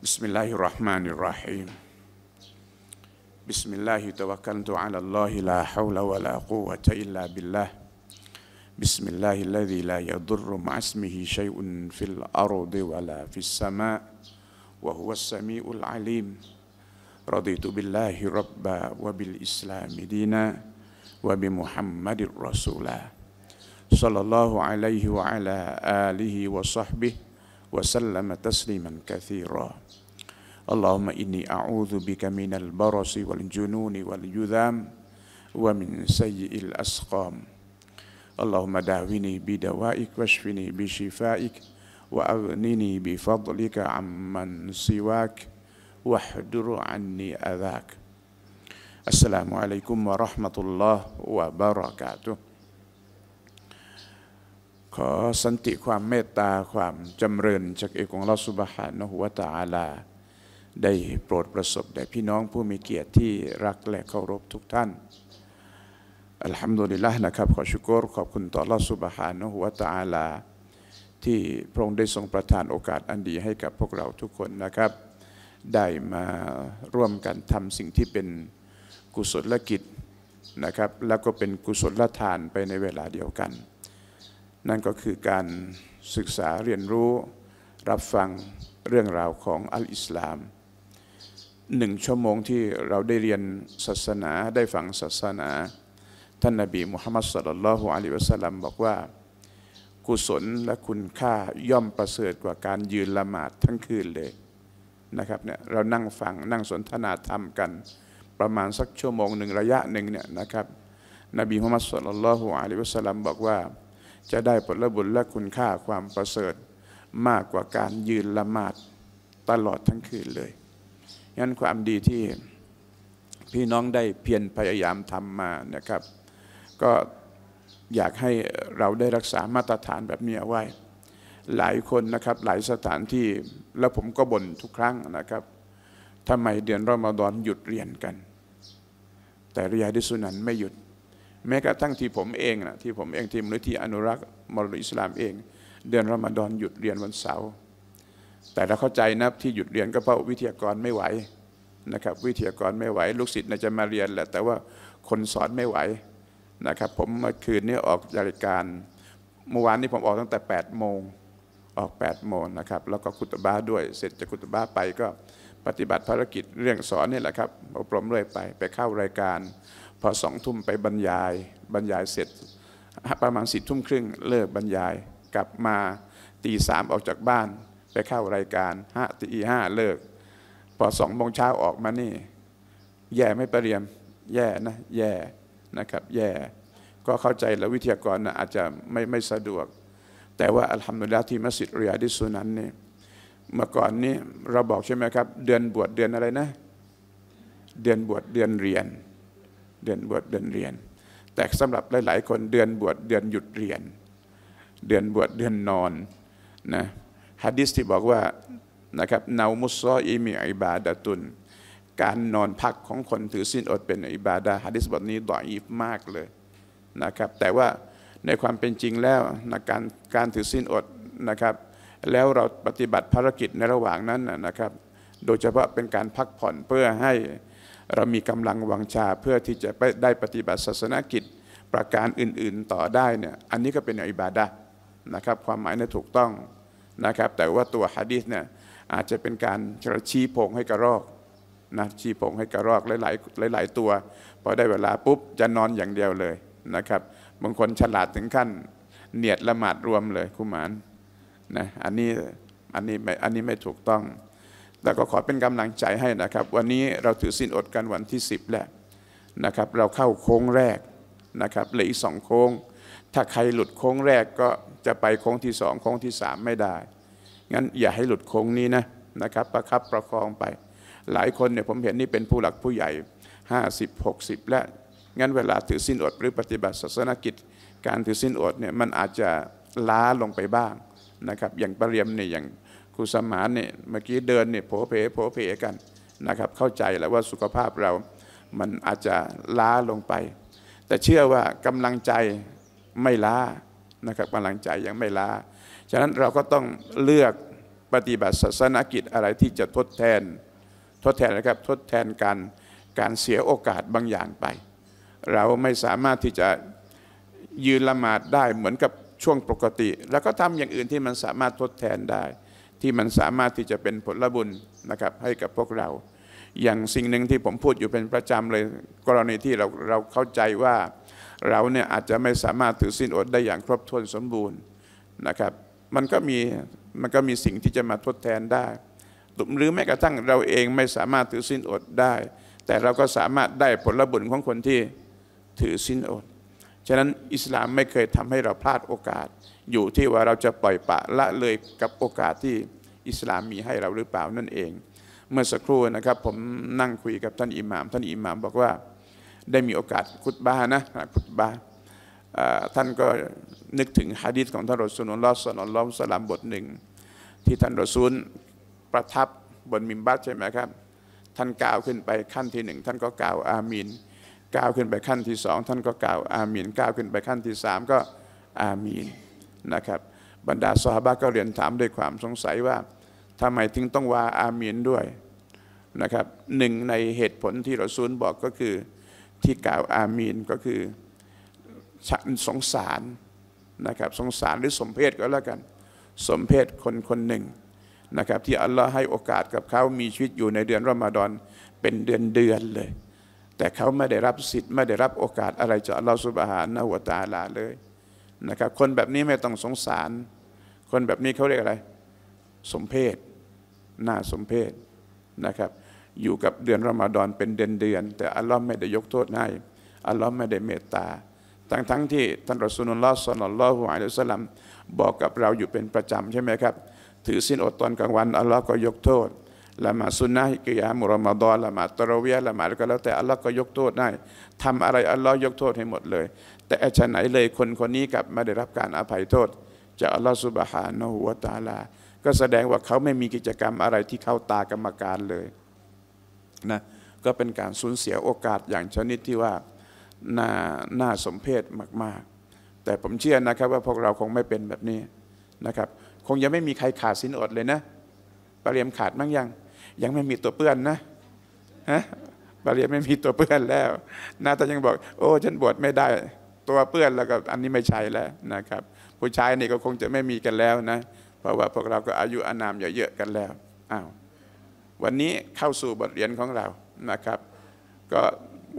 بسم الله الرحمن الرحيم بسم الله توكلت على الله لا حول ولا قوة إلا بالله بسم الله الذي لا يضر مع اسمه شيء في الأرض ولا في السماء وهو السميع العليم رضيت بالله ربا وبالإسلام دينا وبمحمد رسولا صلى الله عليه وعلى آله وصحبه وسلم تسليما كثيرا اللهم إني أعوذ بك من البرص والجنون والجذام ومن سيء الأسقام اللهم داويني بدوائك واشفني بشفائك وأغنني بفضلك عمن سواك واحدر عني أذاك السلام عليكم ورحمة الله وبركاته ขอสันติความเมตตาความจำเริญจากเอกของเราสุบฮานะหุวตาลา ได้โปรดประสบแด่พี่น้องผู้มีเกียรติที่รักและเคารพทุกท่านอัลฮัมดุลิลละนะครับขอชุกรขอบคุณต่อลอสุบฮานะหุวตาลา ที่พระองค์ได้ทรงประทานโอกาสอันดีให้กับพวกเราทุกคนนะครับ ได้มาร่วมกันทำสิ่งที่เป็นกุศลกิจนะครับ แล้วก็เป็นกุศลทานไปในเวลาเดียวกันนั่นก็คือการศึกษาเรียนรู้รับฟังเรื่องราวของอัลอิสลามหนึ่งชั่วโมงที่เราได้เรียนศาสนาได้ฟังศาสนา ท่านนาบีมุฮัมมัดสลลัลลอฮุอะลัยวะสัลลัมบอกว่า กุศลและคุณค่าย่อมประเสริฐกว่าการยืนละหมาดทั้งคืนเลยนะครับเนี่ยเรานั่งฟังนั่งสนทนาธรรมกัน ประมาณสักชั่วโมงหนึ่งระยะหนึ่งเนี่ยนะครับนบีมุฮัมมัดสลลัลลอฮุอะลัยวะสัลลัมบอกว่าจะได้ผลบุญและคุณค่าความประเสริฐมากกว่าการยืนละหมาดตลอดทั้งคืนเลยยั้นความดีที่พี่น้องได้เพียรพยายามทำมานะครับ ก็อยากให้เราได้รักษามาตรฐานแบบนี้เอาไว้ หลายคนนะครับหลายสถานที่แล้วผมก็บ่นทุกครั้งนะครับทำไมเดือนรอมฎอนหยุดเรียนกัน แต่ริยาดิสุนันไม่หยุดแม้กระทั่งที่ผมเองนะที่ผมเองทีมหรือที่อนุรักษ์มรดกอิสลามเอง เดือนรอมฎอนหยุดเรียนวันเสาร์แต่เราเข้าใจนะที่หยุดเรียนก็เพราะวิทยากรไม่ไหวนะครับ วิทยากรไม่ไหว ลูกศิษย์จะมาเรียนแหละแต่ว่าคนสอนไม่ไหวนะครับ ผมเมื่อคืนนี้ออกรายการเมื่อวานนี้ผมออกตั้งแต่8โมงออก8โมงนะครับแล้วก็คุตบ้าด้วย เสร็จจากคุตบ้าไปก็ปฏิบัติภารกิจเรื่องสอนนี่แหละครับอบรมเรื่อยไปไปเข้ารายการพอสองทุ่มไปบรรยาย บรรยายเสร็จประมาณสิบทุ่มครึ่งเลิกบรรยายกลับมาตีสามออกจากบ้าน ไปเข้ารายการห้าตีห้าเลิก พอสองโมงเช้าออกมานี่ แย่ไม่ประเรียมแย่นะแย่นะครับแย่ก็เข้าใจแล้ววิทยากรนะอาจจะไม่ไม่สะดวก แต่ว่าอัลฮัมดุลิลลาห์ที่มัสยิดริยาดิสุนั้นเนี่ยเมื่อก่อนนี้เราบอกใช่ไหมครับ เดือนบวชเดือนอะไรนะ เดือนบวชเดือนเรียนเดือนบวชเดือนเรียน แต่สำหรับหลาย ๆ คนเดือนบวชเดือนหยุดเรียน เดือนบวชเดือนนอนนะฮะดิษที่บอกว่านะครับนามุสซออิมีอิบาดะตุน การนอนพักของคนถือสิ้นอดเป็นอิบาดะฮะดิษบทนี้ดออีฟมากเลยนะครับ แต่ว่าในความเป็นจริงแล้วนะการการถือสิ้นอดนะครับ แล้วเราปฏิบัติภารกิจในระหว่างนั้นนะครับ โดยเฉพาะเป็นการพักผ่อนเพื่อให้เรามีกำลังวังชาเพื่อที่จะไได้ปฏิบัติศาสนกิจ ประการอื่นๆต่อได้เนี่ยอันนี้ก็เป็นอิบาดะนะครับ ความหมายนั่นถูกต้องนะครับ แต่ว่าตัวฮะดีษเนี่ยอาจจะเป็นการชี้พงให้กระรอกนะชี้พงให้กระรอกหลายๆหลาย ๆ ตัว พอได้เวลาปุ๊บจะนอนอย่างเดียวเลยนะครับบางคนฉลาดถึงขั้น เนียดละหมาดรวมเลยคุมานนะอันนี้อันนี้ไม่อันนี้ไม่ถูกต้องแล้วก็ขอเป็นกำลังใจให้นะครับ วันนี้เราถือสินอดกันวันที่ 10 แล้วนะครับเราเข้าโค้งแรกนะครับเหลืออีกสองโค้ง ถ้าใครหลุดโค้งแรกก็จะไปโค้งที่สองโค้งที่สามไม่ได้ งั้นอย่าให้หลุดโค้งนี้นะนะครับ ประครับประคองไป หลายคนเนี่ยผมเห็นนี่เป็นผู้หลักผู้ใหญ่ 50 60 และงั้นเวลาถือสินอดหรือปฏิบัติศาสนกิจ การถือสินอดเนี่ยมันอาจจะล้าลงไปบ้างนะครับอย่างประเรียมเนี่ยอย่างุูสมานเนี่ยเมื่อกี้เดินเนี่ยโผเพโผเพกันนะครับเข้าใจแหละว่าสุขภาพเรามันอาจจะล้าลงไป แต่เชื่อว่ากำลังใจไม่ล้านะครับกำลังใจยังไม่ล้า ฉะนั้นเราก็ต้องเลือกปฏิบัติศาสนกิจอะไรที่จะทดแทนทดแทนนะครับทดแทนการการเสียโอกาสบางอย่างไป เราไม่สามารถที่จะยืนละหมาดได้เหมือนกับช่วงปกติ แล้วก็ทำอย่างอื่นที่มันสามารถทดแทนได้ที่มันสามารถที่จะเป็นผลบุญนะครับ ให้กับพวกเราอย่างสิ่งหนึ่งที่ผมพูดอยู่เป็นประจำเลยกรณีที่เราเราเข้าใจว่าเราเนี่ยอาจจะไม่สามารถถือสิ้นอดได้อย่างครบถ้วนสมบูรณ์นะครับมันก็มีมันก็มีสิ่งที่จะมาทดแทนได้ หรือแม้กระทั่งเราเองไม่สามารถถือสิ้นอดได้ แต่เราก็สามารถได้ผลบุญของคนที่ถือสิ้นอด ฉะนั้นอิสลามไม่เคยทำให้เราพลาดโอกาสอยู่ที่ว่าเราจะปล่อยปะละเลยกับโอกาสที่อิสลามมีให้เราหรือเปล่านั่นเอง เมื่อสักครู่นะครับ ผมนั่งคุยกับท่านอิหมาม ท่านอิหมามบอกว่าได้มีโอกาสคุตบานะคุตบาท่านก็นึกถึงฮะดิษของท่านรอซูลลอสนลลอสลามบทหนึ่ง ที่ท่านรอซูลประทับบนมิมบัตใช่ไหมครับ ท่านกล่าวขึ้นไปขั้นที่หนึ่งท่านก็กล่าวอามีนกล่าวขึ้นไปขั้นที่สองท่านก็กล่าวอามีนกล่าวขึ้นไปขั้นที่สามก็อามีนนะครับบรรดาสหบาก็เรียนถามด้วยความสงสัยว่าทำไมถึงต้องว่าอาเมียนด้วยนะครับหนึ่งในเหตุผลที่เราซูลบอกก็คือที่กล่าวอาเมียนก็คือฉันสงสารนะครับสงสารหรือสมเพศก็แล้วกัน สมเพศคนคนหนึ่งนะครับที่อัลลอฮ์ให้โอกาสกับเขามีชีวิตอยู่ในเดือนรอมฎอนเป็นเดือนเดือนเลย แต่เขาไม่ได้รับสิทธิ์ไม่ได้รับโอกาสอะไรจากอัลลอฮ์สุบฮานะหัวตาลาเลยนะครับคนแบบนี้ไม่ต้องสงสาร คนแบบนี้เขาเรียกอะไร สมเพศหน้าสมเพศนะครับ อยู่กับเดือนรอมฎอนเป็นเดือนเดือน แต่อัลลอฮ์ไม่ได้ยกโทษให้อัลลอฮ์ไม่ได้เมตตาทั้งทั้งที่ท่านรอลุลลอฮ์สนลลอฮุอะลัยสลัมบอกกับเราอยู่เป็นประจำใช่ไหมครับถือสินอดตอนกลางวัน อัลลอฮ์ก็ยกโทษละมาสุนนะกิยามุรอมฎอนละมาตะรเวียละมาแล้วก็แล้วแต่อัลลอฮ์ก็ยกโทษให้ทำอะไรอัลลอฮ์ยกโทษให้หมดเลยแต่อาชันไหนเลยคนคนนี้กับไม่ได้รับการอภัยโทษจากอัลลอฮฺสุบฮานะหัวะตาลา ก็แสดงว่าเขาไม่มีกิจกรรมอะไรที่เข้าตากรรมการเลยนะ ก็เป็นการสูญเสียโอกาสอย่างชนิดที่ว่าน่าน่าสมเพชมาก ๆ แต่ผมเชื่อนะครับว่าพวกเราคงไม่เป็นแบบนี้นะครับ คงยังไม่มีใครขาดสินอดเลยนะปาเรียมขาดมั้งยัง ยังไม่มีตัวเปื้อนนะ ฮะปาเรียมไม่มีตัวเปื้อนแล้วนาตายังบอก โอ้ฉันบวชไม่ได้ัวเปื้อนแล้วก็อันนี้ไม่ใช่แล้วนะครับ ผู้ชายนี่ก็คงจะไม่มีกันแล้วนะ เพราะว่าพวกเราก็อายุอานามเยอะ ๆ กันแล้วอ้าววันนี้เข้าสู่บทเรียนของเรานะครับ ก็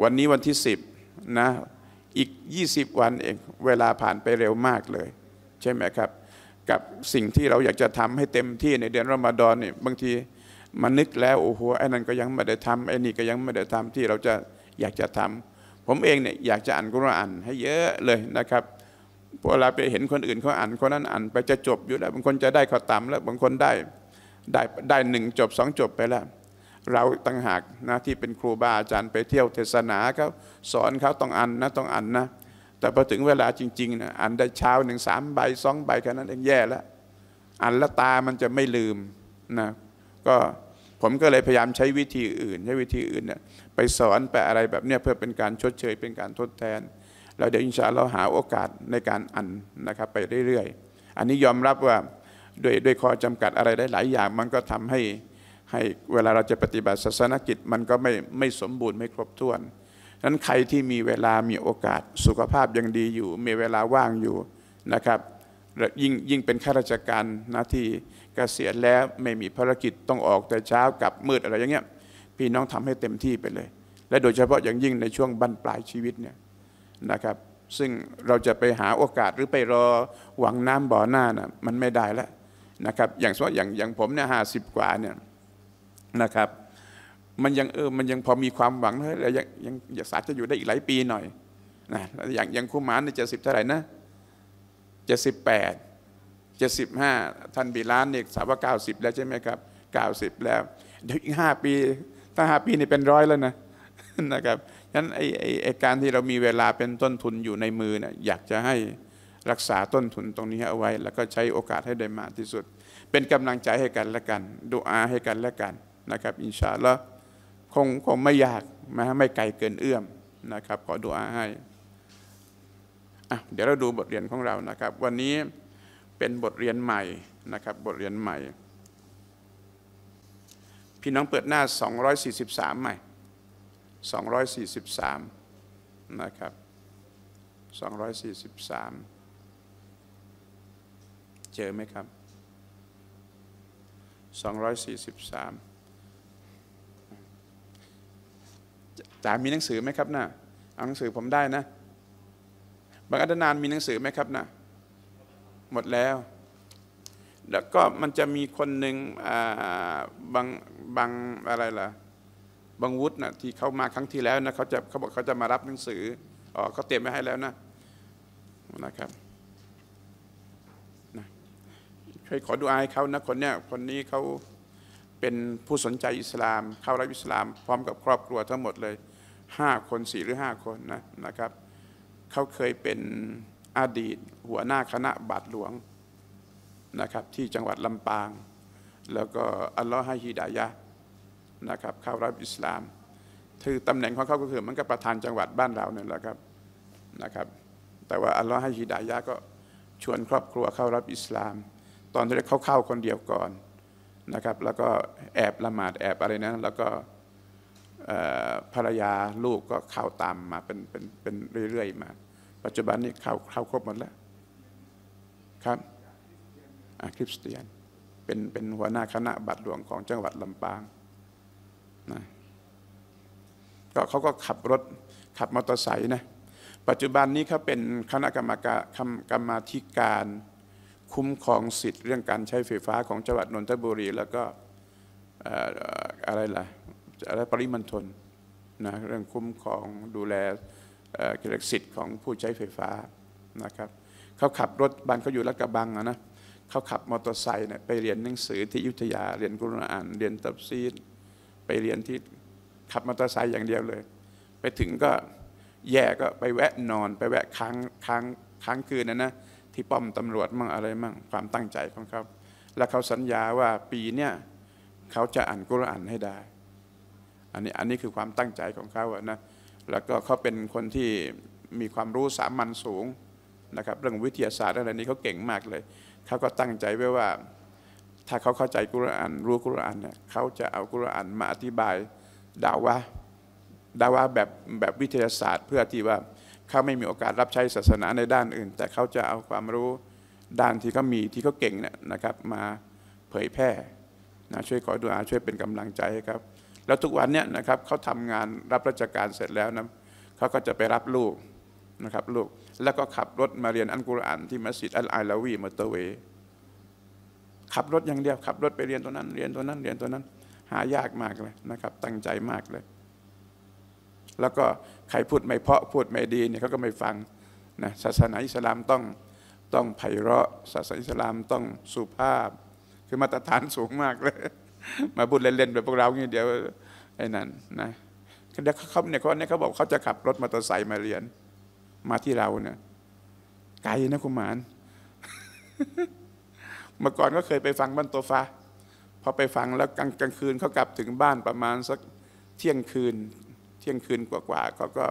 วันนี้วันที่ 10นะอีก 20 วันเองเวลาผ่านไปเร็วมากเลย ใช่ไหมครับ กับสิ่งที่เราอยากจะทำให้เต็มที่ในเดือนรอมฎอนนี่บางทีมานึกแล้วโอ้โหไอ้นั่นก็ยังไม่ได้ทำไอ้นี่ก็ยังไม่ได้ทำที่เราจะอยากจะทำผมเองเนี่ยอยากจะอ่านกุรอานให้เยอะเลยนะครับเวลาไปเห็นคนอื่นเขาอ่านคนนั้นอ่านไปจะจบอยู่แล้วบางคนจะได้ข้อตามแล้วบางคนได้ได้ได้หนึ่งจบสองจบไปแล้ว เราต่างหากนะที่เป็นครูบาอาจารย์ไปเที่ยวเทศนาเขาสอนเขาต้องอ่านนะต้องอ่านนะ แต่พอถึงเวลาจริงๆนะอ่านได้เช้าหนึ่งสามใบสองใบแค่นั้นเองแย่แล้วอ่านแล้วตามันจะไม่ลืมนะก็ผมก็เลยพยายามใช้วิธีอื่นใช้วิธีอื่นเนี่ยไปสอนไปอะไรแบบเนี้ยเพื่อเป็นการชดเชย เป็นการทดแทน แล้วเดี๋ยวอินชาเราหาโอกาสในการอ่านนะครับไปเรื่อยๆ อันนี้ยอมรับว่าด้วยด้วยข้อจำกัดอะไรได้หลายอย่างมันก็ทำให้ให้เวลาเราจะปฏิบัติศาสนกิจ มันก็ไม่ไม่สมบูรณ์ไม่ครบถ้วนนั้นใครที่มีเวลามีโอกาสสุขภาพยังดีอยู่ มีเวลาว่างอยู่นะครับ ยิ่งยิ่งเป็นข้าราชการหน้าที่กเกษียณแล้วไม่มีภารกิจต้องออกแต่เช้ากลับมืดอะไรอย่างเงี้ย พี่น้องทำให้เต็มที่ไปเลย และโดยเฉพาะอย่างยิ่งในช่วงบั้นปลายชีวิตเนี่ยนะครับ ซึ่งเราจะไปหาโอกาสหรือไปรอหวังน้ำบ่อหน้านะ่ะมันไม่ได้แล้วนะครับ อย่างเฉพาะอย่างอย่างผมเนี่ยห้าสิบกว่าเนี่ยนะครับ มันยังเออมันยังพอมีความหวังเะ้ยเรยังยังอยากสาจะอยู่ได้อีกหลายปีหน่อยนะอย่างอย่างคู่หมานีนเจ็ดสิบเท่าไหร่นะเจ็ดสิบแปด75ท่านบีล้านนี่ยสาวว่า90 แล้วใช่ไหมครับ 90 แล้วเดี๋ยวอีก 5 ปี ถ้า 5 ปีนี่เป็นร้อยแล้วนะนะครับฉะนั้นไอ้ไอ้การที่เรามีเวลาเป็นต้นทุนอยู่ในมือเนะอยากจะให้รักษาต้นทุนตรงนี้เอาไว้ แล้วก็ใช้โอกาสให้ได้มากที่สุด เป็นกำลังใจให้กันและกัน ดูอาให้กันและกันนะครับ อินชาอัลลอฮ์คงคงไม่ยากนะไม่ไกลเกินเอื้อมนะครับ ขอดูอาให้เดี๋ยวเราดูบทเรียนของเรานะครับ วันนี้เป็นบทเรียนใหม่นะครับ บทเรียนใหม่ พี่น้องเปิดหน้า 243ใหม่243นะครับ243 เจอไหมครับ 243จ๋ามีหนังสือไหมครับนะ่ะเอาหนังสือผมได้นะบางอัตนานมีหนังสือไหมครับนะ่ะหมดแล้ว แล้วก็มันจะมีคนหนึ่งบางบางอะไรล่ะบางวุฒินะที่เขามาครั้งที่แล้วนะเขาจะเขาบอกเขาจะมารับหนังสืออ๋อเขาเตรียมไว้ให้แล้วนะ นะครับนะช่วยขอดูอายเขานะ คนเนี้ยคนนี้เขาเป็นผู้สนใจอิสลาม เข้ารับอิสลาม พร้อมกับครอบครัวทั้งหมดเลยห้าคนสี่หรือห้าคนนะ นะครับ เขาเคยเป็นอดีตหัวหน้าคณะบาทหลวงนะครับที่จังหวัดลำปาง แล้วก็อัลลอฮ์ให้ฮิดายะนะครับเข้ารับอิสลาม ถือตำแหน่งของเขาก็คือมันก็ประธานจังหวัดบ้านเราเนี่ยแหละครับนะครับแต่ว่าอัลลอฮ์ให้ฮิดายะก็ชวนครอบครัวเข้ารับอิสลาม ตอนที่เขาเข้าคนเดียวก่อนนะครับแล้วก็แอบละหมาดแอบอะไรนะแล้วก็ภรรยาลูกก็เข้าตามมาเป็นเป็นเป็นเรื่อยๆมาปัจจุบันนี้เข้าเข้าครบหมดแล้ว ครับคริสเตียน เป็นเป็นหัวหน้าคณะบัตรหลวงของจังหวัดลำปางนะก็เขาก็ขับรถขับมอเตอร์ไซค์นะปัจจุบันนี้เขาเป็นคณะกรรมการกรรมาธิการ คุ้มครองสิทธิ์ เรื่องการใช้ไฟฟ้า ของจังหวัดนนทบุรี แล้วก็อะไรล่ะอะไรปริมณฑลนะเรื่องคุ้มครองดูแลเกิกสิทธิ์ของผู้ใช้ไฟฟ้านะครับเขาขับรถบ้านเขาอยู่รัดกระบังนะเขาขับมอเตอร์ไซค์เนี่ยไปเรียนหนังสือที่ยุทธยาเรียนกุรอาน เรียนตับซีดไปเรียนที่ขับมอเตอร์ไซค์อย่างเดียวเลย ไปถึงก็แย่ก็ไปแวะนอน ไปแวะค้างค้างค้างคืนนะนะที่ป้อมตำรวจมั่งอะไรมั่งความตั้งใจของเขาแล้วเขาสัญญาว่าปีเนี้ยเขาจะอ่านกุรอานให้ได้ อันนี้อันนี้คือความตั้งใจของเขาอะนะแล้วก็เขาเป็นคนที่มีความรู้สามัญสูงนะครับ เรื่องวิทยาศาสตร์อะไรนี้เขาเก่งมากเลยเขาก็ตั้งใจไว้ว่า ถ้าเขาเข้าใจกุรานรู้กุรานเนี่ยเขาจะเอากุรานมาอธิบาย ดาว่าดาว่าแบบแบบวิทยาศาสตร์เพื่อที่ว่าเขาไม่มีโอกาสรับใช้ศาสนาในด้านอื่น แต่เขาจะเอาความรู้ด้านที่เขามีที่เขาเก่งเนี่ยนะครับ มาเผยแพร่นะช่วยขอดูอาช่วยเป็นกำลังใจให้ครับแล้วทุกวันเนี่ยนะครับเขาทำงานรับราชการเสร็จแล้วนะเขาก็จะไปรับลูกนะครับ ลูก แล้วก็ขับรถมาเรียนอัลกุรอานที่มัสยิด อัลไอลาวีมอเตอร์เวย์ขับรถอย่างเดียวขับรถไปเรียนตัวนั้นเรียนตัวนั้น เรียนตัวนั้น หายากมากเลยนะครับ ตั้งใจมากเลย แล้วก็ใครพูดไม่เพาะพูดไม่ดีเนี่ยเขาก็ไม่ฟังนะศาสนาอิสลามต้องต้องไพเราะ ศาสนาอิสลามต้องสุภาพ คือมาตรฐานสูงมากเลยมาพูดเล่นๆแบบพวกเราเงี้เดี๋ยวไอ้นั่นนะเขาเนี่ยเขาเนี่ยเขาบอกเขาจะขับรถมอเตอร์ไซค์มาเรียน มาที่เราเนี่ยไกลนะคุณหมานเมื่อก่อนก็เคยไปฟังบ้านตัวฟ้า พอไปฟังแล้วกลางกลางคืนเขากลับถึงบ้านประมาณสักเที่ยงคืน เที่ยงคืนกว่าๆเขาก็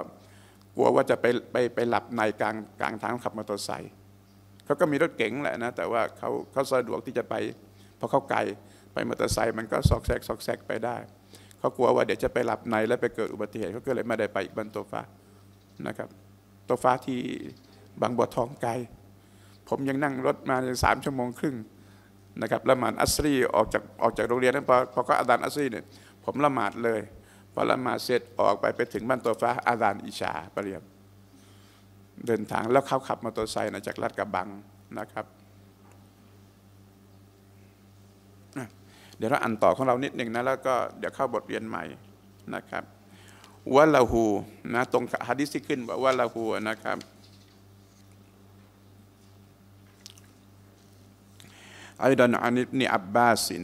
กลัวว่าจะไปไปไปหลับในกลางกลางทางขับมอเตอร์ไซค์เขาก็มีรถเก๋งแหละนะ แต่ว่าเขาเขาสะดวกที่จะไปเพราะเขาไกลไปมอเตอร์ไซค์มันก็ซอกแซกซอกแซกไปได้ เขากลัวว่าเดี๋ยวจะไปหลับในและไปเกิดอุบัติเหตุเขาก็เลยไม่ได้ไปอีกบันโตฟ้านะครับโตฟ้าที่บางบัวทองไกลผมยังนั่งรถมาสามชั่วโมงครึ่งนะครับละหมาดอัสรีออกจากออกจากโรงเรียนนั้นพอพอก็อาดานอัสรีเนี่ยผมละหมาดเลย พอละหมาดเสร็จออกไป ไปถึงบ้านตัวฟ้าอาดานอิชาปรเรียมเดินทางแล้วเขาขับมอเตอร์ไซค์นะจากลาดกระบังนะครับเดี๋ยวเราอ่านต่อของเรานิดหนึ่งนะแล้วก็เดี๋ยวเข้าบทเรียนใหม่นะครับวะละหูนะตรงฮะดิษที่ขึ้นบอกวะละหูนะครับอ้ดอนอันิบนิอับบาสิน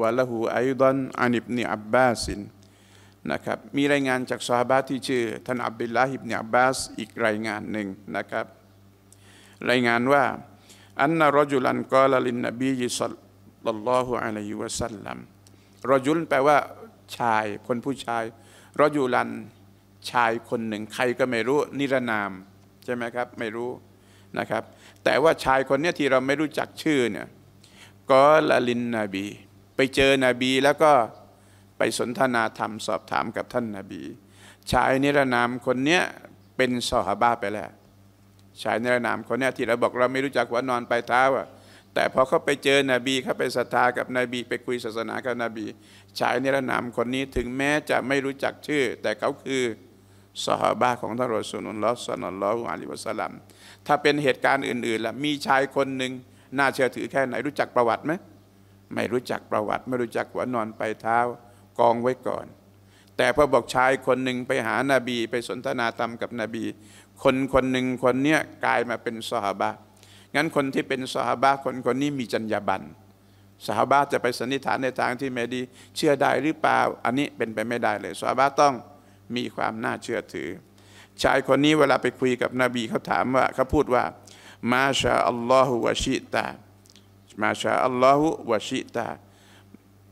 วะละหูอ้ดอนอันิบนิอับบาสินนะครับมีรายงานจากซาฮาบะที่ชื่อท่านอับดุลลาฮิบนนอับบาสอีกรายงานหนึ่งนะครับ รายงานว่าอันนารจุลันกอลลินนบียิลลอฮุอะลัยฮิวะสัลลัมรอยุลแปลว่า ชายคนผู้ชายรอยุลันชายคนหนึ่งใครก็ไม่รู้ นิรนาม ใช่ไหมครับ ไม่รู้นะครับ แต่ว่าชายคนนี้ที่เราไม่รู้จักชื่อเนี่ยกอลลินนบี ไปเจอนบีแล้วก็ไปสนทนาธรรมสอบถามกับท่านนาบี ชายนิรนามคนเนี้ยเป็นซอฮาบะไปแล้ว ชายนิรนามคนเนี้ยที่เราบอกเราไม่รู้จักว่านอนไปเท้าอ่ะแต่พอเขาไปเจอนบีเขาไปศรัทธากับนบี ไปคุยศาสนากับนบี ชายนิรนามคนนี้ถึงแม้จะไม่รู้จักชื่อ แต่เขาคือสหบาของท่านรอสุลลอฮ์สันลอฮ์อัลลบฮสลลัมถ้าเป็นเหตุการณ์อื่นๆล่ะมีชายคนหนึ่งน่าเชื่อถือแค่ไหนรู้จักประวัติไหมไม่รู้จักประวัติไม่รู้จักหัวนอนไปเท้ากองไว้ก่อน แต่พอบอกชายคนหนึ่งไปหานาบี ไปสนทนาธรรมกับนบี คนคนหนึ่งคนเนี้ยกลายมาเป็นสหบางั้นคนที่เป็นสหบาคนคนนี้มีจรรยาบรรณสหบาจะไปสันนิษฐานในทางที่ไม่ดี เชื่อได้หรือเปล่า อันนี้เป็นไปไม่ได้เลย สหบาต้องมีความน่าเชื่อถือ ชายคนนี้เวลาไปคุยกับนบีเขาถามว่า เขาพูดว่ามาชาอัลลอฮุวาชิตามาชาอัลลอฮุวาชิตา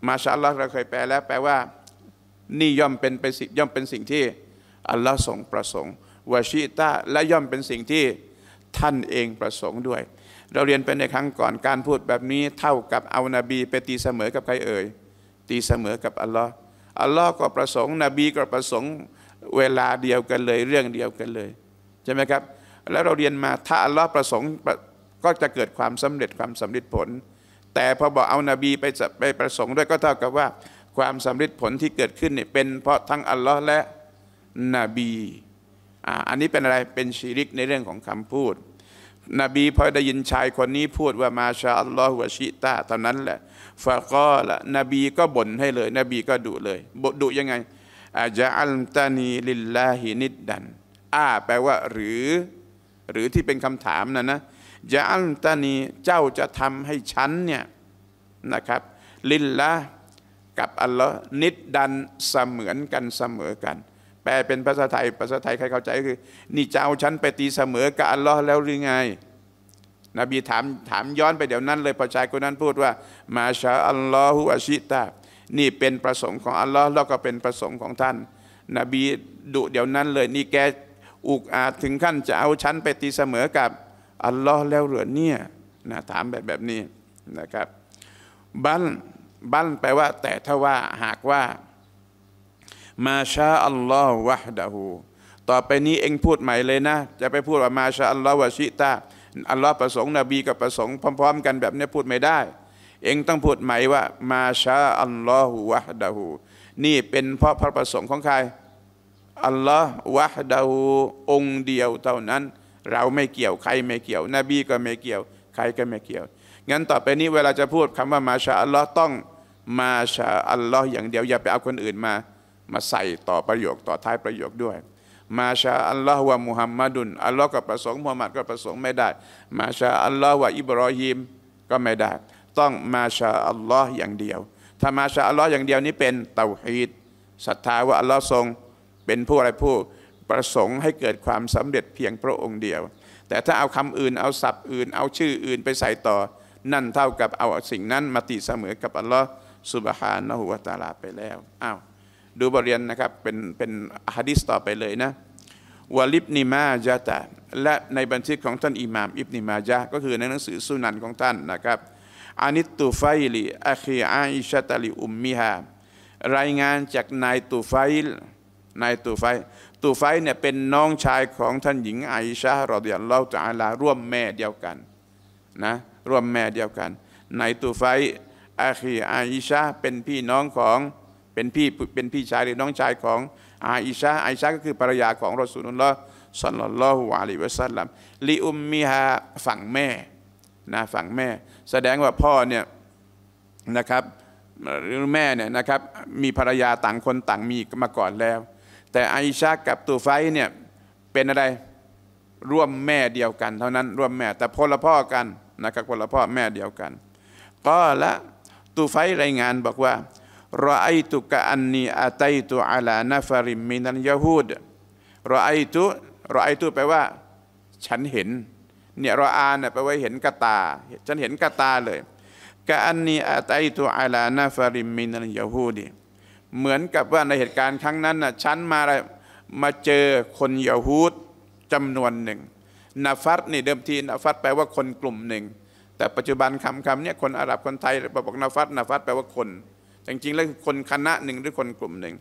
มาชาอัลลอฮ์เราเคยแปลแล้วแปลว่า นี่ย่อมเป็นไปย่อมเป็นสิ่งที่อัลลอฮ์ทรงประสงค์วาชิตาและย่อมเป็นสิ่งที่ท่านเองประสงค์ด้วย เราเรียนไปในครั้งก่อน การพูดแบบนี้เท่ากับเอานาบี ไปตีเสมอ กับใครเอ่ย ตีเสมอ กับอัลลอฮ์อัลลอฮ์ก็ประสงค์นบีก็ประสงค์เวลาเดียวกันเลยเรื่องเดียวกันเลยใช่ไหมครับ แล้วเราเรียนมาถ้าอัลลอฮ์ประสงค์ก็จะเกิดความสำเร็จความสำเร็จผล แต่พอบอกเอานาบีไปไปประสงค์ด้วยก็เท่ากับว่าความสำเร็จผลที่เกิดขึ้นเนี่ยเป็นเพราะทั้งอัลลอฮ์และนบีอันนี้เป็นอะไร เป็นชีริกในเรื่องของคำพูด นบีพอได้ยินชายคนนี้พูดว่ามาชาอัลลอฮฺวะชิตาตอนนั้นแหละ ฟะก็ละนบีก็บ่นให้เลย นบีก็ดุเลย บดุยังไงอาจะอัลตานีลิลลาฮินิดดันอ่า แปลว่าหรือ หรือที่เป็นคำถามนะนะจะอัลตานี เจ้าจะทำให้ฉันเนี่ยนะครับ ลิลลากับอัลลอฮ์นิดดันเสมือนกันเสมอกันแปลเป็นภาษาไทย ภาษาไทยใครเข้าใจคือ นี่จะเอาฉันไปตีเสมอกับอัลลอฮ์แล้วหรือไงนบีถามถามย้อนไปเดี๋ยวนั้น เลยพอชายคนนั้นพูดว่ามาชาอัลลอฮุอัชิตา นี่เป็นประสงค์ของอัลลอฮ์แล้วก็เป็นประสงค์ของท่าน นบีดุเดี๋ยวนั้นเลยนี่แกอุกอาจถึงขั้นจะเอาฉันไปตีเสมอกับอัลลอฮ์แล้วหรือเนี่ยนะถามแบบแบบนี้นะครับบัลบัลแปลว่า แต่ถ้าว่าหากว่ามาชาอัลลอฮฺวะดะฮูต่อไปนี้เองพูดใหม่เลยนะ จะไปพูดว่ามาชาอัลลอฮฺวะชิตาอัลลอฮฺประสงค์นบีกับประสงค์พร้อม ๆ กันแบบนี้ พูดไม่ได้ เองต้องพูดใหม่ว่ามาชาอัลลอฮฺวะดะฮูนี่เป็นเพราะพระประสงค์ของใคร อัลลอฮฺวะดะฮูองเดียวเท่านั้น เราไม่เกี่ยว ใครไม่เกี่ยว นบีก็ไม่เกี่ยว ใครก็ไม่เกี่ยว งั้นต่อไปนี้เวลาจะพูดคำว่ามาชาอัลลอฮ์ต้องมาชาอัลลอฮ์อย่างเดียวอย่าไปเอาคนอื่นมามาใส่ต่อประโยคต่อท้ายประโยคด้วยมาชาอัลลอฮ์วะมุฮัมมัดุนอัลลอฮ์ก็ประสงค์มุฮัมมัดก็ประสงค์ไม่ได้มาชาอัลลอฮ์วะอิบรอฮิมก็ไม่ได้ ต้องมาชาอัลลอฮ์อย่างเดียว ถ้ามาชาอัลลอฮ์อย่างเดียวนี้เป็นเตาฮีดศรัทธาว่าอัลลอฮ์ทรงเป็นผู้อะไรผู้ประสงค์ให้เกิดความสำเร็จเพียงพระองค์เดียว แต่ถ้าเอาคำอื่นเอาศัพท์อื่นเอาชื่ออื่นไปใส่ต่อ นั่นเท่ากับเอาสิ่งนั้นมาติเสมอกับอัลลอฮ์สุบฮานะฮุวาตาลาไปแล้วอ้าวดูบทเรียนนะครับ เป็นเป็นฮะดิษต่อไปเลยนะวาลิบนิมาจาตะและในบันทึกของท่านอิหม่ามอิบนิมาจาก็คือในหนังสือสุนันของท่านนะครับอานิตูไฟลีอาคีอาอิชาตาลิอุมมิฮารายงานจากนายตูไฟลนายตูไฟตูไฟเนี่ยเป็นน้องชายของท่านหญิงไอชาเราเดียนเลาจะอาลา ร่วมแม่เดียวกันนะร่วมแม่เดียวกันนายตูไฟอาคีอาอิชาเป็นพี่น้องของเป็นพี่เป็นพี่ชายหรือน้องชายของอาอิชาอาอิชาก็คือภรรยาของรอสูลุลลอฮ์สัลลัลลอฮุอะลัยวะสัลลัมลิอุมมิฮาฝั่งแม่นะฝั่งแม่ แสดงว่าพ่อเนี่ยนะครับหรือแม่เนี่ยนะครับมีภรรยาต่างคนต่างมีมาก่อนแล้ว แต่อาอิชากับตูไฟเนี่ยเป็นอะไรร่วมแม่เดียวกัน เท่านั้นร่วมแม่ แต่พละพ่อกันนะครับพลพ่อแม่เดียวกันก็ละ ตูไฟรายงานบอกว่ารอไอตุกะอันนีอาตัยตุอัลานาฟาริมินันยาฮูดรอไอตุรอไอตุแปลว่า ฉันเห็นเนี่ยรออาเนี่ยแปลว่าเห็นกตาฉันเห็นกตาเลยกะอันนีอาตัยตุอัลานาฟาริมินันยาฮูดีเหมือนกับว่าในเหตุการณ์ครั้งนั้นน่ะฉันมาอะไรมาเจอคนยาฮูดจำนวนหนึ่งนาฟัตนี่เดิมทีนาฟัตแปลว่าคนกลุ่มหนึ่ง แต่ปัจจุบันคำคำเนี่ยคนอาหรับคนไทยบอกนาฟัตนาฟัตแปลว่าคนแต่จริงแล้วคนคณะหนึ่งหรือคนกลุ่มหนึ่ง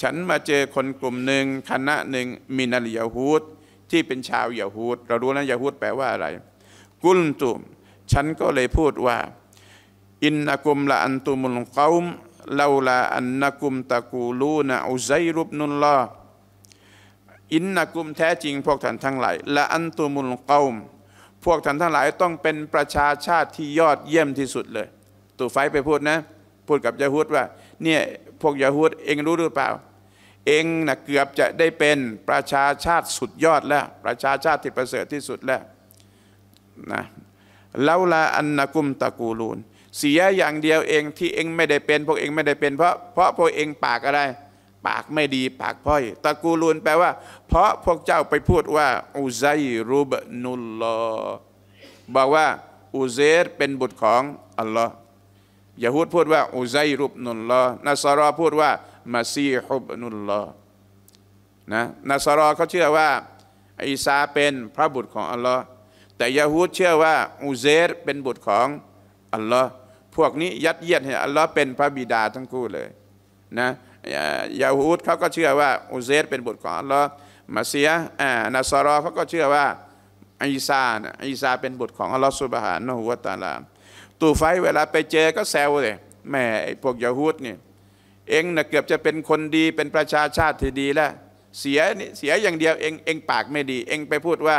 ฉันมาเจอคนกลุ่มหนึ่งคณะหนึ่งมินาลยาฮูดที่เป็นชาวยาฮูดเรารู้นะยาฮูดแปลว่าอะไร กุลตุมฉันก็เลยพูดว่า อินนักุมละอันตุมุลกอมลาลาอันนักุมตะกูลูนะอุไซรุบนุลลออินนักุมแท้จริงพวกท่านทั้งหลายละอันตุมุลกอมพวกท่านทั้งหลายต้องเป็นประชาชาติที่ยอดเยี่ยมที่สุดเลย ตูไฟไปพูดนะพูดกับยาฮูดว่าเนี่ยพวกยาฮูดเองรู้หรือเปล่า เองนะเกือบจะได้เป็นประชาชาติสุดยอดแล้ว ประชาชาติที่ประเสริฐที่สุดแล้วนะแล้วลาอันนักุมตะกูลูนเสียอย่างเดียวเองที่เองไม่ได้เป็น พวกเองไม่ได้เป็นเพราะเพราะพวกเองปากอะไรปากไม่ดีปากพ่อย ตะกูลูนแปลว่า เพราะพวกเจ้าไปพูดว่าอูไซรูบนุลลอบอกว่าอูเซรเป็นบุตรของอัลลอฮ์ยาฮูดพูดว่าอุัซรุบนุลลอนัสรอพูดว่ามาซีฮุบนุลลอนะนัสรอเขาเชื่อว่าอิสาเป็นพระบุตรของ อัลลอฮ์แต่ยาฮูดเชื่อว่าอูเซรเป็นบุตรของอัลลอฮ์พวกนี้ยัดเยียดให้อัลลอฮ์เป็นพระบิดาทั้งคู่เลยนะยาฮูดเขาก็เชื่อว่าอูเซรเป็นบุตรของ อัลลอฮ์มาเซียอ่านัสรอเขาก็เชื่อว่าอิสาอิสาเป็นบุตรของอัลลอฮ์สุบฮานะฮุวะตาลาตูไฟเวลาไปเจอก็แซวเลยแม่ไอ้พวกยาฮูดนี่เองนะเกือบจะเป็นคนดีเป็นประชาชาติที่ดีแล้ว เสียนี่เสียอย่างเดียวเองเองปากไม่ดี เองไปพูดว่า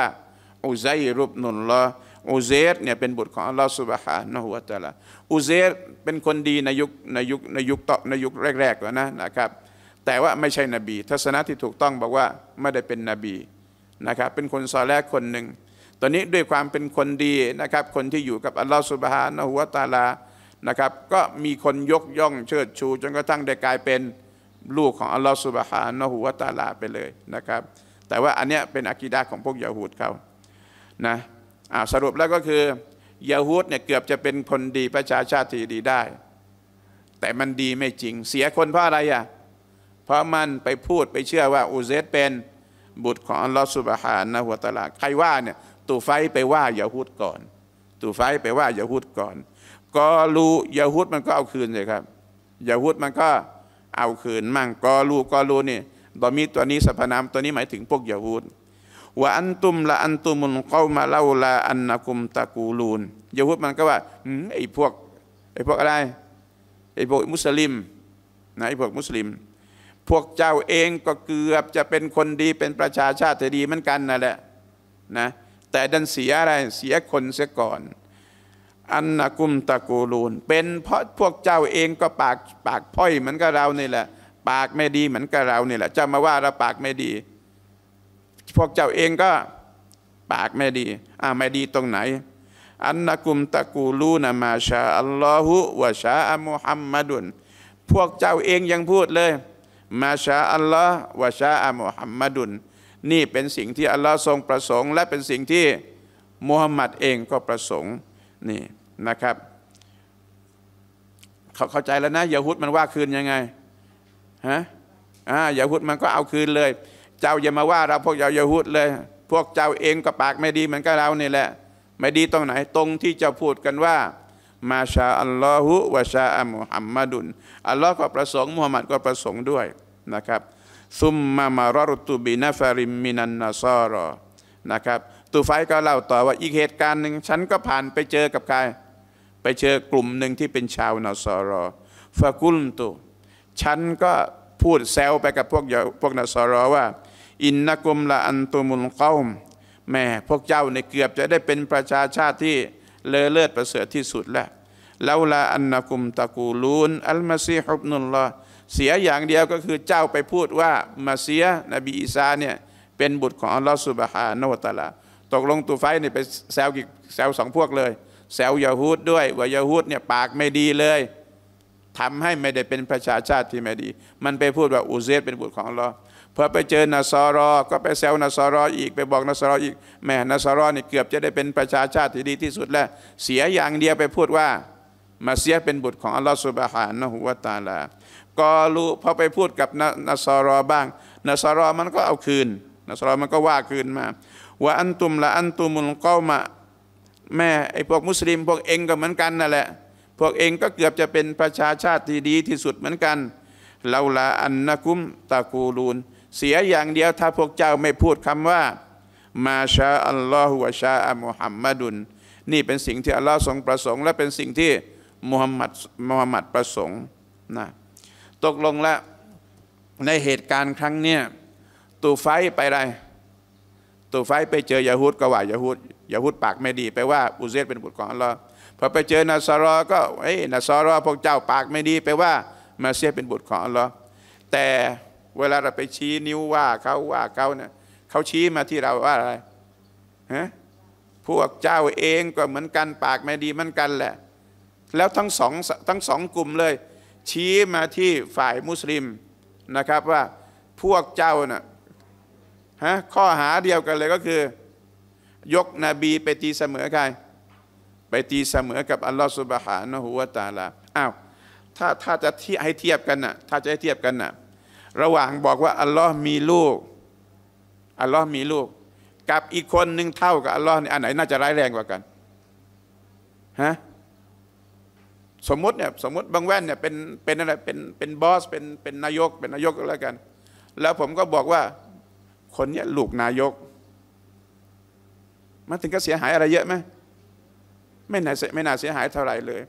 อุซัยรุบนุลลออุเซรเนี่ยเป็นบุตรของอัลลอฮฺสุบฮานะฮุวาตาลาอุเซรเป็นคนดีในยุคในยุคในยุคต่อในยุคแรกๆแล้วนะนะครับ แต่ว่าไม่ใช่นบี ทัศนะที่ถูกต้องบอกว่าไม่ได้เป็นนบีนะครับ เป็นคนซอแรกคนหนึ่งตอนนี้ด้วยความเป็นคนดีนะครับคนที่อยู่กับอัลลอฮฺสุบฮานะฮุวาตาลา นะครับ ก็มีคนยกย่องเชิดชูจนกระทั่งได้กลายเป็น ลูกของอัลลอฮฺสุบฮานะฮุวาตาลาไปเลยนะครับ แต่ว่าอันเนี้ยเป็นอะกีดาของพวกยาฮูดเขานะสรุปแล้วก็คือยาฮูดเนี่ยเกือบจะเป็นคนดี ประชาชาติที่ดีได้ แต่มันดีไม่จริงเสียคนเพราะอะไรอ่ะเพราะมันไปพูดไปเชื่อว่าอูเซตเป็นบุตรของอัลลอฮฺสุบฮานะฮุวาตาลาใครว่าเนี่ยตูไฟไปว่ายาฮูดก่อนตูไฟไปว่ายาฮูดก่อนกอลูยาฮูดมันก็เอาคืนเลยครับยาฮูดมันก็เอาคืนมั่งกอลูกอลูนี่ตอมีตัวนี้สรพนามตัวนี้หมายถึงพวกยาฮูดว่าอันตุมละอันตุมุนเข้ามาเล่าละอันนักุม ตะกูลูนยาฮูดมันก็ว่าไอ้พวกไอ้พวกอะไรไอ้พวกมุสลิมนะไอ้พวกมุสลิม พวกเจ้าเองก็เกือบจะเป็นคนดีเป็นประชาชาติดีเหมือนกันนั่นแหละ นะแต่ดันเสียอะไรเสียคนเสียก่อน อันนากุมตะกูลูนเป็นเพราะพวกเจ้าเองก็ปากปากพ่อยเหมือนกับเรานี่แหละปากไม่ดีเหมือนกับเรานี่แหละ เจ้ามาว่าเราปากไม่ดี พวกเจ้าเองก็ ปากไม่ดี อ่าไม่ดีตรงไหนอันนากุมตะกูลูนมาชาอัลลอฮุวะชาอัมุฮัมมัดุนพวกเจ้าเองยังพูดเลย มาชาอัลลอฮ์วะชาอัมุฮัมมัดุนนี่เป็นสิ่งที่อัลลอฮ์ทรงประสงค์ และเป็นสิ่งที่มูฮัมหมัดเองก็ประสงค์นี่นะครับ เขาเข้าใจแล้วนะยาฮุดมันว่าคืนยังไงฮะอ่ายาฮุดมันก็เอาคืนเลย เจ้าอย่ามาว่าเราพวกเรายาฮุดเลย พวกเจ้าเองก็ปากไม่ดีเหมือนกับเรานี่แหละ ไม่ดีตรงไหน ตรงที่เจ้าพูดกันว่า มาชาอัลลอฮุวะชาอัมุฮัมมัดุนอัลลอฮ์ก็ประสงค์มุฮัมมัดก็ประสงค์ด้วยนะครับซุมมามารอรตุบินาฟาริมินันนาซารอ นะครับตูไฟก็เล่าต่อว่าอีกเหตุการณ์หนึ่งฉันก็ผ่านไปเจอกับใคร ไปเจอกลุ่มหนึ่งที่เป็นชาวนาซารอฟากุลตุ ฉันก็พูดแซวไปกับพวกพวกนาซารอว่า อินนักุมละอันตุมุลกอม แม่พวกเจ้าในเกือบจะได้เป็นประชาชาติที่เลอเลิศประเสริฐที่สุดแล้วแล้วละอันนักุมตะกูลูนอัลมาซีฮุบนุลลอเสียอย่างเดียวก็คือเจ้าไปพูดว่ามาเสียนบีอีสาเนี่ยเป็นบุตรของอัลลอฮฺสุบฮานวตาลาตกลงตูไฟเนี่ยไปแซวกิแซวสองพวกเลย แซวยาฮูดด้วย ว่ายาฮูดเนี่ยปากไม่ดีเลยทำให้ไม่ได้เป็นประชาชาติที่ไม่ดี มันไปพูดว่าอูเซตเป็นบุตรของอัลลอฮฺพอไปเจอนาซารอ ก็ไปแซวนาซารอ อีกไปบอกนาซารออีกแม่นาซารอเนี่เกือบจะได้เป็นประชาชาติที่ดีที่สุดแล้วเสียอย่างเดียวไปพูดว่ามาเสียเป็นบุตรของอัลลอฮฺสุบฮานะฮุวาตาลากอลูพอไปพูดกับนัสรอบ้างนัสรอมันก็เอาคืนนัสรอมันก็ว่าคืนมาว่าอันตุมละอันตุมุลก้ามา แม่ไอพวกมุสลิมพวกเองก็เหมือนกันนั่นแหละพวกเองก็เกือบจะเป็นประชาชาติที่ดีที่สุดเหมือนกันเราละอันนักุมตะกูลูนเสียอย่างเดียว ถ้าพวกเจ้าไม่พูดคำว่า มาชาอัลลอฮฺวะชาอัลมุฮัมมัดุนนี่เป็นสิ่งที่อัลลอฮ์ทรงประสงค์และเป็นสิ่งที่มุฮัมมัดมุฮัมมัดประสงค์นะตกลงแล้วในเหตุการณ์ครั้งเนี้ยตูไฟไปอะไรตูไฟไปเจอยาฮูดก็ว่ายาฮูดยาฮูดปากไม่ดีไปว่าอุเซตเป็นบุตรของอัลลอฮ์พอไปเจอนาซารอ ก็เอ้ยนาซารอพวกเจ้าปากไม่ดี ไปว่ามาเซียเป็นบุตรของอัลลอฮ์แต่เวลาเราไปชี้นิ้วว่าเขาว่าเขาเนี่ยเขาชี้มาที่เราว่าอะไรฮะพวกเจ้าเองก็เหมือนกันปากไม่ดีเหมือนกันแหละ แล้วทั้งสองทั้งสองกลุ่มเลยชี้มาที่ฝ่ายมุสลิมนะครับว่าพวกเจ้าน่ะฮะข้อหาเดียวกันเลยก็คือ ยกนบีไปตีเสมอใคร ไปตีเสมอกับอัลลอฮฺสุบฮานะฮูวาตาลาอ้าวถ้า ถ้าจะทีให้เทียบกันน่ะถ้าจะให้เทียบกันน่ะระหว่างบอกว่าอัลลอฮ์มีลูกอัลลอฮ์มีลูก กับอีกคนหนึ่งเท่ากับอัลลอฮ์นี่อันไหนน่าจะร้ายแรงกว่ากันฮะสมมติเนี่ยสมมติบางแว่นเนี่ยเป็นเป็นอะไรเป็นเป็นบอสเป็นเป็นนายก เป็นนายกอะไรกัน แล้วผมก็บอกว่าคนเนี้ยลูกนายก มันถึงก็เสียหายอะไรเยอะไหมไม่น่าไม่น่าเสียหายเท่าไหร่เลย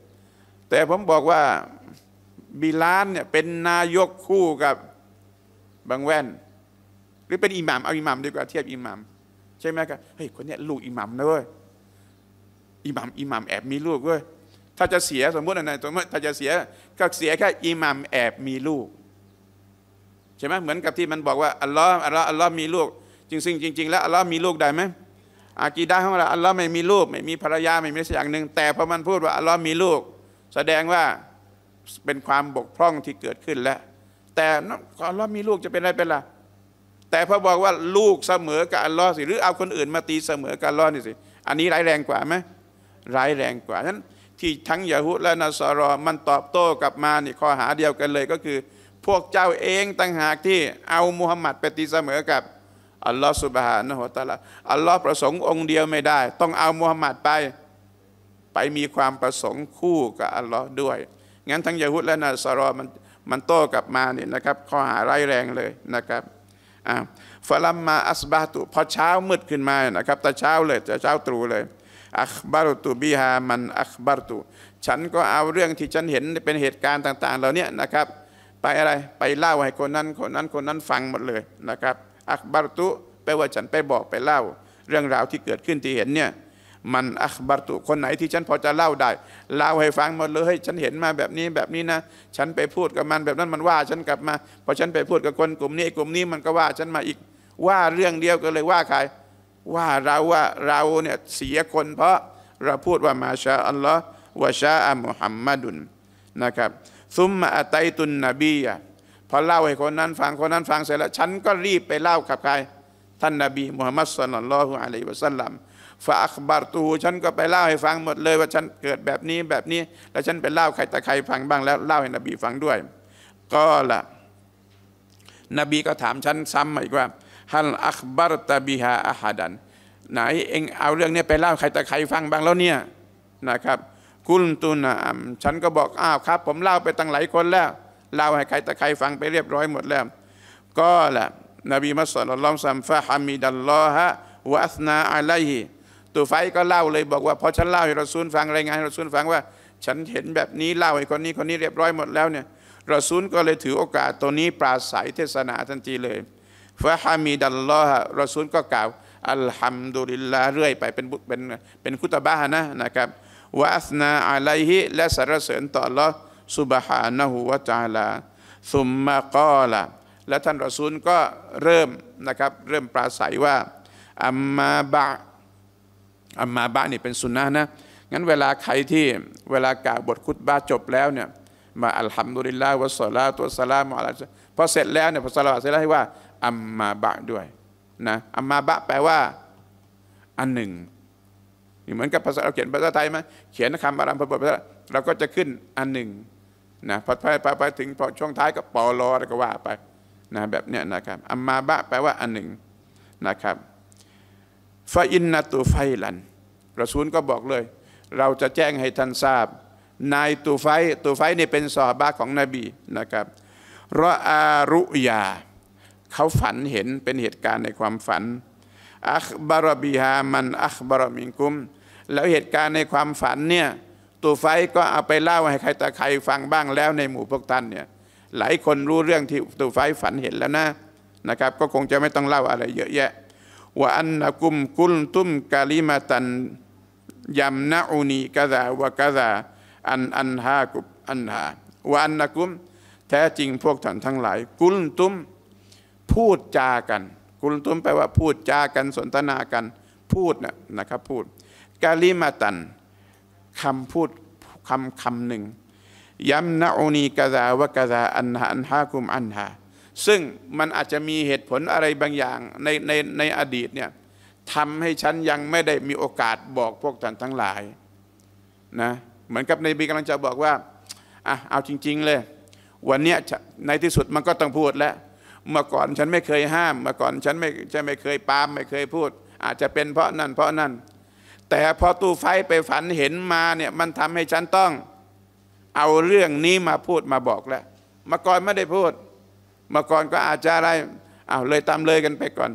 แต่ผมบอกว่าบิลานเนี่ยเป็นนายกคู่กับบางแว่นหรือเป็นอิหมัมเอาอิหมัมดีกว่าเทียบอิหมัมใช่ไหมครับเฮ้ยคนเนี้ยลูกอิหมัมนะเว้ยอิหมัมอิหมัมแอบมีลูกเว้ยถ้าจะเสียสมมตินะสมมติถ้าจะเสียก็เสียแค่อิหมัมแอบมีลูกใช่ไหมเหมือนกับที่มันบอกว่าอัลลอฮ์อัลลอฮ์อัลลอฮ์มีลูก จริงจริงจริงแล้วอัลลอฮ์มีลูกได้ไหมอากีดาของเราอัลลอฮ์ไม่มีลูก ไม่มีภรรยาไม่มีสักอย่างหนึ่งแต่พอมันพูดว่าอัลลอฮ์มี ลูก แสดงว่าเป็นความบกพร่องที่เกิดขึ้นแล้ว แต่อัลลอฮ์มีลูกจะเป็นอะไรเป็นล่ะแต่พอบอกว่าลูกเสมอ กับอัลลอฮ์สิหรือเอาคนอื่น มาตีเสมอกับอัลลอฮ์นี่สิอันนี้ร้ายแรงกว่าไหมร้ายแรงกว่านั้นที่ทั้งยะฮุและนาสารอมันตอบโต้กลับมานี่ข้อหาเดียวกันเลยก็คือพวกเจ้าเองต่างหากที่เอามุฮัมมัดไปตีเสมอกับอัลลอฮฺสุบฮานะฮุตะลาอัลลอฮฺประสงค์องค์เดียวไม่ได้ ต้องเอามุฮัมมัดไป ไปมีความประสงค์คู่กับอัลลอฮ์ด้วยงั้นทั้งยะฮุและนาสารอมันมันโต้กลับมานี่นะครับ ข้อหาร้ายแรงเลยนะครับฟลัมมาอัสบาตุพอเช้ามืดขึ้นมานะครับแต่เช้าเลยแต่เช้าตรู่เลยอัคบารุตุบิฮามันอัคบารุตุ ฉันก็เอาเรื่องที่ฉันเห็นเป็นเหตุการณ์ต่าง ๆ เหล่านี้นะครับ ไปอะไรไปเล่าให้คนนั้นคนนั้นคนนั้นฟังหมดเลยนะครับอัคบารุตุแปลว่าฉันไปบอกไปเล่าเรื่องราวที่เกิดขึ้นที่เห็นเนี่ย มันอัคบารตุคนไหนที่ฉันพอจะเล่าได้ เล่าให้ฟังหมดเลยฉันเห็นมาแบบนี้แบบนี้นะฉันไปพูดกับมันแบบนั้นมันว่าฉันกลับมาพอฉันไปพูดกับคนกลุ่มนี้กลุ่มนี้มันก็ว่าฉันมาอีกว่าเรื่องเดียวกันเลยว่าใครว่าเราว่าเราเนี่ยเสียคนเพราะเราพูดว่ามาชาอัลลอฮ์วะชาอัมุฮัมมัดุนนะครับ ซุมมาอัตัยตุนนบีอ่ะพอเล่าให้คนนั้นฟังคนนั้นฟังเสร็จแล้วฉันก็รีบไปเล่ากับใคร ท่านนบีมุฮัมมัดสุลลัลลอฮุอะลัยวะสัลลัมฟาอักบารตูฉันก็ไปเล่าให้ฟังหมดเลย ว่าฉันเกิดแบบนี้แบบนี้แล้วฉันไปเล่าใครแต่ใครฟังบ้างแล้วเล่าให้นบีฟังด้วยก็ละ นบีก็ถามฉันซ้ำอีกว่าฮัลอัคบาร์ตาบิฮาอาฮัดัน ไหนเองเอาเรื่องนี้ไปเล่าใครแต่ใครฟังบ้างแล้วเนี่ยนะครับกุลตุนัมฉันก็บอกอ้าวครับ ผมเล่าไปตั้งหลายคนแล้วเล่าให้ใครแต่ใครฟังไปเรียบร้อยหมดแล้ว ก็แหละนบีมัสลิมซัมฟะฮามีดัลลอฮะวาสนาอะลัฮีตูไฟก็เล่าเลยบอกว่าพอฉันเล่าให้เราซูลฟังรายงานให้เราซูลฟังว่า ฉันเห็นแบบนี้เล่าให้คนนี้คนนี้เรียบร้อยหมดแล้วเนี่ยเราซูลก็เลยถือโอกาสตัวนี้ปราศัยเทศนาทันทีเลยฟะฮามีดัลลอฮ์รอซูลก็กล่าว อัลฮัมดุลิลลาเรื่อยไปเป็นเป็นเป็นคุตบะฮ์นะนะครับวะอัสนาอะลัยฮิและสรรเสริญต่ออัลลอฮ์ซุบฮานะฮูวะตาลาซุมมะกอละและท่านรอซูลก็เริ่มนะครับเริ่มปราศัยว่า อัมมาบะอัมมาบะนี่เป็นสุนนะนะงั้นเวลาใครที่เวลากล่าวบทคุตบะจบแล้วเนี่ยมาอัลฮัมดุลิลลาห์วะสลาตุวสลามอัลลยฮ์พอเสร็จแล้วเนี่ยพอสลาเสร็จแล้วให้ว่าอัมมาบะด้วยนะอัมมาบะแปลว่า อันหนึ่งเหมือนกับภาษาเราเขียนภาษาไทยไหมเขียนคำอารามพุทภาษาเราก็จะขึ้น อันหนึ่งนะพอไปไปถึงพอช่วงท้ายก็ปอลอแล้วก็ว่าไปนะแบบเนี้ยนะครับอัมมาบะแปลว่าอันหนึ่งนะครับฟาอินนาตูไฟลันรอซูลก็บอกเลย เราจะแจ้งให้ท่านทราบนายตูไฟ ตูไฟนี่เป็นสอบ้าของนบีนะครับรออารุยาเขาฝันเห็นเป็นเหตุการณ์ในความฝัน อัคบารบีฮามันอัคบารมิงกุมแล้วเหตุการณ์ในความฝันเนี่ยตูไฟก็เอาไปเล่าให้ใครตาใครฟังบ้างแล้วในหมู่พวกท่านเนี่ยหลายคนรู้เรื่องที่ตูไฟฝันเห็นแล้วนะนะครับ ก็คงจะไม่ต้องเล่าอะไร เยอะแยะว่าอันนกุม กุลตุมกาลิมาตันยำนาอุนีกะซาวะกะซาอันอันฮากุบอันฮาว่าอันนกุม แท้จริงพวกท่านทั้งหลาย กุลตุมพูดจากันกุลตุมแปลว่าพูดจากันสนทนากันพูดนะนะครับ พูดกาลิมาตันคำพูดคำคำหนึ่งย้ำนาอนีกะซาวะกะซาอันหาอันฮาคุมอันหาซึ่งมันอาจจะมีเหตุผลอะไรบางอย่างในในในอดีตเนี่ยทำให้ฉันยังไม่ได้มีโอกาสบอกพวกท่านทั้งหลายนะเหมือนกับในบีกำลังจะบอกว่าอ่ะเอาจริง ๆ เลย วันนี้ในที่สุดมันก็ต้องพูดแล้วเมื่อก่อนฉันไม่เคยห้ามเมื่อก่อนฉันไม่ฉันไม่เคยปามไม่เคยพูด อาจจะเป็นเพราะนั่นเพราะนั่นแต่พอตู้ไฟไปฝันเห็นมาเนี่ยมันทำให้ฉันต้องเอาเรื่องนี้มาพูดมาบอกแล้ว เมื่อก่อนไม่ได้พูด เมื่อก่อนก็อาจจะอะไรเอาเลยตามเลยกันไปก่อน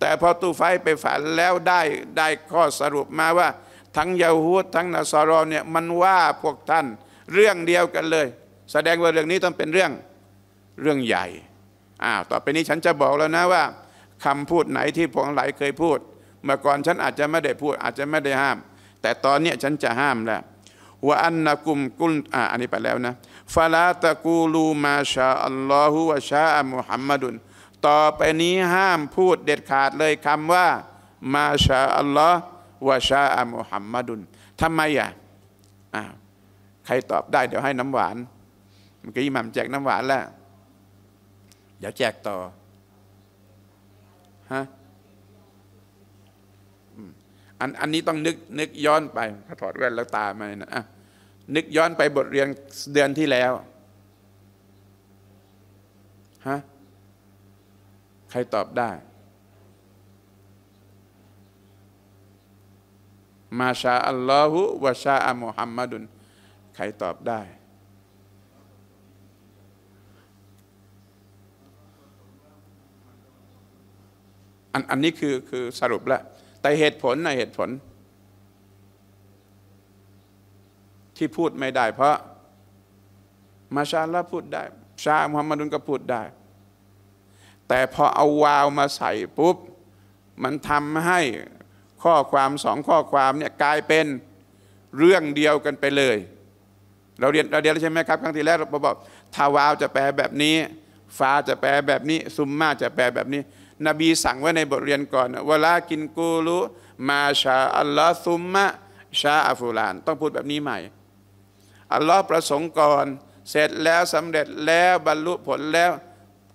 แต่พอตู้ไฟไปฝันแล้วได้ได้ข้อสรุปมาว่า ทั้งยาฮูดทั้งนาซารอเนี่ยมันว่าพวกท่านเรื่องเดียวกันเลย แสดงว่าเรื่องนี้ต้องเป็นเรื่องเรื่องใหญ่อ้าว ต่อไปนี้ฉันจะบอกแล้วนะว่า คำพูดไหนที่พวงไหลเคยพูด เมื่อก่อนฉันอาจจะไม่ได้พูด อาจจะไม่ได้ห้าม แต่ตอนนี้ฉันจะห้ามแล้วว่าอันนักุมกุลอ่าอันนี้ไปแล้วนะฟาลาตะกูลูมาชาอัลลอฮุวะชาอัมุฮัมมัดุนต่อไปนี้ห้ามพูดเด็ดขาดเลยคำว่า มาชาอัลลอฮุวะชาอัมุฮัมมัดุนทำไมอ่ะอ้าวใครตอบได้เดี๋ยวให้น้ำหวานเมื่อกี้มัมแจกน้ำหวานแล้วเดี๋ยวแจกต่อฮะอันอันนี้ต้องนึกนึกย้อนไปถอดแว่นแล้วตามานะะนึกย้อนไปบทเรียนเดือนที่แล้วฮะใครตอบได้ มาชาอัลลอฮุวะชาอัมุฮัมมัดุนใครตอบได้อันอันนี้คือคือสรุปแล้วแต่เหตุผลนะเหตุผล ที่พูดไม่ได้เพราะมาชาลาพูดได้ ชามุฮัมมัดุลก็พูดได้ แต่พอเอาวาวมาใส่ปุ๊บ มันทำให้ข้อความสองข้อความเนี่ยกลายเป็นเรื่องเดียวกันไปเลย เราเรียนเราเรียนใช่ไหมครับ ครั้งที่แรกเราบอกทาวาวจะแปลแบบนี้ฟ้าจะแปลแบบนี้ ซุมมาจะแปลแบบนี้นบีสั่งไว้ในบทเรียนก่อนเวลากินกูรุมาชาอัลลอฮ์ซุมมะชาอัฟูลาน ต้องพูดแบบนี้ใหม่อัลลอฮ์ประสงค์ก่อน เสร็จแล้วสำเร็จแล้วบรรลุผลแล้ว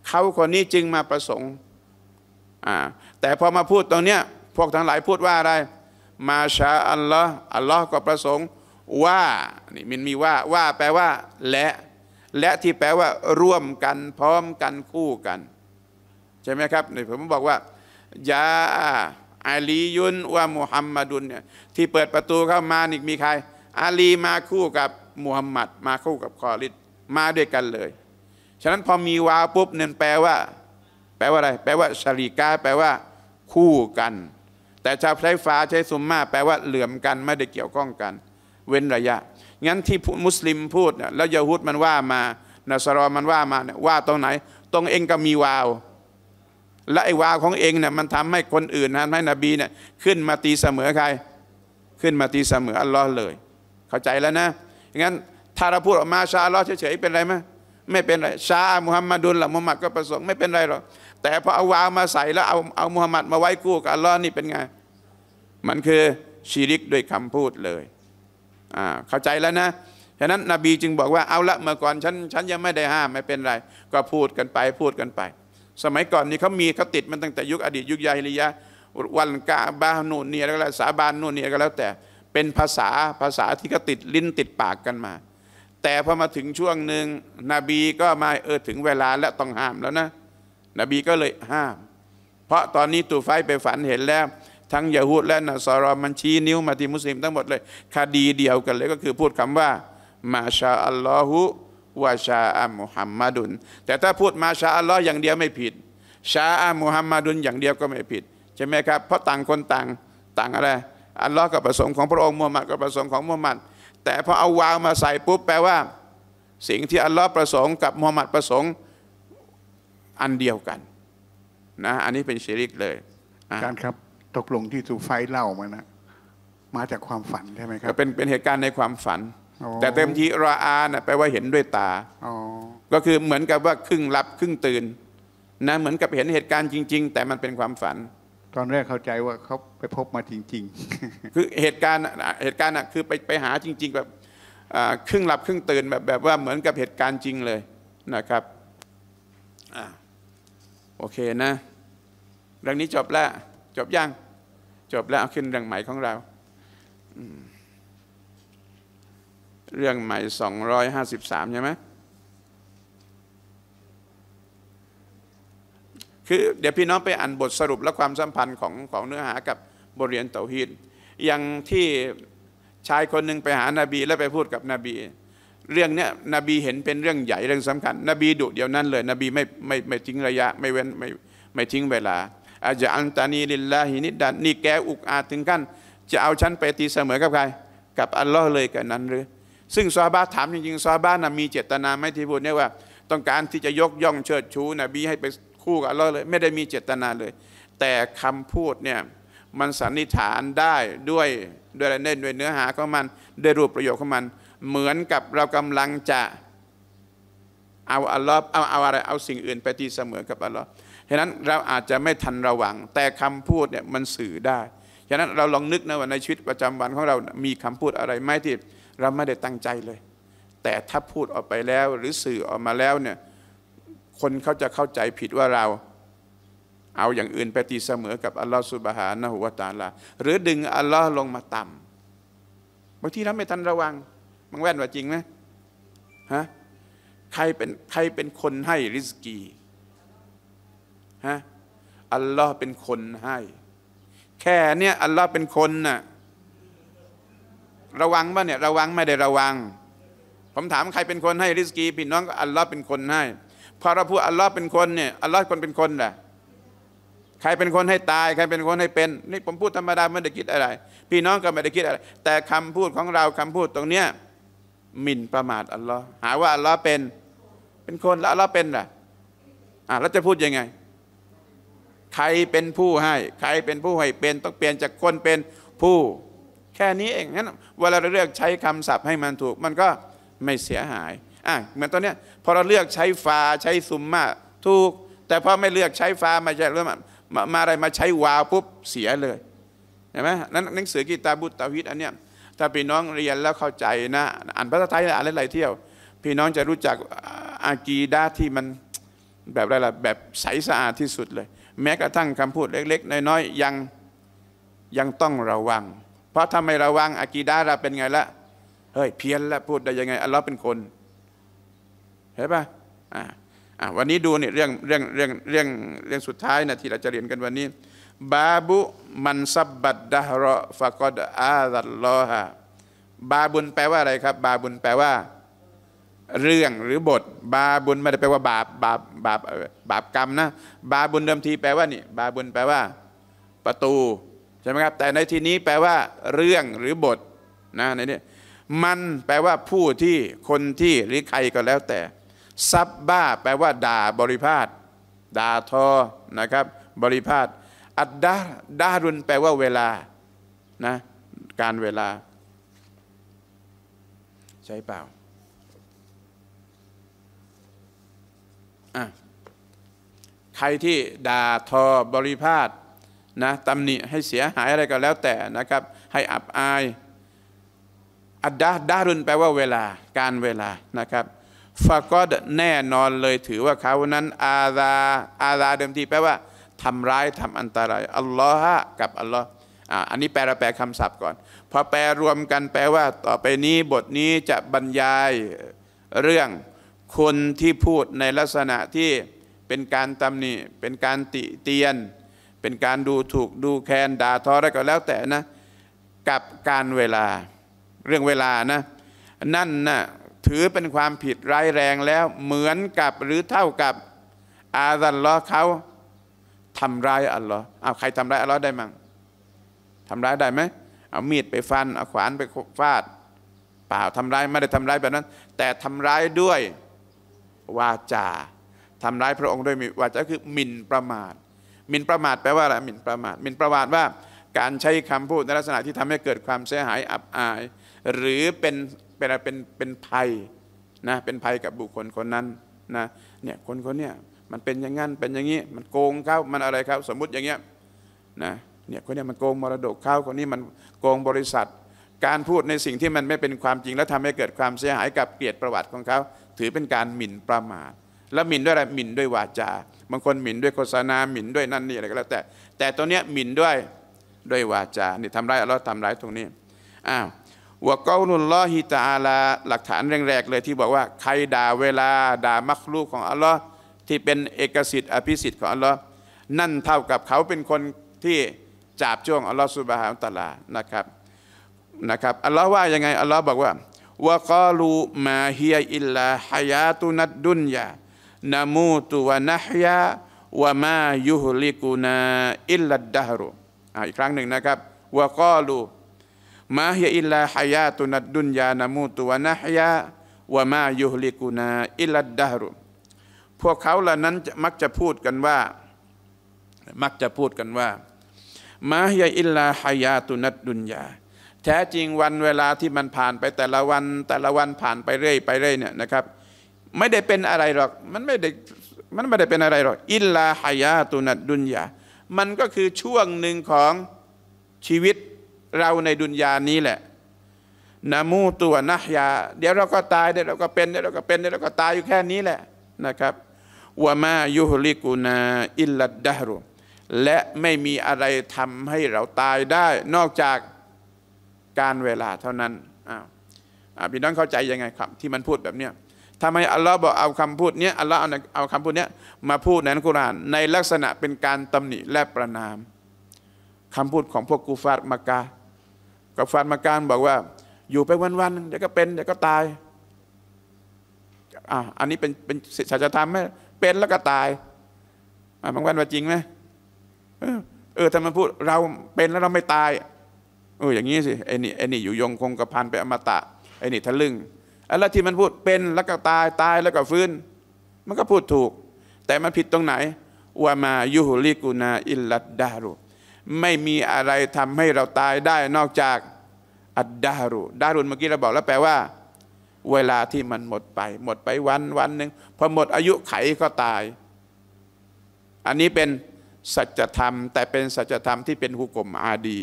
เขาคนนี้จึงมาประสงค์อ่าแต่พอมาพูดตรงเนี้ยพวกทั้งหลายพูดว่าอะไร มาชาอัลลอฮ์อัลลอฮ์ก็ประสงค์ว่านี่มันมีว่าว่าแปลว่าและ และที่แปลว่าร่วมกัน พร้อมกันคู่กันใช่ไหมครับในผมบอกว่า ยาอาลียุนว่ามุฮัมมัดุนเนี่ยที่เปิดประตูเข้ามานี่มีใครอาลีมาคู่กับมุฮัมมัดมาคู่กับคอลิดมาด้วยกันเลย ฉะนั้นพอมีวาปุ๊บเนี่ยแปลว่า แปลว่า อะไร แปลว่าชาริกา แปลว่า คู่กัน แต่ชาวไฟฟ้าใช้ซุมมาแปลว่าเหลื่อมกันไม่ได้เกี่ยวข้องกัน เว้นระยะงั้นที่มุสลิมพูดเนี่ยแล้วยาฮูดมันว่ามานาสรอมันว่ามาเนี่ยว่าตรงไหน ตรงเองก็มีวาวและไอ้วาของเองเนี่ยมันทำให้คนอื่นนะให้นบีเนี่ยขึ้นมาตีเสมอใคร ขึ้นมาตีเสมออัลลอฮ์เลย เข้าใจแล้วนะอย่างนั้น ถ้าเราพูดออกมาชาอัลลอฮ์เฉยๆเป็นไรไหมไม่เป็นไรชามุฮัมมัดุลละมุฮัมมัดก็ประสงค์ไม่เป็นไรหรอกแต่พอเอาวามาใส่แล้วเอาเอามุฮัมมัดมาไว้กู้กับอัลลอฮ์นี่เป็นไง มันคือชีริกด้วยคำพูดเลยอ่าเข้าใจแล้วนะฉะนั้นนบีจึงบอกว่าเอาละเมื่อก่อนฉันฉันยังไม่ได้ห้ามไม่เป็นไร ก็พูดกันไปพูดกันไปสมัยก่อนนี่เขามีเขาติดมันตั้งแต่ยุคอดีตยุคยาฮิริยะวันกาบาโนนเนีกยแล้วก็สาบานโนนเนียก็แล้วแต่ เป็นภาษาภาษาที่เขาติดลิ้นติดปากกันมา แต่พอมาถึงช่วงหนึ่งนบีก็มาเออถึงเวลาแล้วต้องห้ามแล้วนะนบีก็เลยห้าม เพราะตอนนี้ตูไฟไปฝันเห็นแล้ว ทั้งยาฮูดและนัสรอมันชี้นิ้วมาที่มุสลิมทั้งหมดเลย คดีเดียวกันเลยก็คือพูดคำว่า มาชาอัลลอฮฺว่าชาอัมมุฮัมมัดุนแต่ถ้าพูดมาชาอัลลอฮ์อย่างเดียวไม่ผิดชาอัมมุฮัมมัดุนอย่างเดียวก็ไม่ผิดใช่ไหมครับเพราะต่างคนต่างต่างอะไรอัลลอฮ์กับประสงค์ของพระองค์มูฮัมหมัดกับประสงค์ของมูฮัมหมัดแต่พอเอาวาวมาใส่ปุ๊บแปลว่า สิ่งที่อัลลอฮ์ประสงค์กับมูฮัมหมัดประสงค์ อันเดียวกันนะอันนี้เป็นชิริกเลยการครับตกลงที่ถูไฟเล่ามานะมาจากความฝันใช่ไหมครับเป็นเป็นเหตุการณ์ในความฝันแต่เต็มทีราอานะแปลว่าเห็นด้วยตาก็คือเหมือนกับว่าครึ่งหลับครึ่งตื่นนะเหมือนกับเห็นเหตุการณ์จริง ๆ แต่มันเป็นความฝัน ตอนแรกเข้าใจว่าเขาไปพบมาจริง ๆ คือเหตุการณ์เหตุการณ์อ่ะคือไปไปหาจริง ๆ แบบครึ่งหลับครึ่งตื่นแบบแบบว่าเหมือนกับเหตุการณ์จริงเลย นะครับโอเคนะเรื่องนี้จบแล้ว จบยังจบแล้ว เอาขึ้นเรื่องใหม่ของเรา อืมเรื่องใหม่ 253ใช่ไหมคือเดี๋ยวพี่น้องไปอ่านบทสรุปและความสัมพันธ์ของของเนื้อหากับบทเรียนเตาฮีด อย่างที่ชายคนหนึ่งไปหานาบีและไปพูดกับนบี เรื่องนี้นบีเห็นเป็นเรื่องใหญ่เรื่องสำคัญ นบีดุเดียวนั้นเลย นบีไม่ไม่ไม่ทิ้งระยะไม่เว้นไม่ไม่ทิ้งเวลา อาจจะอันตานีลิลลาฮินิดันนี่แกอุกอาจถึงขั้นจะเอาฉันไปตีเสมอกับใครกับอัลลอฮ์เลยกันนั้นหรือซึ่งซาบาถามจริงๆซาบานะมีเจตนาไหมที่พูดเนี่ยว่าต้องการที่จะยกย่องเชิดชูนบีให้ไปคู่กับเราเลยไม่ได้มีเจตนาเลย แต่คำพูดเนี่ยมันสันนิษฐานได้ด้วยด้วยอะไรเน้นด้วยเนื้อหาของมันด้วยรูปประโยคของมัน เหมือนกับเรากำลังจะเอาอัลลอฮ์เอาเอาอะไรเอาสิ่งอื่น ไปตีเสมอกับอัลลอฮ์ฉะนั้นเราอาจจะไม่ทันระวัง แต่คำพูดเนี่ยมันสื่อได้ฉะนั้นเราลองนึกนะว่าในชีวิตประจำวันของเรา มีคำพูดอะไรไหมที่เราไม่ได้ตั้งใจเลย แต่ถ้าพูดออกไปแล้วหรือสื่อออกมาแล้วเนี่ย คนเขาจะเข้าใจผิดว่าเรา เอาอย่างอื่นไปตีเสมอ กับอัลลอฮฺสุบฮานะฮุวาตาลาหรือดึงอัลลอฮ์ลงมาต่ำบางทีเราไม่ทันระวังมังแว่นว่าจริงไหมฮะ ใครเป็นใครเป็นคนให้ริสกี ฮะ อัลลอฮ์เป็นคนให้ แค่เนี้ยอัลลอฮ์เป็นคนนะ่ะระวังป่ะเนี่ย ระวังไม่ได้ระวัง ผมถามใครเป็นคนให้ ริสกี พี่น้องอัลลอฮ์เป็นคนให้พอเราพูดอัลลอฮ์เป็นคนเนี่ยอัลลอฮ์คนเป็นคนแหละใครเป็นคนให้ตาย ใครเป็นคนให้เป็น นี่ผมพูดธรรมดาไม่ได้คิดอะไรพี่น้องก็ไม่ได้คิดอะไรแต่คำพูดของเราคำพูดตรงเนี้ยหมิ่นประมาทอัลลอฮ์หาว่าอัลลอฮ์เป็นเป็นคนแล้วอัลลอฮ์เป็นแหละอ่ะแล้วจะพูดยังไง ใครเป็นผู้ให้ ใครเป็นผู้ให้เป็น ต้องเปลี่ยนจากคนเป็นผู้แค่นี้เอง งั้นเวลาเราเลือกใช้คำศัพท์ให้มันถูก มันก็ไม่เสียหาย อ่ะ เหมือนตอนเนี้ยพอเราเลือกใช้ฟาใช้ซุมมาถูก แต่พอไม่เลือกใช้ฟา มาใช้แล้วมามาอะไรมาใช้วาวปุ๊บเสียเลยเห็นไหมนั้นหนังสือกีตาบุตตาวิทอันเนี้ยถ้าพี่น้องเรียนแล้วเข้าใจนะอ่านภาษาไทยอ่านหลายๆเที่ยว พี่น้องจะรู้จักอากีดาที่มันแบบอะไรล่ะแบบใสสะอาดที่สุดเลย แม้กระทั่งคำพูดเล็ก ๆ น้อยๆยังยังต้องระวังเพราะถ้าไม่ระวังอากีดาเราเป็นไงละเฮ้ยเพี้ยนละพูดได้ยังไง อัลลอฮ์เป็นคน เห็นปะอ่าอ่าวันนี้ดูเนี่ยเรื่องเรื่องเรื่องเรื่องเรื่องสุดท้ายนะที่เราจะเรียนกันวันนี้ บาบุ มันซับบัดดะรอฟะกอดอาดัลลอฮะบาบุญแปลว่าอะไรครับ บาบุญแปลว่า เรื่องหรือบทบาบุญไม่ได้แปลว่าบาปบาปบาปบาปกรรมนะบาบุญเดิมทีแปลว่านี่ บาบุญแปลว่าประตูช่ไหมครับแต่ในที่นี้แปลว่าเรื่องหรือบทนะในนี้มันแปลว่าผู้ที่คนที่หรือใครก็แล้วแต่ซับบ้า แปลว่าด่าบริพาทด่าทอนะครับ บริพาทอัดดาดารุนแปลว่าเวลานะการเวลา ใช่เปล่าอ่ะใครที่ด่าทอบริพาทนะตำหนิ ให้เสียหายอะไรก็แล้วแต่นะครับ ให้อับอาย อัดดาดารุนแปลว่าเวลา การเวลานะครับฟาก็ดแน่นอนเลยถือว่าเขานั้นอาลาอาลาเดิมทีแปลว่าทำร้ายทำอันตราย อัลลอฮ์กับอัลลอฮ์อันนี้แปลแปลคำศัพท์ก่อนพอแปลรวมกันแปลว่าต่อไปนี้บทนี้จะบรรยายเรื่องคนที่พูดในลักษณะที่เป็นการตำหนิเป็นการติเตียนเป็นการดูถูกดูแคลนด่าทออะไรก็แล้วแต่นะกับการเวลาเรื่องเวลานะนั่นนะ่ะถือเป็นความผิดร้ายแรงแล้วเหมือนกับหรือเท่ากับอาดันลอเขาทำร้ายอัลลอฮ์เอาใครทำร้ายอัลลอฮ์ได้มั้งทำร้ายได้ไหมเอามีดไปฟันเอาขวานไปฟาดเปล่าทำร้าย ไม่ได้ทำร้ายแบบนั้น แต่ทำร้ายด้วย วาจาทำร้ายพระองค์ด้วยวาจาคือหมิ่นประมาทหมิ่นประมาทแปลว่าอะไรหมิ่นประมาทหมิ่นประมาทว่าการใช้คำพูดในลักษณะที่ทำให้เกิดความเสียหายอับอาย หรือเป็นเป็นเป็นเป็นภัยนะเป็นภัยกับบุคคลคนนั้นนะเนี่ยคนคนเนี้ยมันเป็นอย่างงั้นเป็นอย่างนี้มันโกงเขามันอะไรเขาสมมุติอย่างเงี้ยนะเนี่ยคนเนี้ยมันโกงมรดกเขาคนนี้มันโกงบริษัท การพูดในสิ่งที่มันไม่เป็นความจริงแล้วทำให้เกิดความเสียหายกับเกียรติประวัติของเขาถือเป็นการหมิ่นประมาทและหมิ่นด้วยอะไรหมิ่นด้วยวาจาบางคนหมิ่นด้วยโฆษณาหมิ่นด้วยนั่นนี่อะไรก็แล้ว แต่ แต่ตัวเนี้ยหมิ่นด้วยด้วยวาจานี่ทำร้ายอัลลอฮ์ทำร้ายตรงนี้อ้าววกอลุลลอฮิตาลา หลักฐานแรกๆเลยที่บอกว่าใครด่าเวลาด่ามักลูกของอัลลอฮ์ที่เป็นเอกสิทธิ์ อภิสิทธิ์ของอัลลอฮ์นั่นเท่ากับเขาเป็นคนที่จับจ้วงอัลลอฮ์สุบฮานตะลานะครับนะครับอัลลอฮ์ว่ายังไงอัลลอฮ์บอกว่าวะกอลูมาฮียอิลลาฮยาตุนัดดุนยานามูตุวานะฮยาวามายุฮลิกุนาอิลลัดดารุอีกครั้งหนึ่งนะครับวะกอลูมาฮิอิลลาฮยาตุนัดดุนยานามูตุวานะฮยาวามายุฮลิกุนาอิลลัดดารุพวกเขาเหล่านั้นมักจะพูดกันว่า มักจะพูดกันว่า มาฮิอิลลาฮยาตุนัดดุนยาแท้จริงวันเวลาที่มันผ่านไปแต่ละวัน แต่ละวันผ่านไปเรื่อยไปเรื่อยเนี่ยนะครับไม่ได้เป็นอะไรหรอกมันไม่ได้มันไม่ได้เป็นอะไรหรอกอิลลาฮายาตุนัดดุนยา มันก็คือช่วงหนึ่งของชีวิตเราในดุนยานี้แหละนามูตัวนะยาเดี๋ยวเราก็ตายเดี๋ยวเราก็เป็นเดี๋ยวเราก็เป็นเดี๋ยวเราก็ตายอยู่แค่นี้แหละนะครับวะมายุฮลิกุนาอิลลัดดารุและไม่มีอะไรทำให้เราตายได้ นอกจากการเวลาเท่านั้นอ้าวพี่น้องเข้าใจยังไงครับ ที่มันพูดแบบเนี้ยทำไมอัลลอฮ์บอกเอาคำพูดเนี้ยอัลลอฮ์เอาเอาคำพูดเนี้ย มาพูดในอัลกุรอาน ในลักษณะเป็นการตำหนิ และ ประนาม คำพูดของพวกกูฟาดมักกะกูฟาดมักกะบอกว่า อยู่ไปวันวันเดี๋ยวก็เป็นเดี๋ยวก็ตายอ่าอันนี้ เป็นเป็นศาสนาธรรมไหมเป็นแล้วก็ตายมาบางวันว่าจริงไหมเออทำไมพูดเราเป็นแล้วเราไม่ตายเอออย่างนี้สิไอ้นี่ไอ้นี่ อยู่ยงคงกระพันไปอมตะไอ้นี่ทะลึ่งอะไรที่มันพูดเป็นแล้วก็ตายตายแล้วก็ฟื้น มันก็พูดถูก แต่มันผิดตรงไหนวามายุหุลิกุนาอิลลัดดารุไม่มีอะไรทำให้เราตายได้ นอกจากอัดดารุดารุนเมื่อกี้เราบอกแล้วแปลว่า เวลาที่มันหมดไป หมดไปวันวันหนึ่งพอหมดอายุไขก็ตาย อันนี้เป็นสัจธรรมแต่เป็นสัจธรรมที่เป็นหุกกลมอาดี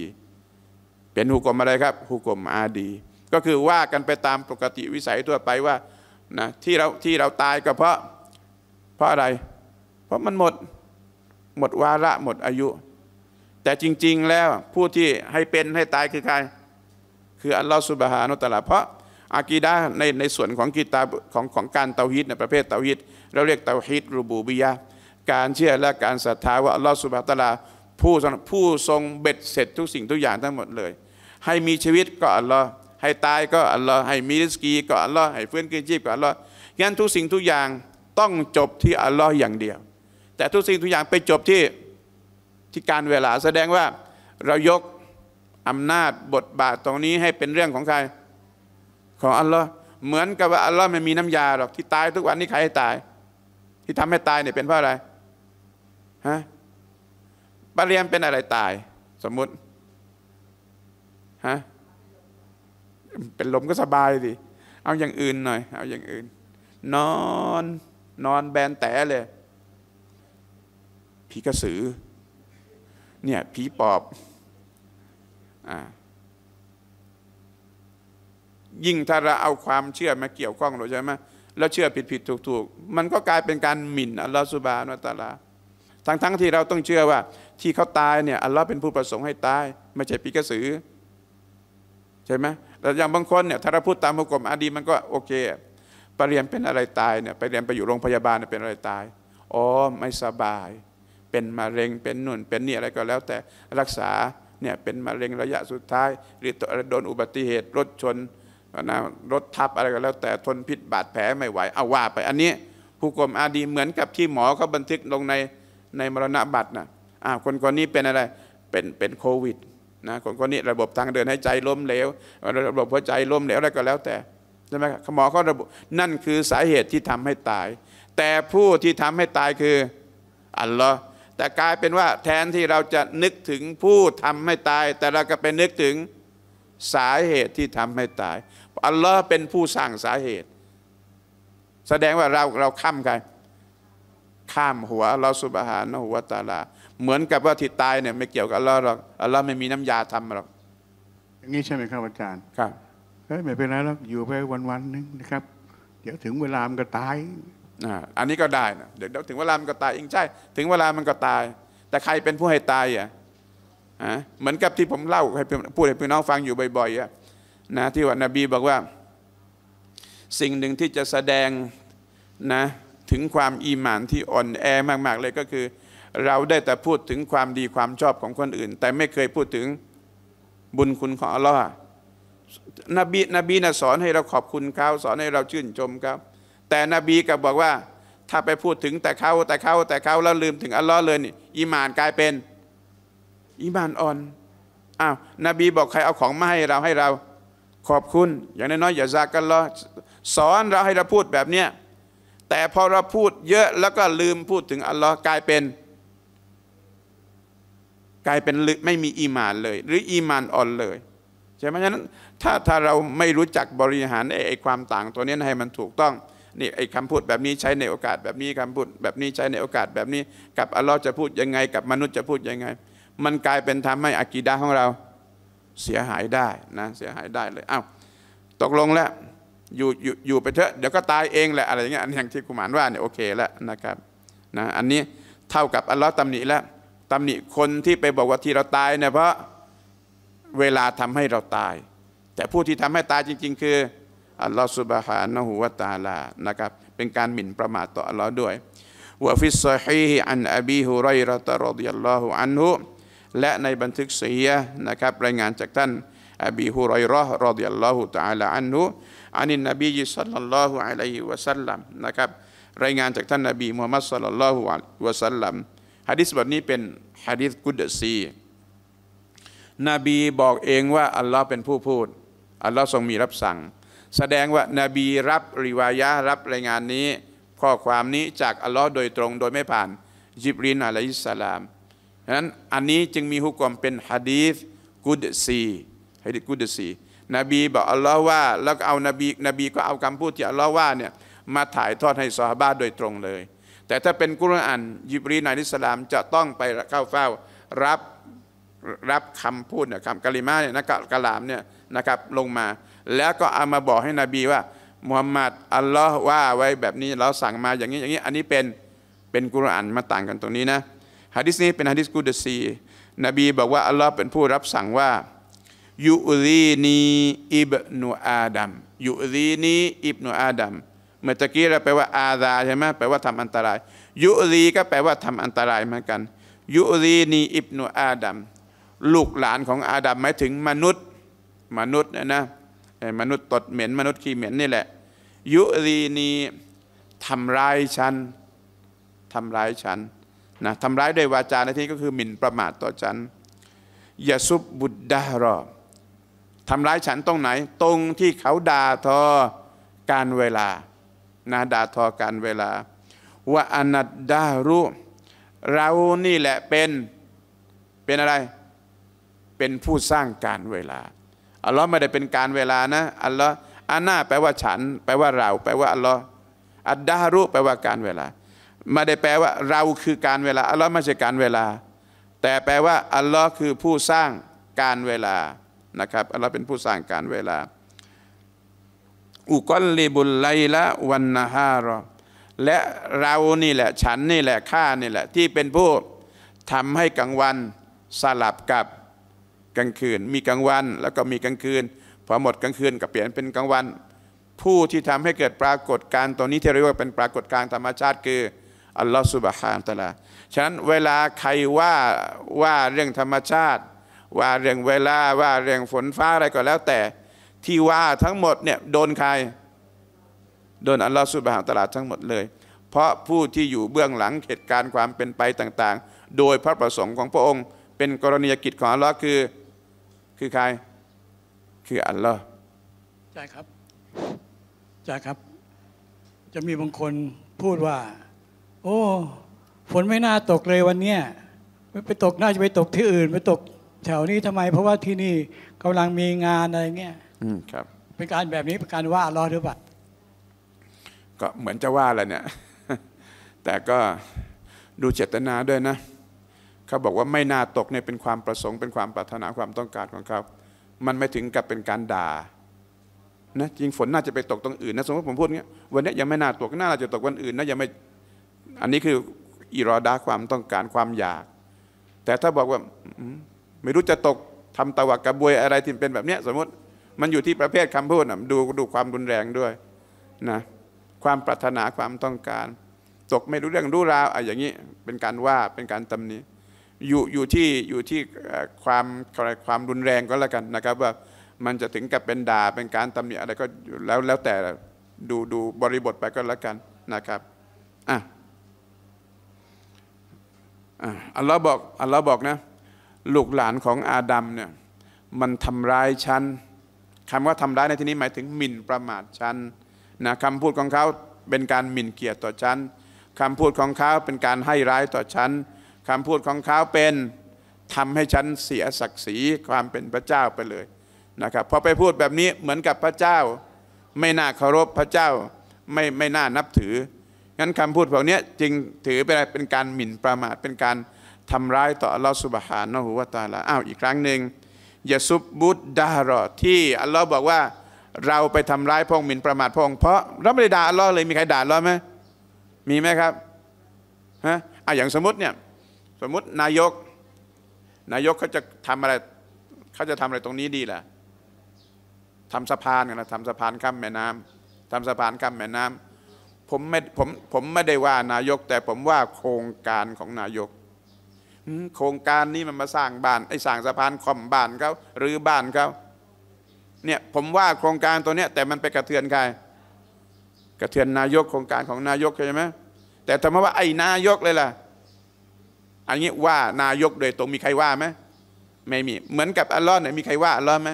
เป็นหุกกลมอะไรครับหุกกลมอาดีก็คือว่ากันไปตามปกติวิสัยทั่วไปว่านะที่เราที่เราตายก็เพราะ เพราะอะไร เพราะมันหมดหมดวาระหมดอายุ แต่จริง ๆแล้วผู้ที่ให้เป็นให้ตายคือใคร คืออัลลอฮฺสุบฮานุตะลาเพราะอากีดาในในส่วนของกีตาของของการเตาฮิตในประเภทเตาฮิตเราเรียกเตาฮิตรูบูบิยะการเชื่อและการศรัทธาว่าอัลลอฮฺสุบฮานุตะลาผู้ผู้ทรงเบ็ดเสร็จทุกสิ่งทุกอย่างทั้งหมดเลย ให้มีชีวิตก็อัลลอฮฺให้ตายก็อัลลอฮ์ให้มีริสกีก็อัลลอฮ์ให้ฟื้นคืนชีพก็อัลลอฮ์งั้นทุกสิ่งทุกอย่างต้องจบที่อัลลอฮ์อย่างเดียว แต่ทุกสิ่งทุกอย่างไปจบที่ที่การเวลาแสดงว่า เรายกอำนาจบทบาทตรงนี้ให้เป็นเรื่องของใคร ของอัลลอฮ์เหมือนกับว่าอัลลอฮ์ไม่มีน้ำยาหรอก ที่ตาย ทุกวันนี้ใครให้ตาย ที่ทำให้ตายเนี่ยเป็นเพราะอะไรฮะปาเรียมเป็นอะไรตาย สมมุติฮะเป็นลมก็สบายสิเอาอย่างอื่นหน่อย เอาอย่างอื่น นอนนอนแบนแต่เลย ผีกระสือ เนี่ยผีปอบอ่ายิ่งถ้าเราเอาความเชื่อมาเกี่ยวข้องหรือใช่ไหมแล้วเชื่อผิดผิดถูกถูกมันก็กลายเป็นการหมิ่นอัลลอฮฺสุบานุตาลาทั้งทั้งที่เราต้องเชื่อว่า ที่เขาตายเนี่ยอัลลอฮฺเป็นผู้ประสงค์ให้ตายไม่ใช่ผีกระสือใช่ไหมแต่อย่างบางคนเนี่ยถ้าเราพูดตามมุกกมอดีมันก็โอเคไปเรียนเป็นอะไรตายเนี่ยไปเรียนไปอยู่โรงพยาบาลเป็นอะไรตาย อ๋อไม่สบาย เป็นมะเร็งเป็นนุ่นเป็นนี่อะไรก็แล้ว แต่รักษาเนี่ยเป็นมะเร็งระยะสุดท้าย หรือโดนอุบัติเหตุ รถชนนะรถทับอะไรก็แล้ว แต่ทนพิษบาดแผลไม่ไหวเอาว่าไปอันนี้ ผู้กรมอาดีเหมือนกับที่หมอเขาบันทึกลงในในมรณะบัตรนะอ้าวคนคนนี้เป็นอะไรเป็นเป็นโควิดนะคนคนนี้ระบบทางเดินหายใจล้มเหลวระบบหัวใจล้มเหลวอะไรก็แล้วแต่ใช่ไหมหมอเขาระบุนั่นคือสาเหตุที่ทำให้ตาย แต่ผู้ที่ทำให้ตายคือ อัลลอฮ์แต่กลายเป็นว่าแทนที่เราจะนึกถึงผู้ทำให้ตาย แต่เราก็ไปนึกถึงสาเหตุที่ทำให้ตาย อัลลอฮ์เป็นผู้สร้างสาเหตุ แสดงว่าเราเราข้ามใครข้ามหัวเราสุบฮานะหัวตาลาเหมือนกับว่าที่ตายเนี่ยไม่เกี่ยวกับอัลลอฮ์หรอกอัลลอฮ์ไม่มีน้ำยาทำหรอกอย่างนี้ใช่ไหมครับอาจารย์ ครับ เฮ้ยไม่เป็นไรหรอกอยู่ไปวันวันนึงนะครับ เดี๋ยวถึงเวลามันก็ตายอันนี้ก็ได้นะเดี๋ยวถึงเวลามันก็ตายเองใช่ ถึงเวลามันก็ตาย แต่ใครเป็นผู้ให้ตายอ่ะเหมือนกับที่ผมเล่าให้พูดให้พี่น้องฟังอยู่บ่อยๆอ่ะนะที่ว่านบีบอกว่าสิ่งหนึ่งที่จะแสดงนะถึงความอีหมานที่อ่อนแอมาก ๆ เลยก็คือเราได้แต่พูดถึงความดีความชอบของคนอื่น แต่ไม่เคยพูดถึงบุญคุณของอัลลอฮ์นบี นบีนะสอนให้เราขอบคุณเขาสอนให้เราชื่นชมเขาแต่นบีก็บอกว่าถ้าไปพูดถึงแต่เขาแต่เขาแต่เขาแล้วลืมถึงอัลลอฮ์เลยนี่อิมานกลายเป็นอิมานอ่อนอ้าวนบีบอกใครเอาของมาให้เราให้เราขอบคุณอย่างน้อยๆอย่าซากกันล้อสอนเราให้เราพูดแบบเนี้ยแต่พอเราพูดเยอะแล้วก็ลืมพูดถึงอัลลอฮ์กลายเป็นกลายเป็นไม่มีอีมานเลยหรืออีมานอ่อนเลยใช่ไหมฉะนั้นถ้าถ้าเราไม่รู้จักบริหารไอ้ไอความต่าง ตัวนี้ให้มันถูกต้องนี่ไอ้คำพูดแบบนี้ใช้ในโอกาสแบบนี้คำพูดแบบนี้ใช้ในโอกาสแบบนี้กับอัลลอฮ์จะพูดยังไงกับมนุษย์จะพูดยังไง มันกลายเป็นทำให้อากีดาของเราเสียหายได้นะเสียหายได้เลยอ้าวตกลงแล้วอยู่อยู่อยู่ไปเถอะเดี๋ยวก็ตายเองแหละอะไรอย่างเงี้ยอย่างที่คุมานว่าเนี่ยโอเคแล้วนะครับนะอันนี้เท่ากับอัลลอฮ์ตำหนิแล้วตำหนิคนที่ไปบอกว่าที่เราตายเนี่ยเพราะ เวลาทำให้เราตาย แต่ผู้ที่ทำให้ตายจริงๆคืออัลลอฮฺสุบฮานะฮูวะตาลานะครับเป็นการหมิ่นประมาทต่ออัลลอฮ์ด้วยวะฟิสซีฮีอันอบีฮุไรระตะรดิยัลลอฮุอันฮุและในบันทึกเสียนะครับรายงานจากท่าน อบีฮุไรระรดิยัลลอฮุตะาลาอันฮุอันินนบีสัลลัลลอฮุอะลัยฮิวะสัลลัมนะครับรายงานจากท่านนบีมุฮัมมัดสัลลัลลอฮุวะสัลลัมฮะดิษบทนี้เป็นฮะดิษกุดซีนบีบอกเองว่าอัลลอฮ์เป็นผู้พูด อัลลอฮ์ทรงมีรับสั่ง แสดงว่านาบีรับริวายะรับรายงานนี้ ข้อความนี้จากอัลลอฮ์โดยตรงโดยไม่ผ่านยิบรินอะลัยฮิสสลามฉะนั้นอันนี้จึงมีฮุกกอมเป็นฮะดีษกุดซีฮะดีษกุดซีนบีบอกอัลลอฮ์ว่าแล้วก็เอานบีนบีก็เอาคำพูดที่อัลลอฮ์ว่าเนี่ยมาถ่ายทอดให้ซอฮาบะโดยตรงเลยแต่ถ้าเป็นกุรอานยิบรีนายนิสลามจะต้องไปเข้าเฝ้ารับรับคำพูดเนี่ยคำกะลิมาเนี่ยนะกะลามเนี่ยนะครับลงมา แล้วก็เอามาบอกให้นบีว่ามุฮัมมัดอัลลอฮ์ว่าไว้แบบนี้เราสั่งมาอย่างนี้อย่างนี้อันนี้เป็นเป็นกุรอานมาต่างกันตรงนี้นะฮะดิษนี้เป็นฮะดิษกุดซีนบี บอกว่าอัลลอฮ์เป็นผู้รับสั่งว่ายูรีนีอิบนูอาดัมยูรีนีอิบนูอาดัมเมื่อตะกี้เราแปลว่าอาดาใช่ไหมแปลว่าทำอันตราย ยุรีก็แปลว่าทำอันตรายเหมือนกัน ยุรีนี อิบนุอาดัมลูกหลานของอาดัมหมายถึงมนุษย์ มนุษย์นะนะมนุษย์ตดเหม็นมนุษย์ขี้เหม็นนี่แหละ ยุรีนีทำร้ายฉันทำร้ายฉันนะทำร้ายด้วยวาจาในที่ก็คือหมิ่นประมาทต่อฉันยาซุบบุดดารอทำร้ายฉันตรงไหน ตรงที่เขาด่าทอการเวลานะด่าทอกันเวลา ว่าอนัดดารุ เรานี่แหละเป็น เป็นอะไร เป็นผู้สร้างการเวลา อัลลอฮ์ไม่ได้เป็นการเวลานะ อัลลอฮ์อานาแปลว่าฉัน แปลว่าเรา แปลว่าอัลลอฮ์อัดดารุแปลว่าการเวลา ไม่ได้แปลว่าเราคือการเวลา อัลลอฮ์ไม่ใช่การเวลา แต่แปลว่า อัลลอฮ์คือผู้สร้างการเวลา นะครับ อัลลอฮ์เป็นผู้สร้างการเวลาอุกอลลิบุลไลละวันนาฮารอและเรานี่แหละ ฉันนี่แหละ ข้านี่แหละ ที่เป็นผู้ทำให้กลางวันสลับกับกลางคืนมีกลางวัน แล้วก็มีกลางคืน พอหมดกลางคืนก็เปลี่ยนเป็นกลางวัน ผู้ที่ทำให้เกิดปรากฏการณ์ตัวนี้ ที่เรียกว่าเป็นปรากฏการณ์ธรรมชาติคืออัลลอฮฺสุบฮานตะลาฉะนั้นเวลาใครว่า ว่าเรื่องธรรมชาติ ว่าเรื่องเวลาว่าเรื่องฝนฟ้าอะไรก็แล้วแต่ที่ว่าทั้งหมดเนี่ยโดนใครโดนอัลลอฮฺสุบฮานตลาดทั้งหมดเลย เพราะผู้ที่อยู่เบื้องหลังเหตุการณ์ความเป็นไปต่าง ๆ โดยพระประสงค์ของพระองค์ เป็นกรณียกิจของอัลลอฮ์คือคือใคร คืออัลลอฮ์ใช่ครับใช่ครับจะมีบางคน พูดว่า โอ้ฝน ไม่น่าตกเลยวันเนี้ยไปตกน่าจะไปตกที่อื่นไปตกแถวนี้ทำไม เพราะว่าที่นี่กำลังมีงานอะไรเงี้ยครับเป็นการแบบนี้เป็นการว่า รอหรือเปล่า ก็เหมือนจะว่าแหละเนี่ย แต่ก็ดูเจตนาด้วยนะ เขาบอกว่าไม่น่าตกเนี่ยเป็นความประสงค์เป็นความปรารถนาความต้องการของเขามันไม่ถึงกับเป็นการด่า นะ จริงฝนน่าจะไปตกตรงอื่นนะสมมติผมพูดเงี้ยวันนี้ยังไม่น่าตกน่าจะตกวันอื่นนะยังไม่อันนี้คืออิรอดาความต้องการความอยาก แต่ถ้าบอกว่าไม่รู้จะตกทำตะวักกระบวยอะไรที่เป็นแบบเนี้ยสมมติมันอยู่ที่ประเภทคำพูดนะดูดูความรุนแรงด้วยนะความปรารถนาความต้องการ ตกไม่รู้เรื่องรู้ราวอะอย่างนี้เป็นการว่าเป็นการตำหนิอยู่อยู่ที่อยู่ที่ความความรุนแรงก็แล้วกันนะครับ ว่ามันจะถึงกับเป็นด่า เป็นการตำหนิอะไรก็แล้วแล้วแต่ดูดูบริบทไปก็แล้วกันนะครับ อ่ะอัลลอฮ์บอกอัลลอฮ์บอกนะลูกหลานของอาดัมเนี่ยมันทำร้ายฉันคำว่าทำร้ายในที่นี้หมายถึงหมิ่นประมาทฉันนะคำพูดของเขาเป็นการหมิ่นเกียรติต่อฉันคำพูดของเขาเป็นการให้ร้ายต่อฉันคำพูดของเขาเป็นทำให้ฉันเสียศักดิ์ศรีความเป็นพระเจ้าไปเลยนะครับพอไปพูดแบบนี้เหมือนกับพระเจ้า ไม่น่าเคารพพระเจ้าไม่ไม่น่านับถืองั้นคำพูดพวกนี้จริงถือเป็นอะไรเป็นการหมิ่นประมาทเป็นการทำร้ายต่ออัลลอฮฺสุบฮานะฮูวาตาละอ้าวอีกครั้งหนึ่งยาซุบบุตดารอที่อัลลอฮ์บอกว่าเราไปทำร้ายพงหมินประมาทพงเพราะ เราไม่ได้ด่าอัลลอฮ์เลยมีใครด่าอัลลอฮ์ไหมมีไหมครับฮะอ่ะอย่างสมมติเนี่ย สมมตินายก นายกเขาจะทำอะไรเขาจะทำอะไรตรงนี้ดีล่ะทำสะพานกันนะทำสะพานข้ามแม่น้ำ ทำสะพานข้ามแม่น้ำผมไม่ผมผมไม่ได้ว่านายก แต่ผมว่าโครงการของนายกโครงการนี้มันมาสร้างบ้านไอ้สร้างสะพานคอมบ้านเขาหรือบ้านเขาเนี่ยผมว่าโครงการตัวเนี้ย แต่มันไปกระเทือนใคร กระเทือนนายกโครงการของนายกใช่ไหมแต่ทำไมว่าไอ้นายกเลยล่ะอันนี้ว่านายกโดยตรงมีใครว่าไหมไม่มี เหมือนกับอัลลอฮ์เนี่ยมีใครว่า อัลลอฮ์ไหม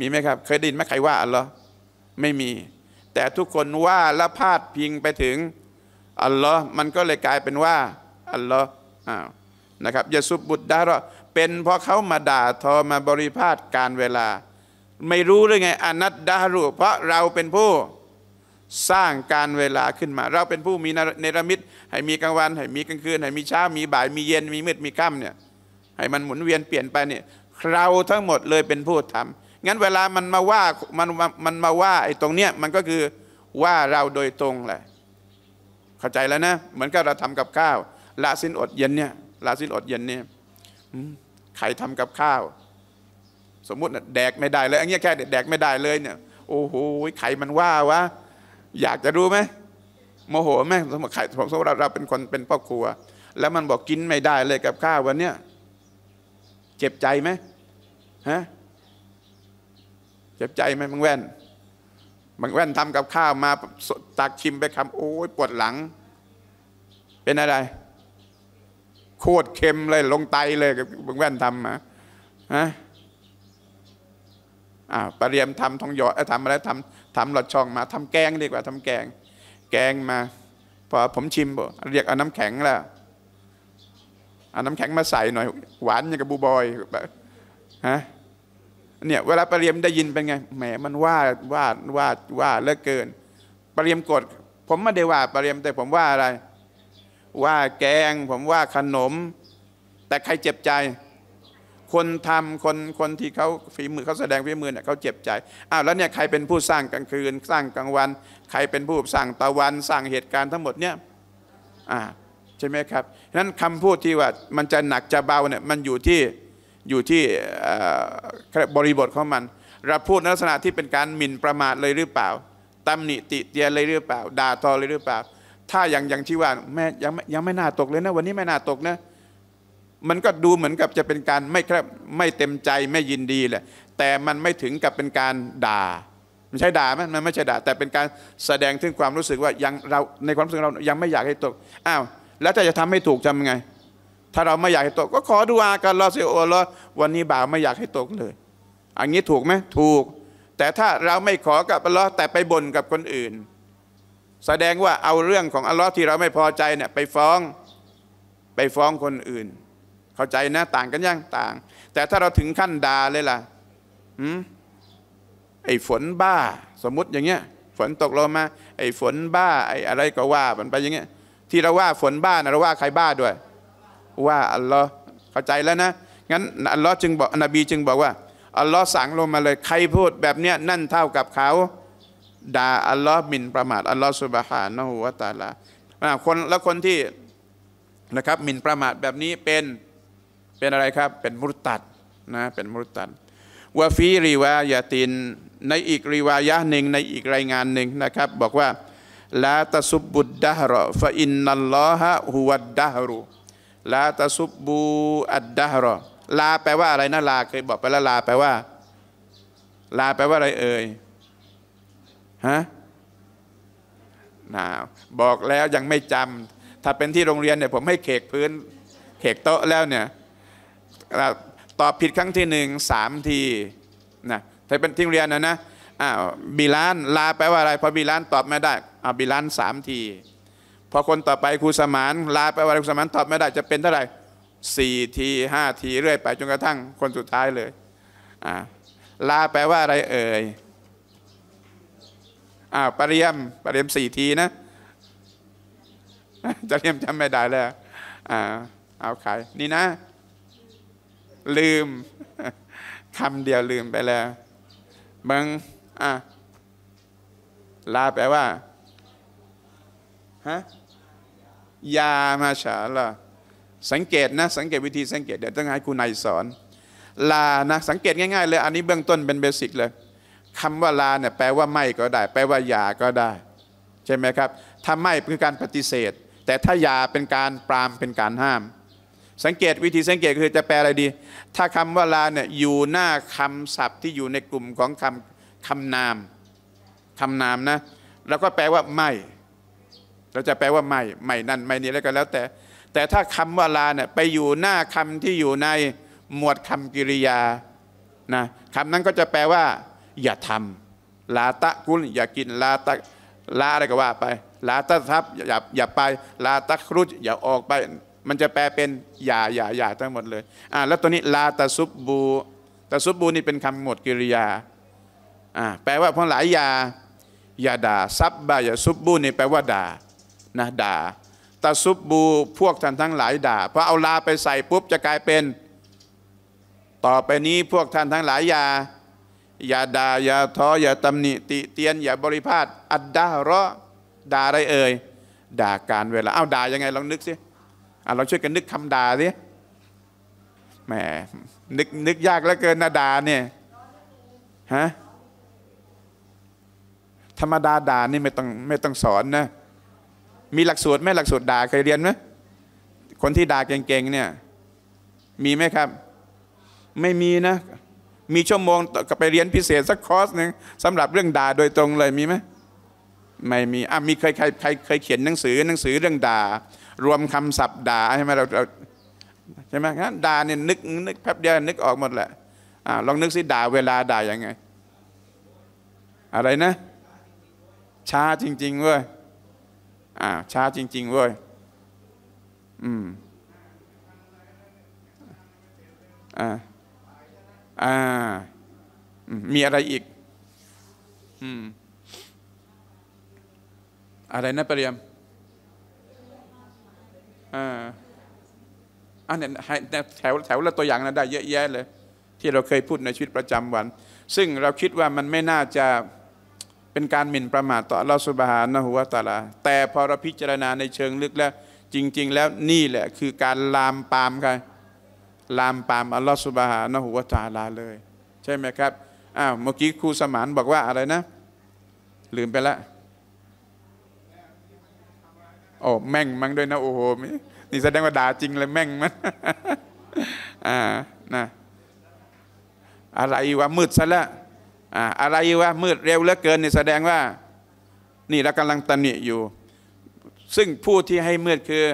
มีไหมครับเคยดินไหมใครว่าอัลลอฮ์ไม่มี แต่ทุกคนว่าละพาดพิงไปถึงอัลลอฮ์มันก็เลยกลายเป็นว่า อัลลอฮ์อ้าวนะครับยาสุบบุตรดาราเป็นเพราะเขามาด่าทอมาบริพาทการเวลา ไม่รู้หรือไงอนัตดารุเพราะเราเป็นผู้สร้างการเวลาขึ้นมา เราเป็นผู้มีเนรมิตให้มีกลางวันให้มีกลางคืนให้มีเช้ามีบ่ายมีเย็นมีมืดมีค่ำเนี่ยให้มันหมุนเวียนเปลี่ยนไปเนี่ยเราทั้งหมดเลยเป็นผู้ทำ งั้นเวลามันมาว่ามันมันมาว่าไอ้ตรงเนี้ยมันก็คือว่าเราโดยตรงแหละ เข้าใจแล้วนะเหมือนกับเราทำกับข้าวละสิน อดเย็นเนี่ยละสินอดเย็นเนี่ยใครทำกับข้าว สมมุตินะแดกไม่ได้เลยอันนี้แค่แดกไม่ได้เลยเนี่ยโอ้โหไข่มันว่าวะ อยากจะรู้ไหมโมโหไหมสมมติไข่สมมติเราเราเป็นคนเป็นพ่อครัว แล้วมันบอกกินไม่ได้เลยกับข้าววันเนี้ยเจ็บใจไหมฮะเจ็บใจไหมมึงแว่นมึงแว่นทำกับข้าวมาตักชิมไปคำโอ้ยปวดหลัง เป็นอะไรโคตรเค็มเลยลงไตเลยบางแว่นทำมาฮะอ่าปรเรียมทำทองหยอดทำอะไรทำทำหลอดช่องมาทำแกงดีกว่าทำแกง แกงมาพอผมชิมบอกเรียกเอาน้ำแข็งแล้วเอาน้ำแข็งมาใส่หน่อยหวานอย่างกับบูบอย ฮะ เนี่ยเวลาปรเรียมได้ยินเป็นไง แหมมันว่าว่าว่าว่าเลิกเกินปรเรียมกด ผมไม่ได้ว่าปรเรียมแต่ผมว่าอะไรว่าแกงผมว่าขนม แต่ใครเจ็บใจ คนทำคน คนที่เขาฝีมือเขาแสดงฝีมือเนี่ยเขาเจ็บใจอ้าวแล้วเนี่ยใครเป็นผู้สร้างกลางคืน สร้างกลางวัน ใครเป็นผู้สร้างตะวัน สร้างเหตุการณ์ทั้งหมดเนี่ยอ่าใช่ไหมครับนั้นคำพูดที่ว่ามันจะหนักจะเบาเนี่ยมันอยู่ที่อยู่ที่บริบทของมัน เราพูดในลักษณะที่เป็นการหมิ่นประมาทเลยหรือเปล่าตำหนิติเตียนเลยหรือเปล่าด่าทอเลยหรือเปล่าถ้าอย่างอย่างที่ว่าแม่ยังยังไม่น่าตกเลยนะวันนี้ไม่น่าตกนะมันก็ดูเหมือนกับจะเป็นการไม่ครับไม่เต็มใจไม่ยินดีแหละ แต่มันไม่ถึงกับเป็นการด่าไม่ใช่ด่าไหมมันไม่ใช่ด่าแต่เป็นการแสดงถึงความรู้สึกว่ายังเราในความรู้สึกเรายังไม่อยากให้ตกอ้าวแล้วถ้าจะทำให้ถูกทํงไง ถ้าเราไม่อยากให้ตก ก็ขอดูอากันรอสิโอรอวันนี้บ่าวไม่อยากให้ตกเลยอันนี้ถูกไหมถูก แต่ถ้าเราไม่ขอกับรอแต่ไปบ่นกับคนอื่นแสดงว่าเอาเรื่องของอัลลอฮ์ที่เราไม่พอใจเนี่ย ไปฟ้อง ไปฟ้องคนอื่น เข้าใจนะ ต่างกันยังต่าง แต่ถ้าเราถึงขั้นด่าเลยล่ะอืมไอ้ฝนบ้า สมมติอย่างเงี้ย ฝนตกลงมา ไอ้ฝนบ้าไอ้อะไรก็ว่ามันไปอย่างเงี้ย ที่เราว่าฝนบ้านะเราว่าใครบ้าด้วย ว่าอัลลอฮ์เข้าใจแล้วนะ งั้นอัลลอฮ์จึงบอกนบีจึงบอกว่าอัลลอฮ์สั่งลงมาเลยใครพูดแบบเนี้ย นั่นเท่ากับเขาด่าอัลลอฮ์มินประมาทอัลลอฮ์สุบฮานะฮูวะตาลาคนและคนที่ นะครับมินประมาทแบบนี้เป็น เป็นอะไรครับ เป็นมุรตัดนะเป็นมุรตัดวาฟีรีวายาติน ในอีกรีวายะหนึ่งในอีกรายงานหนึ่งนะครับ บอกว่าลาตสุบบุดดะฮรฟะอินนัลลอฮะฮุวัดดะฮรุลาตสุบบูอัดดะฮรลาแปลว่าอะไรนะลาเคยบอกไปแล้วลาแปลว่า ลาแปลว่าอะไรเอ่ยฮะนาบอกแล้วยังไม่จำ ถ้าเป็นที่โรงเรียนเนี่ยผมให้เขกพื้น เขกโต๊ะแล้วเนี่ย ตอบผิดครั้งที่หนึ่งสามทีนะถ้าเป็นที่โรงเรียนนะนะอ้าวบีล้านลาแปลว่าอะไร พอบีล้านตอบไม่ได้อ้าวบีล้านสามที พอคนต่อไปครูสมาน ลาไปวันครูสมานตอบไม่ได้จะเป็นเท่าไหร่สี่ทีห้าทีเรื่อยไปจนกระทั่งคนสุดท้ายเลยลาแปลว่าอะไรเอ่ยอ้าวปริยมปริยมสี่ทีนะ จะเรียมจำไม่ได้แล้ว อ่าเอาขายนี่นะ ลืมคำเดียวลืมไปแล้วมึงอ่ะ ลา แปลว่าฮะยามาฉาละสังเกตนะ สังเกตวิธี สังเกตเดี๋ยวต้องให้คุณนายสอน ลานะ สังเกตง่าย ๆ เลย อันนี้เบื้องต้นเป็นเบสิกเลยคำว่าลาเนี่ยแปลว่าไม่ก็ได้ แปลว่าอย่าก็ได้ ใช่ไหมครับถ้าไม่คือการปฏิเสธ แต่ถ้าอย่าเป็นการปรามเป็นการห้าม สังเกตวิธีสังเกตคือจะแปลอะไรดี ถ้าคำว่าลาเนี่ยอยู่หน้าคำศัพท์ที่อยู่ในกลุ่มของคำคำนามคำนามนะเราก็แปลว่าไม่ เราจะแปลว่าไม่ไม่นั่นไม่นี่แล้วก็แล้วแต่ แต่ถ้าคำว่าลาเนี่ยไปอยู่หน้าคำที่อยู่ในหมวดคำกริยานะคำนั้นก็จะแปลว่าอย่าทำลาตะกุลอย่ากินลาตะลาอะไรก็ว่าไป ลาตะ ทับ อย่าอย่าไป ลาตะครุจอย่าออกไป มันจะแปลเป็น อย่าอย่าอย่าทั้งหมดเลยอ่าแล้วตัวนี้ ลาตะซุบบูตะซุบบูนี่เป็นคำหมดกิริยาอ่าแปลว่าพหลายอย่าอย่าด่าซับบาอย่าซุบบูนี่แปลว่าด่านะด่าตะซุบบูพวกท่านทั้งหลายด่าพอเอาลาไปใส่ปุ๊บจะกลายเป็น ต่อไปนี้พวกท่านทั้งหลายอย่าอย่าด่าอย่าท้ออย่าตำหนิติ เตียน อย่าบริพาท อัดดาเราะด่าอะไรเอ่ยด่าการเวลาเอ้าด่ายังไงลองนึกสิอ่เราช่วยกันนึกคำด่าสิแหมนึกนึกยากเหลือเกินนะด่าเนี่ยฮะธรรมดาด่านี่ไม่ต้องไม่ต้องสอนนะมีหลักสูตรไหมหลักสูตรด่าเคยเรียนไหมคนที่ด่าเก่งๆเนี่ยมีไหมครับ ไม่มีนะมีชั่วโมงก็ไปเรียนพิเศษสักคอร์สหนึ่งสำหรับเรื่องด่าโดยตรงเลยมีไหมไม่มีอ่ะมีใครใครใครเคยเขียนหนังสือหนังสือเรื่องด่า รวมคำศัพท์ด่าใช่ไหมเราใช่ไหมครับด่าเนี่ย นึก นึกแป๊บเดียว นึกออกหมดแหละอ่าลองนึกสิด่าเวลาด่ายังไง อะไรนะ ช้าจริงๆเว้ยอ่า ช้าจริงๆเว้ยอืม อ่าอ่ามีอะไรอีก อืมอะไรนะปรียมอ่าอันนี้แถวแถวละตัวอย่างนะได้เยอะแยะเลย ที่เราเคยพูดในชีวิตประจำวัน ซึ่งเราคิดว่ามันไม่น่าจะเป็นการหมิ่นประมาทต่อลอสุบฮานะหัวตาลา แต่พอเราพิจารณาในเชิงลึกแล้ว จริงๆแล้วนี่แหละคือการลามปามใครลามปามอัลลอฮฺสุบฮานะฮุวาตาลาเลย ใช่ไหมครับอ้าวเมื่อกี้ครูสมานบอกว่าอะไรนะ ลืมไปละโอ้แม่งมั้งด้วยนะ โอ้โหนี่แสดงว่าด่าจริงเลยแม่งมันอ่านะอะไรวะมืดซะละอ่าอะไรวะมืดเร็วเหลือเกินนี่แสดงว่า นี่เรากำลังตำหนิอยู่ ซึ่งผู้ที่ให้มืดคือ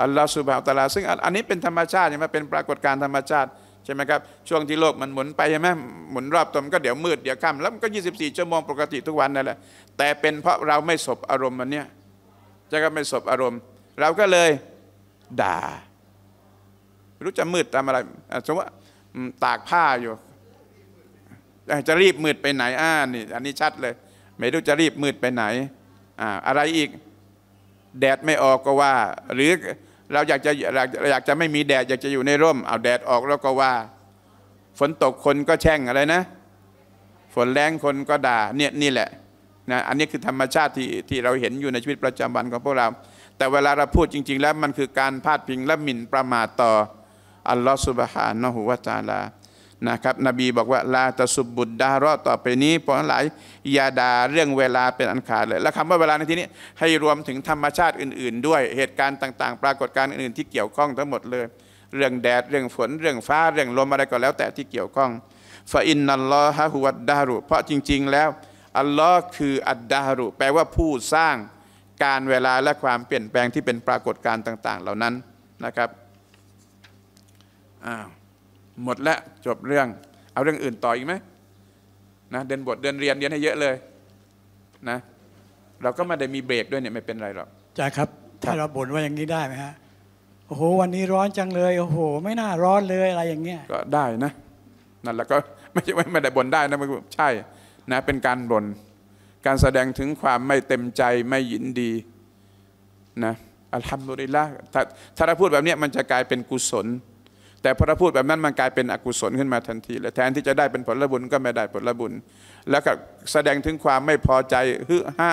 อัลลอฮฺสุบฮาวตะลาซึ่งอันนี้เป็นธรรมชาติใช่ไหมเป็นปรากฏการณ์ธรรมชาติ ใช่ไหมครับ ช่วงที่โลกมันหมุนไปใช่ไหมหมุนรอบตัวมันก็เดี๋ยวมืดเดี๋ยวค่ำแล้วมันก็ 24 ชั่วโมงปกติทุกวันนั่นแหละแต่เป็นเพราะเราไม่สบอารมณ์มันเนี่ยจะก็ไม่สบอารมณ์ เราก็เลยด่า รู้จะมืดทำอะไรสมมติว่าตากผ้าอยู่ จะรีบมืดไปไหนอ่านี่อันนี้ชัดเลย ไม่รู้จะรีบมืดไปไหนอ่าอะไรอีกแดดไม่ออกก็ว่าหรือเราอยากจะอยากอยากจะไม่มีแดดอยากจะอยู่ในร่ม เอาแดดออกแล้วก็ว่า ฝนตกคนก็แช่งอะไรนะ ฝนแรงคนก็ด่าเนี่ยนี่แหละนะอันนี้คือธรรมชาติที่ที่เราเห็นอยู่ในชีวิตประจำวันของพวกเรา แต่เวลาเราพูดจริงๆ แล้วมันคือการพาดพิงและหมิ่นประมาทต่อ อัลลอฮฺสุบฮานะฮุวาจาลานะครับนบีบอกว่า ลาตะสุบบุรดารอต่อไปนี้ เพราะหลาย ยาดาเรื่องเวลาเป็นอันขาดเลย และคำว่าเวลาในที่นี้ ให้รวมถึงธรรมชาติอื่นๆด้วยเหตุการณ์ต่างๆ ปรากฏการณ์อื่นๆ ที่เกี่ยวข้องทั้งหมดเลย เรื่องแดดเรื่องฝนเรื่องฟ้าเรื่องลมอะไรก็แล้วแต่ที่เกี่ยวข้องฟาอินนัลลอฮะฮุวัดดารุเพราะจริงๆแล้ว อัลลอฮ์คืออัดดารุแปลว่าผู้สร้างการเวลาและความเปลี่ยนแปลงที่เป็นปรากฏการณ์ต่าง ๆ เหล่านั้นนะครับอ้าวหมดละจบเรื่องเอาเรื่องอื่นต่ออีกไหมนะเดินบทเดินเรียนเรียนให้เยอะเลยนะเราก็ไม่ได้มีเบรกด้วยเนี่ยไม่เป็นไรหรอกจ่าครับถ้าเราบ่นว่าอย่างนี้ได้ไหมฮะโอ้โหวันนี้ร้อนจังเลยโอ้โห ไม่น่าร้อนเลยอะไรอย่างเงี้ย ก็ได้นะนั่นแล้วก็ไม่ใช่ว่ไม่ได้บ่นได้นะใช่นะเป็นการบ่นการแสดงถึงความไม่เต็มใจไม่ยินดีนะอัลฮัมดุลิลละถ้าถ้าเราพูดแบบนี้มันจะกลายเป็นกุศลแต่พอเราพูดแบบนั้นมันกลายเป็นอกุศลขึ้นมาทันที และแทนที่จะได้เป็นผลบุญก็ไม่ได้ผลบุญ แล้วก็แสดงถึงความไม่พอใจฮึฮะ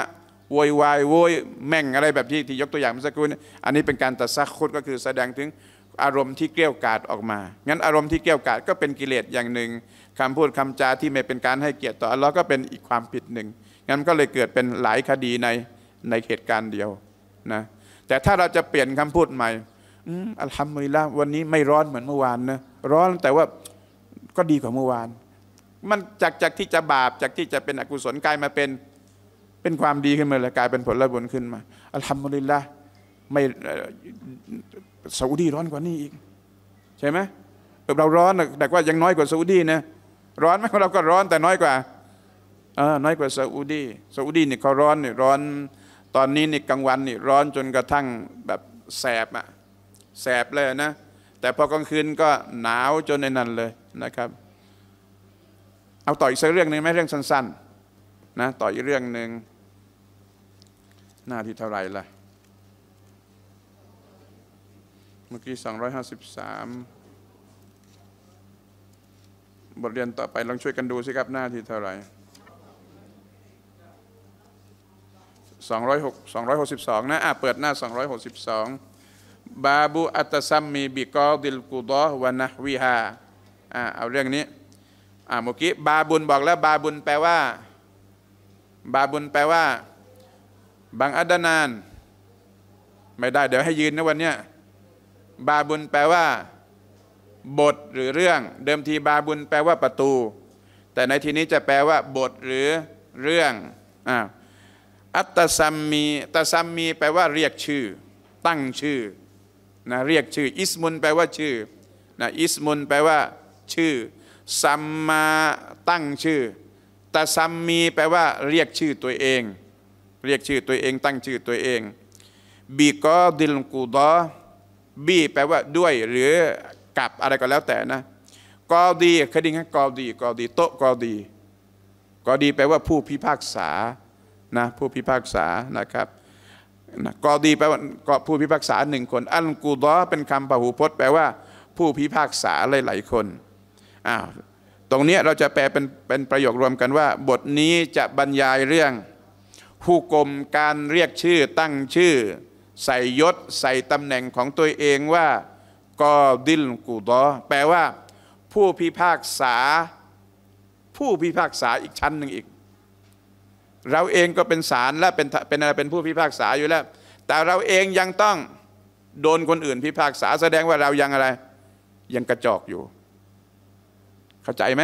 โวยวายโวย แม่งอะไรแบบที่ที่ยกตัวอย่างเมื่อสักครู่นี้อันนี้เป็นการตัดสักคุดก็คือ แสดงถึงอารมณ์ที่เกลี้ยกาดออกมางั้นอารมณ์ที่เกลี้ยลกาดก็เป็นกิเลสอย่างหนึ่ง คำพูดคำจาที่ไม่เป็นการให้เกียรติต่ออัลลอฮ์ก็เป็นอีกความผิดหนึ่งงั้นก็เลยเกิดเป็นหลายคดีในในเหตุการณ์เดียวนะแต่ถ้าเราจะเปลี่ยนคำพูดใหม่อัลฮัมมุลิลละวันนี้ไม่ร้อนเหมือนเมื่อวานนะ ร้อนแต่ว่าก็ดีกว่าเมื่อวาน มันจากจากที่จะบาปจากที่จะเป็นอกุศลกลายมาเป็นเป็นความดีขึ้นมาเลยกลายเป็นผลบุญขึ้นมา อัลฮัมมุลิลละไม่ซาอุดีร้อนกว่านี้อีก ใช่ไหมเราร้อนแต่ว่ายังน้อยกว่าซาอุดีนะ ร้อนไหมเราก็ร้อนแต่น้อยกว่าเออน้อยกว่าซาอุดีซาอุดีเนี่ยเขาร้อนเนี่ยร้อน ตอนนี้นี่กลางวันนี่ร้อนจนกระทั่งแบบแสบอะแสบเลยนะ แต่พอกลางคืนก็หนาวจนในนั้นเลยนะครับ เอาต่ออีกสักเรื่องหนึ่งไหมเรื่องสั้นๆนะต่ออีกเรื่องหนึ่งหน้าที่เท่าไหร่ล่ะ เมื่อกี้253บทเรียนต่อไปลองช่วยกันดูสิครับหน้าที่เท่าไหร่2 6 262นะอ่ะเปิดหน้า 262บาบุอัตซัมมีบิกอดิลกุดอวะนะวิฮาอ่าเอาเรื่องนี้อ่าเมื่อกี้บาบุนบอกแล้วบาบุนแปลว่า บาบุนแปลว่า บางอัดนาน ไม่ได้ เดี๋ยวให้ยืนนะวันเนี้ยบาบุนแปลว่า บทหรือเรื่อง เดิมทีบาบุนแปลว่าประตู แต่ในที่นี้จะแปลว่า บทหรือเรื่องอ่าอัตซัมมีตัซัมมี แปลว่า เรียกชื่อ ตั้งชื่อนะเรียกชื่อ อิสมุนแปลว่าชื่อนะอิสมุนแปลว่าชื่อสัมมา ตั้งชื่อตาซัมมีแปลว่า เรียกชื่อตัวเอง เรียกชื่อตัวเองตั้งชื่อตัวเองบีก็ดิลกูดอบีแปลว่าด้วยหรือกับอะไรก็แล้วแต่นะกอดีคยได้ยนกอดีกอดีโตกอดีกอดีแปลว่าผู้พิพากษานะผู้พิพากษานะครับนะกอดีแปลว่าผู้พิพากษาหนึ่งคน อัลกูดอเป็นคำพหูพจน์แปลว่า ผู้พิพากษาหลายๆคนอ้าวตรงนี้เราจะแปลเป็นเป็นประโยครวมกันว่า บทนี้จะบรรยายเรื่อง ผู้กรมการเรียกชื่อตั้งชื่อ ใส่ยศใส่ตำแหน่งของตัวเองว่า กอดิลกูดอแปลว่าผู้พิพากษา ผู้พิพากษาอีกชั้นหนึ่งอีกเราเองก็เป็นศาลและเป็นเป็นอะไรเป็นผู้พิพากษาอยู่แล้ว แต่เราเองยังต้องโดนคนอื่นพิพากษาแสดงว่าเรายังอะไร ยังกระจอกอยู่ เข้าใจไหม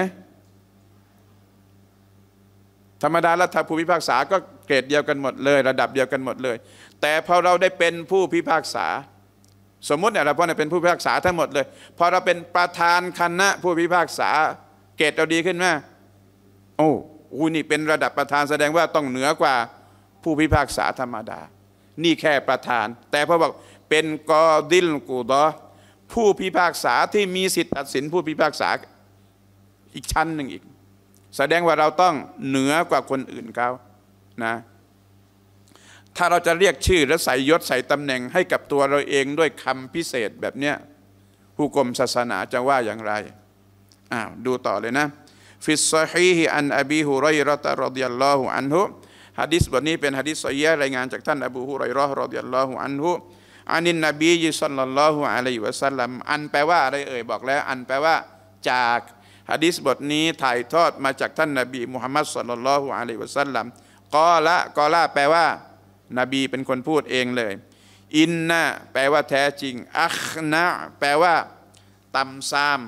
ธรรมดาลัฐผู้พิพากษา ก็เกรดเดียวกันหมดเลย ระดับเดียวกันหมดเลย แต่พอเราได้เป็นผู้พิพากษา สมมติเนี่ยเราพอเป็นผู้พิพากษาทั้งหมดเลยพอเราเป็นประธานคณะ ผู้พิพากษา เกรดเราดีขึ้นไหมโอ้อู้นี่เป็นระดับประธานแสดงว่าต้องเหนือกว่าผู้พิพากษาธรรมดา นี่แค่ประธาน แต่พระบอกเป็นกอดิลกูดอผู้พิพากษาที่มีสิทธิตัดสินผู้พิพากษาอีกชั้นหนึ่งอีก แสดงว่าเราต้องเหนือกว่าคนอื่นเขานะถ้าเราจะเรียกชื่อและใส่ยศใส่ตำแหน่งให้กับตัวเราเองด้วยคำพิเศษแบบเนี้ยผู้กรมศาสนาจะว่าอย่างไรอ้าวดูต่อเลยนะฟิสซอฮีอันอบีฮุไรรอตะรอดิยัลลอฮุอันฮุฮะดิษบทนี้เป็นฮะดิษซอยะรายงานจากท่านอบูฮุไรรอรอดิยัลลอฮุอันฮุอันินนบียิสัลลัลลอฮุอะลัยฮวะสัลลัมอันแปลว่าอะไรเอ่ยบอกแล้ว อันแปลว่าจากฮะดิษบทนี้ ถ่ายทอดมาจากท่านนบีมุฮัมมัดสัลลัลลอฮุอะลัยฮวะสัลลัมกอละกอละแปลว่านบีเป็นคนพูดเองเลย อินนะแปลว่าแท้จริงอัคนะแปลว่าตำซาม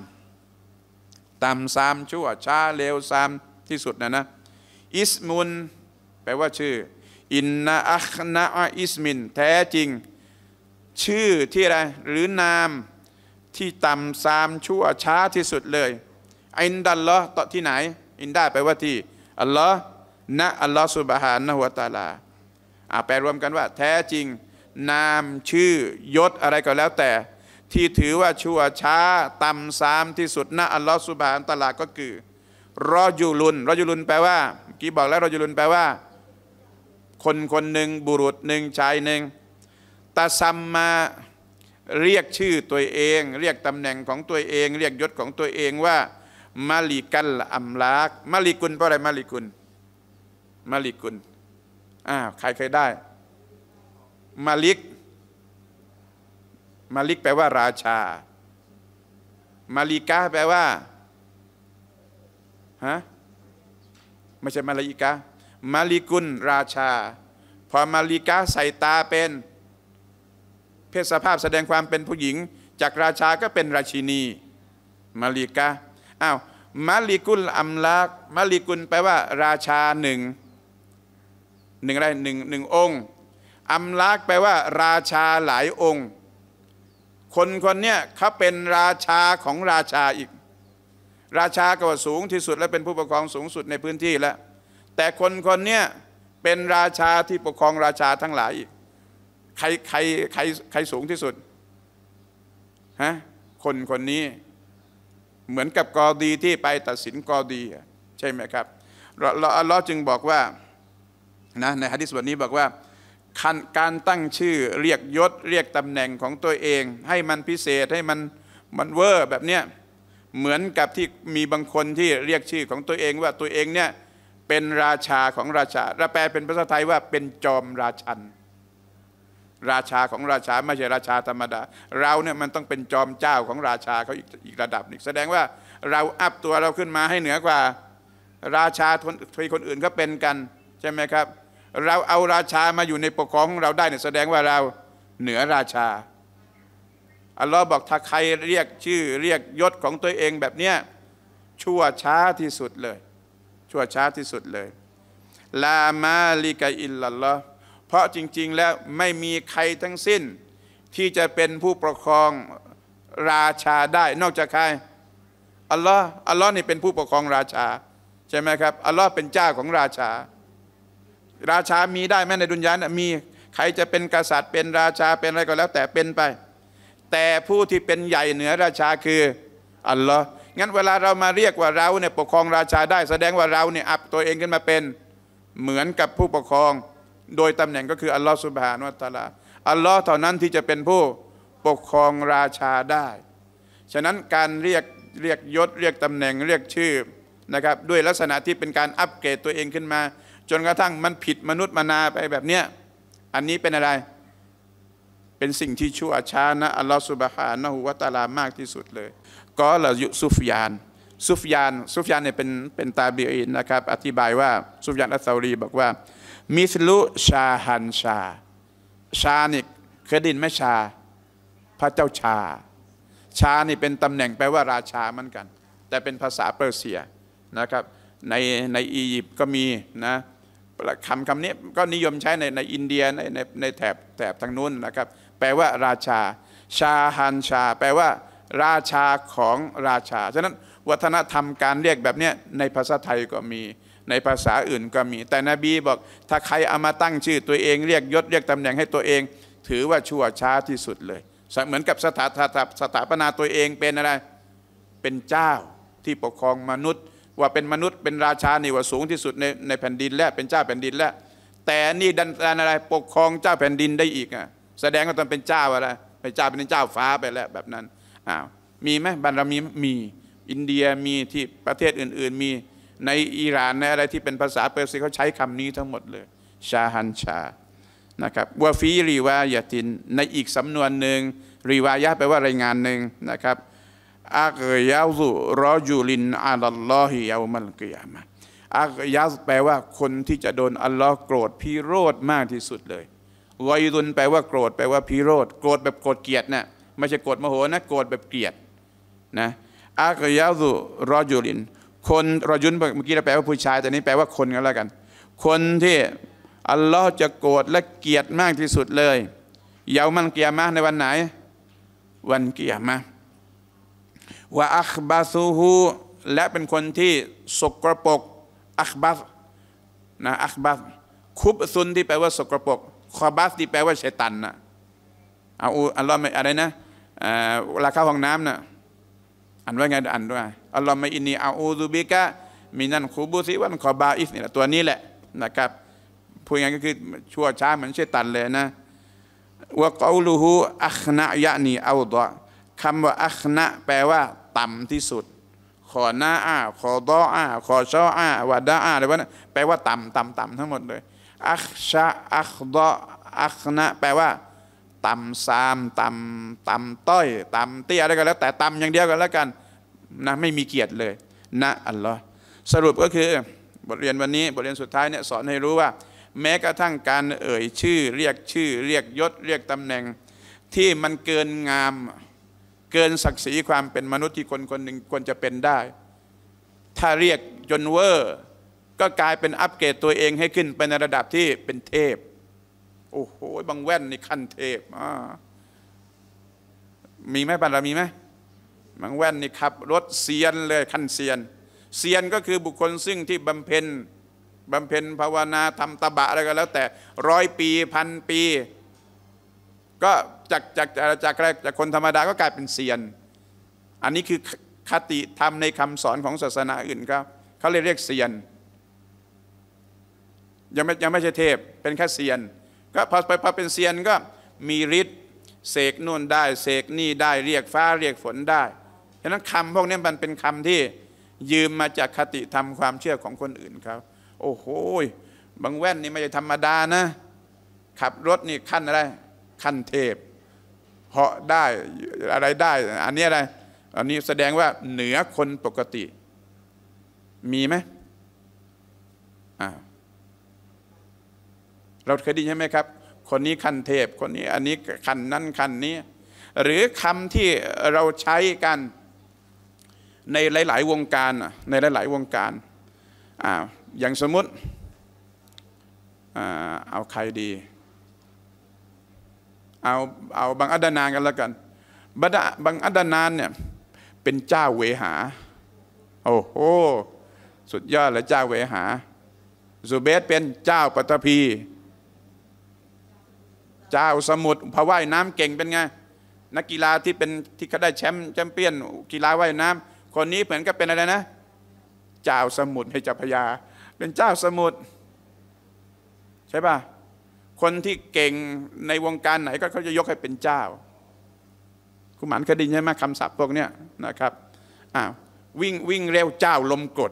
ต่ำซามชั่วช้าเลวซามที่สุดนะนะอิสมุน แปลว่าชื่ออินนาอัคนาอิสมินแท้จริง ชื่อที่อะไร หรือนามที่ต่ำซามชั่วช้าที่สุดเลยอินดัลละต่อที่ไหน อินดาแปลว่าที่อัลลอฮ์นะอัลลอฮ์สุบฮานะหัวตาลาอ่าแปลรวมกันว่า แท้จริง นามชื่อยศอะไรก็แล้วแต่ที่ถือว่าชั่วช้า ต่ำสามที่สุดนะอัลลอฮฺสุบานตลาก็คือ รอยูลุนรอยูลุนแปลว่ากี้บอกแล้วรอยูลุนแปลว่า คนคนหนึ่งบุรุษหนึ่งชายหนึ่งตาซัมมาเรียกชื่อตัวเอง เรียกตำแหน่งของตัวเอง เรียกยศของตัวเองว่า มาลิกันอัมลากมาลิกุลเพราะอะไรมาลิกุลมาลิกุลอ้าวใครเคยได้ มาลิกมาลิกแปลว่าราชา มาลิกาแปลว่า ฮะ ไม่ใช่มาลิกามาลิกุลราชา พอมาลิกาใส่ตาเป็น เพศสภาพแสดงความเป็นผู้หญิง จากราชาก็เป็นราชินี มาลิกาอ้าว มาลิกุลอัมลักมาลิกุลแปลว่า ราชาหนึ่ง หนึ่งอะไรหนึ่งหนึ่งองค์ อัมลักแปลว่า ราชาหลายองค์คนคนเนี้ยเขาเป็นราชาของราชาอีก ราชาก็ว่าสูงที่สุดและเป็นผู้ปกครองสูงสุดในพื้นที่แล้วแต่คนคนเนี้ยเป็นราชาที่ปกครองราชาทั้งหลายอีกใครใครใครใครสูงที่สุดฮะคนคนนี้เหมือนกับกอดีที่ไปตัดสินกอดี ใช่ไหมครับเราเราจึงบอกว่านะในฮะดิษบทนี้บอกว่าการตั้งชื่อเรียกยศเรียกตำแหน่งของตัวเอง ให้มันพิเศษให้มันมันเวอร์แบบเนี้ยเหมือนกับที่มีบางคนที่เรียกชื่อของตัวเองว่าตัวเองเนี่ยเป็นราชาของราชาระแปลเป็นภาษาไทยว่าเป็นจอมราชัน ราชาของราชาไม่ใช่ราชาธรรมดา เราเนี่ยมันต้องเป็นจอมเจ้าของราชาเขาอีกอีกระดับนึงแสดงว่าเราอัพตัวเราขึ้นมาให้เหนือกว่า ราชาทุนคนอื่นเขาเป็นกันใช่ไหมครับเราเอาราชามาอยู่ในปกครองของเราได้เนี่ยแสดงว่าเราเหนือราชา อัลลอฮ์บอกถ้าใครเรียกชื่อเรียกยศของตัวเองแบบเนี้ยชั่วช้าที่สุดเลย ชั่วช้าที่สุดเลย ลามาลิกอิลลัลลอฮ์เพราะจริงๆแล้วไม่มีใครทั้งสิ้น ที่จะเป็นผู้ปกครองราชาได้นอกจากใครอัลลอฮ์อัลลอฮ์นี่เป็นผู้ปกครองราชา ใช่ไหมครับ อัลลอฮ์เป็นเจ้าของราชาราชา มีได้แม้ในดุนยานะมี ใครจะเป็นกษัตริย์เป็นราชาเป็นอะไรก็แล้ว แต่เป็นไป แต่ผู้ที่เป็นใหญ่เหนือราชาคือ อัลลอฮ์งั้นเวลาเรามาเรียกว่าเราเนี่ยปกครองราชาได้ แสดงว่าเราเนี่ยอับตัวเองขึ้นมาเป็น เหมือนกับผู้ปกครอง โดยตำแหน่งก็คืออัลลอฮ์สุบฮานุตะลาอัลลอฮ์เท่านั้นที่จะเป็นผู้ปกครองราชาได้ ฉะนั้นการเรียกเรียกยศเรียกตำแหน่งเรียกชื่อนะครับด้วยลักษณะที่เป็นการอัปเกรดตัวเองขึ้นมาจนกระทั่งมันผิดมนุษย์มนาไปแบบเนี้ย อันนี้เป็นอะไร เป็นสิ่งที่ชั่วช้านะอัลลอฮฺสุบฮานะฮูวาตาลามากที่สุดเลย ก็ละยุซุฟยานซุฟยานซุฟยานเนี่ยเป็นเป็นตาบีอินนะครับ อธิบายว่าซุฟยานอัสซารี บอกว่า มิสลุชาฮันชา ชานี่เคยดินไม่ชา พระเจ้าชา ชานี่เป็นตำแหน่งแปลว่าราชาเหมือนกัน แต่เป็นภาษาเปอร์เซียนะครับ ในในอียิปต์ก็มีนะคำคำนี้ก็นิยมใช้ในในอินเดีย ในในในแถบแถบทางนู้นนะครับ แปลว่า ราชา ชาฮันชา แปลว่า ราชาของราชา ฉะนั้นวัฒนธรรมการเรียกแบบนี้ในภาษาไทยก็มี ในภาษาอื่นก็มี แต่นบีบอก ถ้าใครเอามาตั้งชื่อตัวเองเรียกยศเรียกตำแหน่งให้ตัวเอง ถือว่าชั่วช้าที่สุดเลย เหมือนกับสถาสถาปนาตัวเองเป็นอะไร เป็นเจ้าที่ปกครองมนุษย์ว่าเป็นมนุษย์เป็นราชานี่ว่าสูงที่สุดในในแผ่นดินแล้วเป็นเจ้าแผ่นดินแล้วแต่นี่ดันอะไรปกครองเจ้าแผ่นดินได้อีกอ่ะแสดงว่าตอนเป็นเจ้าอะไรเป็นเจ้าเป็นเจ้าฟ้าไปแล้วแบบนั้นอ้าวมีไหมบารมีมีอินเดียมีที่ประเทศอื่นๆมีในอิหร่านในอะไรที่เป็นภาษาเปอร์เซียเขาใช้คำนี้ทั้งหมดเลย ชาฮันชานะครับวาฟีรีวายาตินในอีกสำนวนหนึ่งรีวายะแปลว่ารายงานหนึ่งนะครับอักยาซุรอยูลินอัลลอฮิยาวมันกิยามะอักยาซแปลว่าคนที่จะโดนอัลลอฮ์โกรธพิโรธมากที่สุดเลยรอยรุนแปลว่าโกรธแปลว่าพิโรธโกรธแบบโกรธเกลียดนะ่ะไม่ใช่โกรธโมโหนะ โกรธแบบเกลียดนะอักยาซุรอยูลิน คนรอยุนเมื่อกี้เราแปลว่าผู้ชายแต่นี้แปลว่าคนก็แล้วกัน คนที่อัลลอฮ์จะโกรธและเกลียดมากที่สุดเลย เยาวมันเกียร์มาในวันไหน วันเกียร์มาวะอัคบาซูฮูและเป็นคนที่สกรปรกอัคบัสนะอัคบัสคุบซุนที่แปลว่าสกรปรกคอบัสที่แปลว่าชัยตันนะเอาอัลลอฮ์ไม่อะไรนะเวลาเข้าห้องน้ำนะอ่านว่าไงอ่านว่าอัลลอฮ์ไม่อินนีอาอูซูบิกะมีนั่นคูบุซิวันคอบาอิสนี่แหละตัวนี้แหละนะครับพูดง่ายก็คือชั่วช้าเหมือนชัยตันเลยนะว่ากอลูฮูอัคนะยะนีเอาดะคำว่าอัคนะแปลว่าต่ำที่สุดขอหน้าอ้าขอดออ้าขอชออ้าวัดาอ้าอะไรวะนแปลว่าต่ำต่ำต่ำทั้งหมดเลย อัคชะ อัคดออัคนะ แปลว่า ต่ำซาม ต่ำ ต่ำต้อย ต่ำเตี้ยอะไรก็แล้ว แต่ต่ำอย่างเดียวกันแล้วกัน นะ ไม่มีเกียรติเลย นะอัลลอฮ์สรุปก็คือบทเรียนวันนี้บทเรียนสุดท้ายเนี่ย สอนให้รู้ว่า แม้กระทั่งการ เอ่ยชื่อ เรียกชื่อ เรียกยศ เรียกตำแหน่ง ที่มันเกินงามเกินศักดิ์ศรีความเป็นมนุษย์ที่คนคนหนึ่งควรจะเป็นได้ ถ้าเรียกจนเวอร์ ก็กลายเป็นอัปเกรดตัวเองให้ขึ้นไปในระดับที่เป็นเทพ โอ้โห บางแว่นนี่ขั้นเทพ มีไหมปัญญามีไหม บางแว่นนี่ขับ รถเซียนเลยขั้นเซียน เซียนก็คือบุคคลซึ่งที่บำเพ็ญบำเพ็ญภาวนาทำตบะอะไรก็แล้วแต่ร้อยปี พันปีก็จากจากจากแรกจากคนธรรมดาก็กลายเป็นเซียน อันนี้คือคติธรรมในคำสอนของศาสนาอื่นครับ เขาเลยเรียกเซียน ยังไม่ยังไม่ใช่เทพ เป็นแค่เซียน ก็พอไปพอเป็นเซียนก็มีฤทธิ์เสกนู่นได้ เสกนี่ได้ เรียกฟ้าเรียกฝนได้ ฉะนั้นคำพวกนี้มันเป็นคำที่ยืมมาจากคติธรรมความเชื่อของคนอื่นครับ โอ้โหบางแว่นนี่ไม่ใช่ธรรมดานะ ขับรถนี่ขั้นอะไรขั้นเทพเหาะได้อะไรได้ อันนี้อะไร อันนี้แสดงว่าเหนือคนปกติ มีไหมอ่าเราเคยได้ใช่ไหมครับ คนนี้ขั้นเทพ คนนี้อันนี้ขั้นนั้นขั้นนี้ หรือคำที่เราใช้กันในหลายๆวงการในหลาย ๆวงการออย่างสมมติเอาใครดีเอาเอาบางอัดนาน กันแล้วกันบบางอัดนานเนี่ยเป็นเจ้าเวหา โอ้โหสุดยอดเลยเจ้าเวหา สุเบสเป็นเจ้าปัตพี เจ้าสมุทรพะว่ายน้ำเก่งเป็นไง นักกีฬาที่เป็นที่เขาได้แชมป์แชมเปี้ยน กีฬาว่ายน้ำคนนี้เหมือนกับเป็นอะไรนะ เจ้าสมุทรให้จพยา เป็นเจ้าสมุทรใช่ป่ะคนที่เก่งในวงการไหนก็เขาจะยกให้เป็นเจ้าคุณหมันคดินใช่ไหมคำศัพท์พวกเนี้ยนะครับอ้าววิ่งวิ่งเร็วเจ้าลมกด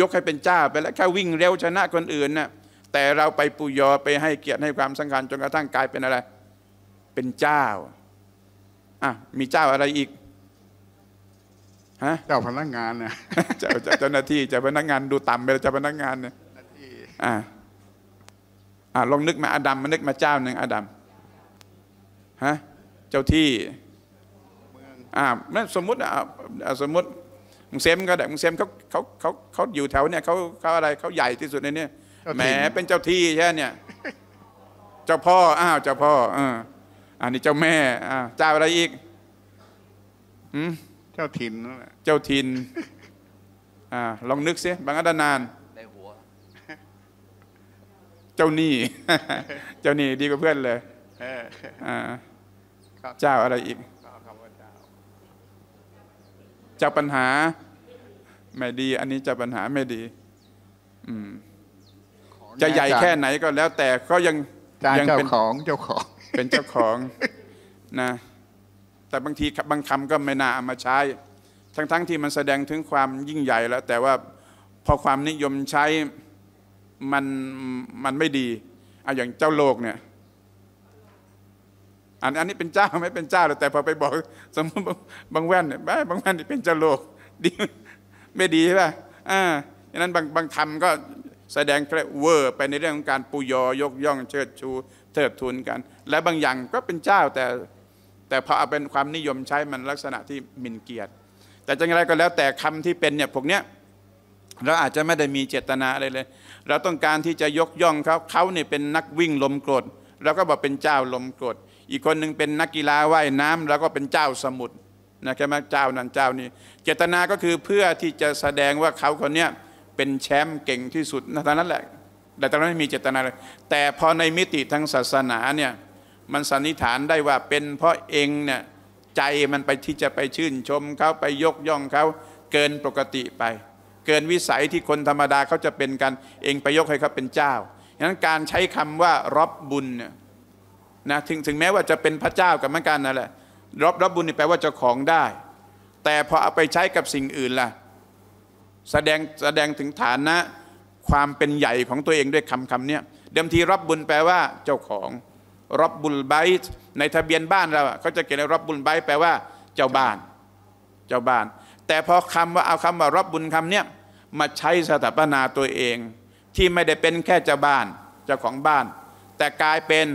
ยกให้เป็นเจ้าไปแล้วแค่วิ่งเร็วชนะคนอื่นนะ่ะ แต่เราไปปุยอไปให้เกียรติให้ความสังคัญจนกระทั่งกลายเป็นอะไร เป็นเจ้า อ่ะมีเจ้าอะไรอีกฮะเจ้าพนักงานนะเจ้าเจ้าหน้าที่เจ้าพนักงานดูต่ำไปแล้วเจ้าพนักงานเนี่ยอ่าอะลองนึกมาอดัมมานึกมาเจ้าหนึ่งอดัมฮะเจ้าที่อ่าสมมติสมมติมึงเซมก็ได้มึงเซมเขาเขาเขาเขาอยู่แถว เนี่ยเขาเขาอะไรเขาใหญ่ที่สุดในเนี่ยแหมเป็นเจ้าที่ใช่เนี่ย เจ้าพ่อ อ้าวเจ้าพ่ออ่าอันนี้เจ้าแม่ อ่าเจ้าอะไรอีกเจ้าถิ่นเจ้าถิ่นอ่าลองนึกซิบางอันานานเจ้าหนี้เจ้าหนี้ดีกว่าเพื่อนเลยเจ้าอะไรอีกเจ้าปัญหา ไม่ดี อันนี้เจ้าปัญหาไม่ดี อืมจะใหญ่แค่ไหนก็แล้ว แต่ก็ยังยังเป็นของ เจ้าของเป็นเจ้าของนะ แต่บางทีบางคำก็ไม่น่าเอามาใช้ ทั้งๆทที่มันแสดงถึงความยิ่งใหญ่แล้ว แต่ว่า พอความนิยมใช้มันมันไม่ดีเอาอย่างเจ้าโลกเนี่ย อันอันนี้เป็นเจ้าไม่เป็นเจ้าแต่พอไปบอกสมมติบางแว่นเนี่ยบางแว่นนี่เป็นเจ้าโลกดี ไม่ดีใช่ป่ะ อ่าดังนั้นบางบางธรรมก็แสดงแค่เวอร์ไปในเรื่องของการปูยอยกย่อง เชิดชูเทิดทุนกัน และบางอย่างก็เป็นเจ้าแต่ แต่พอเอาเป็นความนิยมใช้มันลักษณะที่มินเกียรติ แต่จังไรก็แล้วแต่คำที่เป็นเนี่ยพวกเนี้ยเราอาจจะไม่ได้มีเจตนาอะไรเลยเราต้องการที่จะยกย่องเขาเขาเนี่ยเป็นนักวิ่งลมกรดเราก็บอกเป็นเจ้าลมกรด อีกคนหนึ่งเป็นนักกีฬาว่ายน้ำเราก็เป็นเจ้าสมุทรนะใช่ไหมเจ้านั้นเจ้านี้เจตนา ก็คือเพื่อที่จะแสดงว่าเขาคนเนี้ยเป็นแชมป์เก่งที่สุดนะตอนนั้นแหละ แต่ตอนนั้นไม่มีเจตนาเลยแต่พอในมิติทางศาสนาเนี่ยมันสันนิษฐานได้ว่าเป็น เพราะเองเนี่ยใจมันไปที่จะไปชื่นชมเขาไปยกย่องเขาเกินปกติไปเกินวิสัยที่คนธรรมดาเขาจะเป็นกัน เองไปยกให้เขาเป็นเจ้าฉะนั้นการใช้คำว่ารับบุญนะถึงถึงแม้ว่าจะเป็นพระเจ้ากับมันกันนั่นแหละรับรับบุญนี่แปลว่าเจ้าของได้ แต่พอเอาไปใช้กับสิ่งอื่นล่ะแสดงแสดงถึงฐานะความเป็นใหญ่ของตัวเองด้วยคำคำเนี้ยเดิมทีรับบุญแปลว่า เจ้าของรับบุญไบในทะเบียนบ้านเราเขาจะเขียนรับบุญไบแปลว่าเจ้าบ้าน เจ้าบ้านแต่พอคำว่าเอาคำว่ารับบุญคำเนี้ยมาใช้สถาปนาตัวเอง ที่ไม่ได้เป็นแค่เจ้าบ้านเจ้าของบ้าน แต่กลายเป็น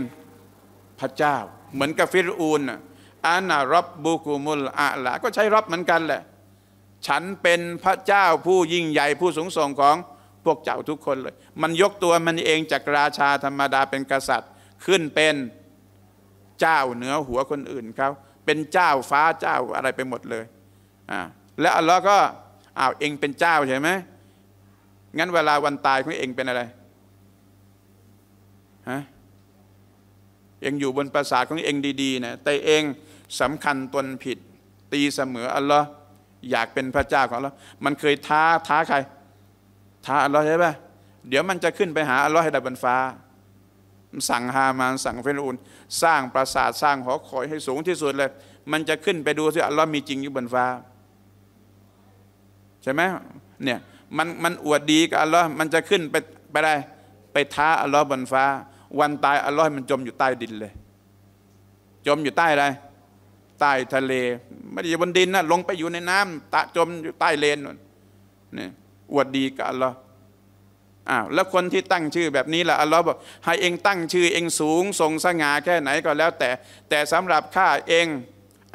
พระเจ้า เหมือนกับฟิรูนอันนารับบุกุมุลอาลา ก็ใช้รับเหมือนกันแหละฉันเป็นพระเจ้าผู้ยิ่งใหญ่ผู้สูงส่งของพวกเจ้าทุกคนเลย มันยกตัวมันเองจากราชาธรรมดาเป็นกษัตริย์ ขึ้นเป็นเจ้าเหนือหัวคนอื่นเขาเป็นเจ้าฟ้าเจ้าอะไรไปหมดเลยอ่าและอัลลอฮ์ก็อ้าวเองเป็นเจ้าใช่ไหม งั้นเวลาวันตายของเองเป็นอะไรฮะเองอยู่บนประสาทของเองดีๆนะแต่เองสำคัญตนผิดตีเสมออัลลอฮ์อยากเป็นพระเจ้าของอัลลอฮ์มันเคยท้าท้าใครท้าอัลลอฮ์ใช่ปะเดี๋ยวมันจะขึ้นไปหาอัลลอฮ์ให้ดับบนฟ้าสั่งฮามานสั่งเฟรูนสร้างปราสาทสร้างหอคอยให้สูงที่สุดเลย มันจะขึ้นไปดูสิอัลลอฮ์มีจริงอยู่บนฟ้าใช่ไหมเนี่ย มันมันอวดดีกับอัลลอฮ์มันจะขึ้นไปไปได้ไปท้าอัลลอฮ์บนฟ้า วันตายอัลลอฮ์มันจมอยู่ใต้ดินเลย จมอยู่ใต้อะไรใต้ทะเลไม่ได้อยู่บนดินนะลงไปอยู่ในน้ำ ตะจมอยู่ใต้เลนนนี่อวดดีกับอัลลอฮ์อ้าวแล้วคนที่ตั้งชื่อแบบนี้ล่ะอัลลอฮ์บอกให้เองตั้งชื่อ เองสูงทรงสง่าแค่ไหนก็แล้วแต่ แต่สำหรับข้าเอง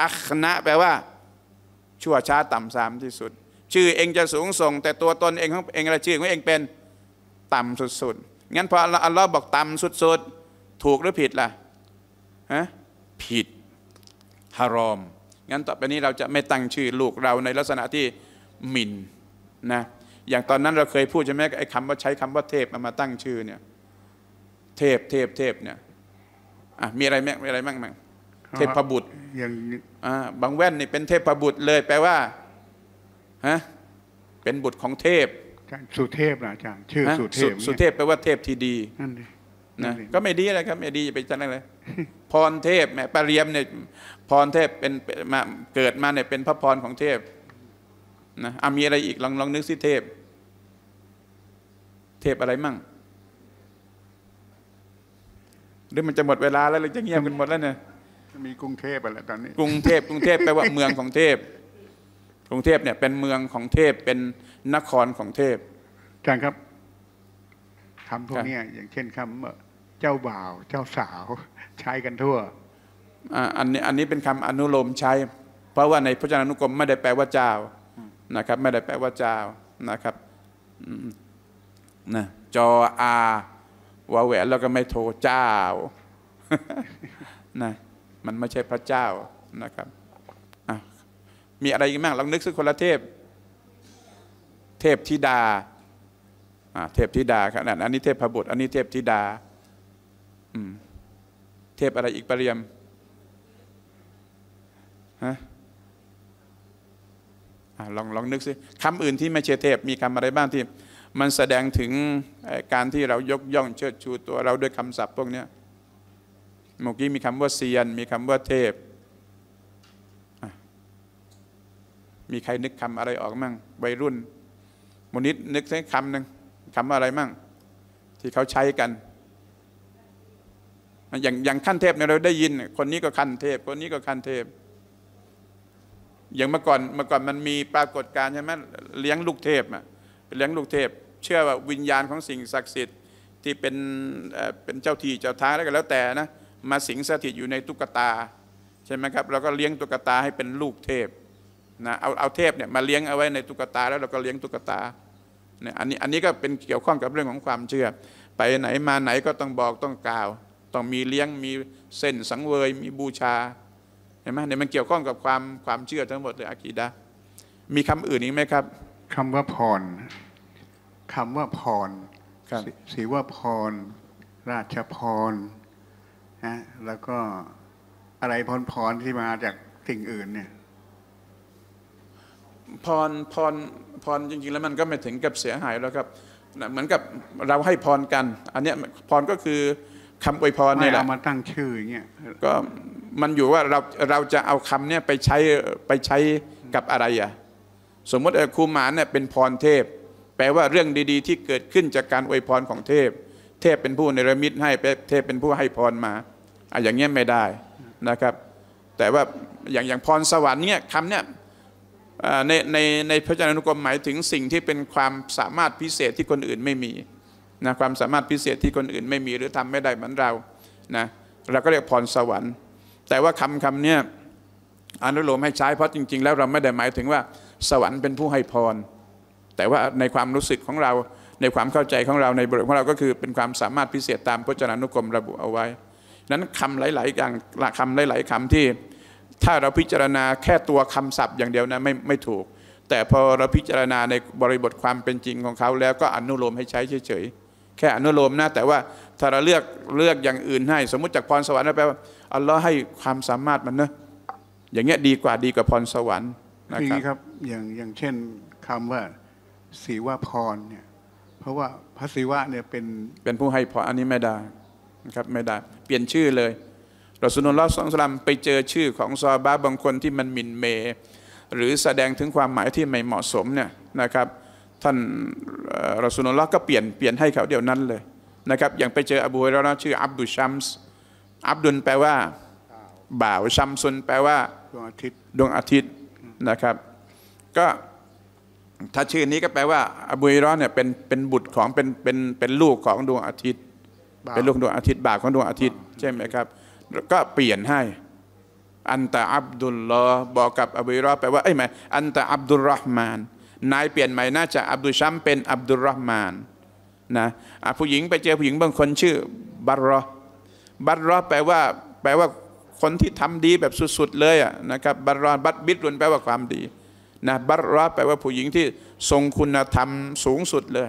อัคนะแปลว่า ชั่วช้าต่ำสามที่สุดชื่อเองจะสูงส่ง แต่ตัวตนเองของเองอะไรชื่อของเองเป็น ตุ่ดสุดๆ งั้นพออัลลอฮ์บอกตุ่ดสุดๆ ถูกหรือผิดล่ะ ฮะ ผิดฮารอม งั้นต่อไปนี้เราจะไม่ตั้งชื่อลูกเราในลักษณะที่มินนะ อย่างตอนนั้นเราเคยพูดใช่ไหมไอ้คำว่าใช้คำว่าเทพมาตั้งชื่อเนี่ย เทพ เทพ เทพเนี่ยอ่ะมีอะไรแม่มีอะไรม่งมั่งเทพบุตรอย่าง อ่า บางแว่นนี่เป็นเทพบุตรเลยแปลว่าฮะเป็นบุตรของเทพ สุเทพนะอาจารย์ชื่อสุเทพ สุเทพแปลว่าเทพที่ดี นั่นเองนะ ก็ไม่ดีอะไรครับไม่ดีไปจะอะไรพรเทพแม่ปาเรียมเนี่ยพรเทพเป็นมาเกิดมาเนี่ยเป็นพระพรของเทพ นะอามีอะไรอีก ลองลองนึกสิเทพ เทพอะไรมั่ง หรือมันจะหมดเวลาแล้วเราจะเงียบกันหมดแล้วเนี่ยมีกรุงเทพอะไรตอนนี้กรุงเทพกรุงเทพแปลว่าเมืองของเทพกรุงเทพเนี่ยเป็นเมืองของเทพเป็นนครของเทพอาจารย์ครับคำพวกนี้อย่างเช่นคำเจ้าบ่าวเจ้าสาว ใช้กันทั่วอันนี้อันนี้เป็นคำอนุโลมใช้ เพราะว่าในพระจนานุกรม ไม่ได้แปลว่าเจ้านะครับ ไม่ได้แปลว่าเจ้านะครับนะจออาวาแหวนแล้วก็ไม่โทรเจ้านะมันไม่ใช่พระเจ้านะครับมีอะไรอีกบ้างลองนึกสักคนละเทพ เทพธิดาเทพธิดาขนาดอันนี้เทพพระบุตรอันนี้เทพธิดาเทพอะไรอีกปรเรียมฮะลองลองนึกสิคำอื่นที่ไม่ใช่เทพมีคำอะไรบ้างที่มันแสดงถึงการที่เรายกย่องเชิดชูตัวเราด้วยคำศัพท์พวกนี้เมื่อกี้มีคำว่า เซียน มีคำว่า เทพมีใครนึกคำอะไรออกมั่ง วัยรุ่น มนิดนึกใช้คำหนึ่งคำอะไรมั่งที่เขาใช้กันอย่างอย่างขั้นเทพเนี่ยเราได้ยิน คนนี้ก็ขั้นเทพ คนนี้ก็ขั้นเทพอย่างเมื่อก่อนเมื่อก่อนมันมีปรากฏการณ์ใช่ไหมเลี้ยงลูกเทพอะเลี้ยงลูกเทพ เชื่อว่าวิญญาณของสิ่งศักดิ์สิทธิ์ที่เป็นเป็นเจ้าที่เจ้าท้างแล้วก็แล้วแต่นะมาสิงสถิตอยู่ในตุ๊กตาใช่ไหมครับเราก็เลี้ยงตุ๊กตาให้เป็นลูกเทพนะเอาเอาเทพเนี่ยมาเลี้ยงเอาไว้ในตุ๊กตา แล้วเราก็เลี้ยงตุ๊กตาเนี่ยอันนี้อันนี้ก็เป็นเกี่ยวข้องกับเรื่องของความเชื่อ ไปไหนมาไหนก็ต้องบอกต้องกล่าว ต้องมีเลี้ยงมีเส้นสังเวยมีบูชาเห็นไหมเนี่ยมันเกี่ยวข้องกับความความเชื่อทั้งหมดเลยอะกีดะ มีคำอื่นอีกไหมครับ คำว่าพร คำว่าพรศีวพร ราชพรนะแล้วก็อะไรพรพรที่มาจากสิ่งอื่นเนี่ยพร พร พร จริง ๆ แล้วมันก็ไม่ถึงกับเสียหายแล้วครับ เหมือนกับเราให้พรกัน อันนี้พรก็คือคำอวยพรนี่แหละมาตั้งชื่ออย่างเงี้ย ก็มันอยู่ว่าเราเราจะเอาคำเนี้ยไปใช้ไปใช้กับอะไรอ่ะสมมติครูหมานเนี่ยเป็นพรเทพ แปลว่าเรื่องดีๆ ที่เกิดขึ้นจากการอวยพรของเทพ เทพเป็นผู้เนรมิตให้เทพเป็นผู้ให้พรมาอ่ะอย่างเงี้ยไม่ได้นะครับ แต่ว่าอย่างอย่างพรสวรรค์เนี่ยคำเนี้ยในในในพระจานุกรมหมายถึงสิ่งที่เป็นความสามารถพิเศษที่คนอื่นไม่มีนะความสามารถพิเศษที่คนอื่นไม่มีหรือทำไม่ได้เหมือนเรานะเราก็เรียกพรสวรรค์ แต่ว่าคำคำเนี้ยอนุโลมให้ใช้ เพราะจริงๆแล้วเราไม่ได้หมายถึงว่าสวรรค์เป็นผู้ให้พรแต่ว่าในความรู้สึกของเรา ในความเข้าใจของเราในบริบทของเราก็คือเป็นความสามารถพิเศษตามพระจนานุกรมระบุเอาไว้ นั้นคำหลายๆอย่างคำหลายๆคำที่ถ้าเราพิจารณาแค่ตัวคำศัพท์ อย่างเดียวนะไม่ไม่ถูก แต่พอเราพิจารณาในบริบทความเป็นจริงของเขาแล้วก็อนุโลมให้ใช้เฉยๆแค่อนุโลมนะแต่ว่าถ้าเราเลือกเลือกอย่างอื่นให้สมมุติจากพรสวรรค์แปลว่าอัลลอฮ์ให้ความสามารถมันนะอย่างเงี้ยดีกว่าดีกว่าพรสวรรค์นะครับครับ อย่างอย่างเช่นคำว่าศีวพรเนี่ยเพราะว่าพระศีวะเนี่ยเป็นเป็นผู้ให้พรอันนี้ไม่ได้นะครับไม่ได้ เปลี่ยนชื่อเลยรอสุลลอฮ์สลัมไปเจอชื่อของ ซอบาบางคนที่มันมินเม หรือแสดงถึงความหมายที่ไม่เหมาะสมเนี่ยนะครับ ท่านรอสุลลอฮ์ก็เปลี่ยนเปลี่ยนให้เขาเดียวนั้นเลยนะครับอย่างไปเจออบูฮุรอนะชื่ออับดุชัมส์อับดุลแปลว่าบ่าวชัมซุนแปลว่าดวงอาทิตย์ดวงอาทิตย์นะครับก็ ถ้าชื่อนี้ก็แปลว่า อบูฮุรอเนี่ยเป็นเป็นบุตรของเป็นเป็นเป็นลูกของดวงอาทิตย์เป็นลูกดวงอาทิตย์บ่าวของดวงอาทิตย์ ใช่ไหมครับก็เปลี่ยนให้ อันตะอับดุลลอบอกกับอบูรอแปลว่าไอ้หมอันตะอับดุลรห์มาน นายเปลี่ยนใหม่น่าจะอับดุลชัมเป็นอับดุลรห์มานนะผู้หญิงไปเจอผู้หญิงบางคนชื่อ บัตรอบัตรอแปลว่าแปลว่าคนที่ทำดีแบบสุดๆเลยนะครับบัตรอบัตบิดรุนแปลว่าความดีนะบัตรอแปลว่าผู้หญิงที่ทรงคุณธรรมสูงสุดเลย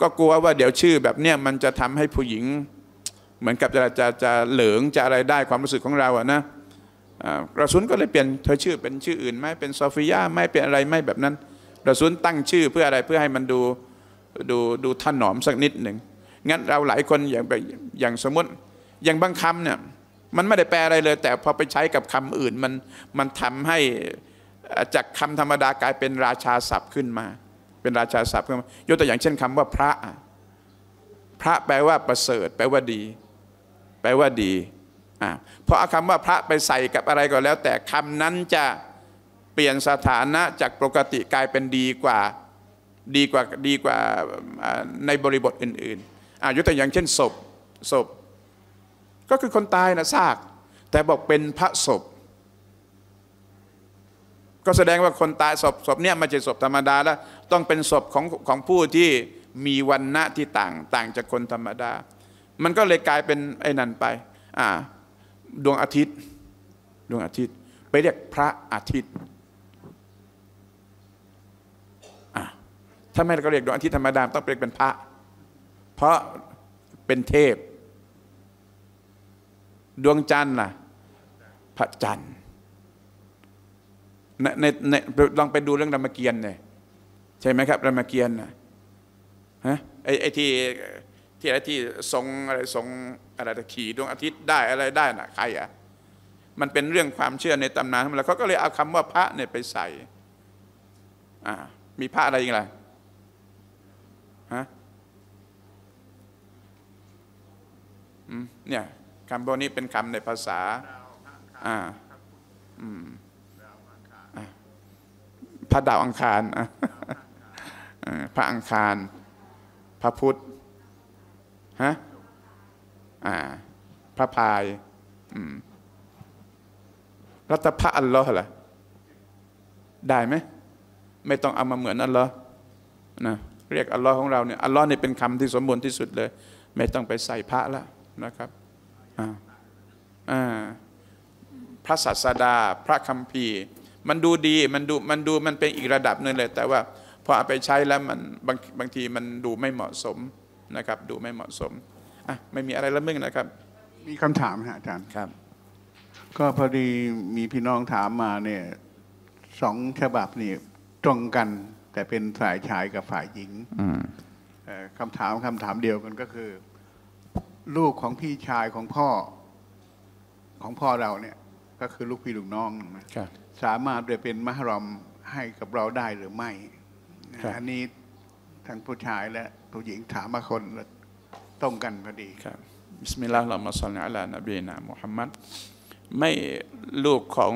ก็กลัวว่าเดี๋ยวชื่อแบบเนี้ยมันจะทำให้ผู้หญิงเหมือนกับจะจะจะเหลืองจะอะไรได้ความรู้สึกของเราอะนะกระสุนก็เลยเปลี่ยนเธอชื่อเป็นชื่ออื่นไหมเป็นซอฟิยาไม่เป็นอะไรไม่แบบนั้นกระสุนตั้งชื่อเพื่ออะไรเพื่อให้มันดูดูดูถนอมสักนิดหนึ่งงั้นเราหลายคนอย่างอย่างสมมติ อย่างบางคำเนี่ยมันไม่ได้แปลอะไรเลย แต่พอไปใช้กับคำอื่นมันมันทำให้จากคำธรรมดา กลายเป็นราชาศัพท์ขึ้นมา เป็นราชาศัพท์ขึ้นมายกตัวอย่างเช่นคำว่าพระ พระแปลว่าประเสริฐ แปลว่าดีแปลว่าดี เพราะคำว่าพระไปใส่กับอะไรก็แล้ว แต่คำนั้นจะเปลี่ยนสถานะจากปกติกลายเป็นดีกว่าดีกว่าดีกว่า ในบริบทอื่นๆอายกตัวอย่างเช่นศพศพก็คือคนตายนะซาก แต่บอกเป็นพระศพ ก็แสดงว่าคนตายศพศพเนี่ยไม่ใช่ศพธรรมดาแล้วต้องเป็นศพของของผู้ที่มีวันณะที่ต่าง ต่างจากคนธรรมดามันก็เลยกลายเป็นไอ้นั่นไปอ่าดวงอาทิตย์ ดวงอาทิตย์ ไปเรียกพระอาทิตย์ถ้าไม่ก็เรียกดวงอาทิตย์ธรรมดาต้องเรียกเป็นพระ เพราะเป็นเทพ ดวงจันทร์ล่ะพระจันทร์ในในลองไปดูเรื่องรามเกียรติ์เนี่ยใช่ไหมครับรามเกียรติ์นะฮะไอ้ไอ้ที่ที่อะไรที่ทรงอะไรทรงอะไรขี่ดวงอาทิตย์ได้อะไรได้น่ะ ใครอ่ะ มันเป็นเรื่องความเชื่อในตำนานทั้งหมดแล้วเขาก็เลยเอาคำว่าพระเนี่ย ไปใส่ อ่า มีพระอะไรอีกล่ะฮะเนี่ยคำพวกนี้เป็นคำในภาษา อ่า อืม พระดาวอังคารพระอังคาร พระพุทธฮะอ่าพระพายรัตพระ อัลลอฮ์เหรอได้ไหม ไม่ต้องเอามาเหมือน อัลลอฮ์นะเรียกอัลลอฮ์ของเราเนี่ยอัลลอฮ์เนี่ยเป็นคำที่สมบูรณ์ที่สุดเลย ไม่ต้องไปใส่พระละนะครับอ่าอ่าพระศาสดา พระคัมภีร์มันดูดี มันดูมันดูมันเป็นอีกระดับหนึ่งเลย แต่ว่าพอเอาไปใช้แล้วมันบางบางทีมันดูไม่เหมาะสมนะครับดูไม่เหมาะสมอ่ะไม่มีอะไรละมึงนะครับ มีคำถามฮะอาจารย์ครับก็พอดีมีพี่น้องถามมาเนี่ยสองฉบับนี่ตรงกัน แต่เป็นฝ่ายชายกับฝ่ายหญิงอ่คำถามคำถามเดียวกันก็คือ ลูกของพี่ชายของพ่อของพ่อเราเนี่ย ก็คือลูกพี่ลูกน้องสามารถจะเป็นมหรอมให้กับเราได้หรือไม่อันนี้ทั้งผู้ชายและผู้หญิงถามมาคนตรงกันพอดีครับบิสมิลลาฮิรเราะห์มาสลลิอะลานบีนะมุฮัมมัดไม่ลูกของ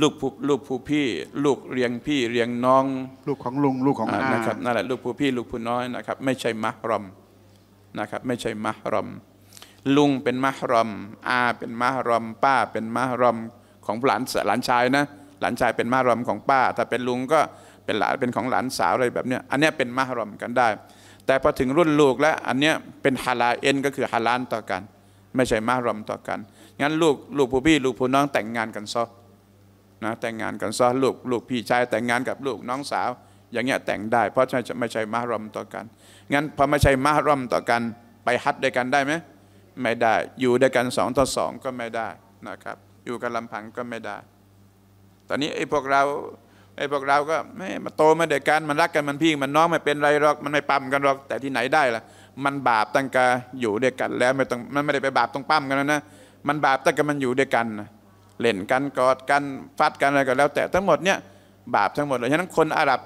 ลูกผู้ลูกผู้พี่ ลูกเรียงพี่เรียงน้อง ลูกของลุงลูกของอานะครับนั่นแหละลูกผู้พี่ลูกผู้น้อยนะครับ ไม่ใช่มะฮรอมนะครับ ไม่ใช่มะฮรอม ลุงเป็นมะฮรอม อาเป็นมะฮรอม ป้าเป็นมะฮรอม ของหลานหลานชายนะ หลานชายเป็นมะฮรอม ของป้าถ้าเป็นลุงก็เป็นหลานเป็นของหลานสาวอะไรแบบเนี้ยอันเนี้ยเป็นมหรอมกันได้ แต่พอถึงรุ่นลูกแล้วอันเนี้ยเป็นฮาลาเอ็นก็คือฮาลานต่อกัน ไม่ใช่มหรอมต่อกันงั้น ลูกลูกผู้พี่ลูกผู้น้องแต่งงานกันซะนะแต่งงานกันซะลูก ลูกพี่ชาย แต่งงานกับลูกน้องสาว อย่างเงี้ยแต่งได้ เพราะไม่ใช่มหรอมต่อกันงั้นพอไม่ใช่มหรอมต่อกัน ไปฮัดด้วยกันได้ไหม ไม่ได้อยู่ด้วยกันสองต่อสองก็ไม่ได้นะครับ อยู่กันลำพังก็ไม่ได้ ตอนนี้ไอ้พวกเราไอ้พวกเรา ก็ไม่มาโตมาเด็กกัน มันรักกัน มันพี่ มันน้องไม่เป็นไรหรอก มันไม่ปั๊มกันหรอก แต่ที่ไหนได้ล่ะ มันบาปตั้งแต่อยู่เด็กกันแล้วไม่ต้องมันไม่ได้ไปบาปตรงปั๊มกันแล้วนะ มันบาปตั้งแต่มันอยู่เด็กกันเล่นกันกอดกันฟัดกันอะไรก็แล้ว แต่ทั้งหมดเนี่ยบาปทั้งหมดเลย ฉะนั้นคนอาหรับ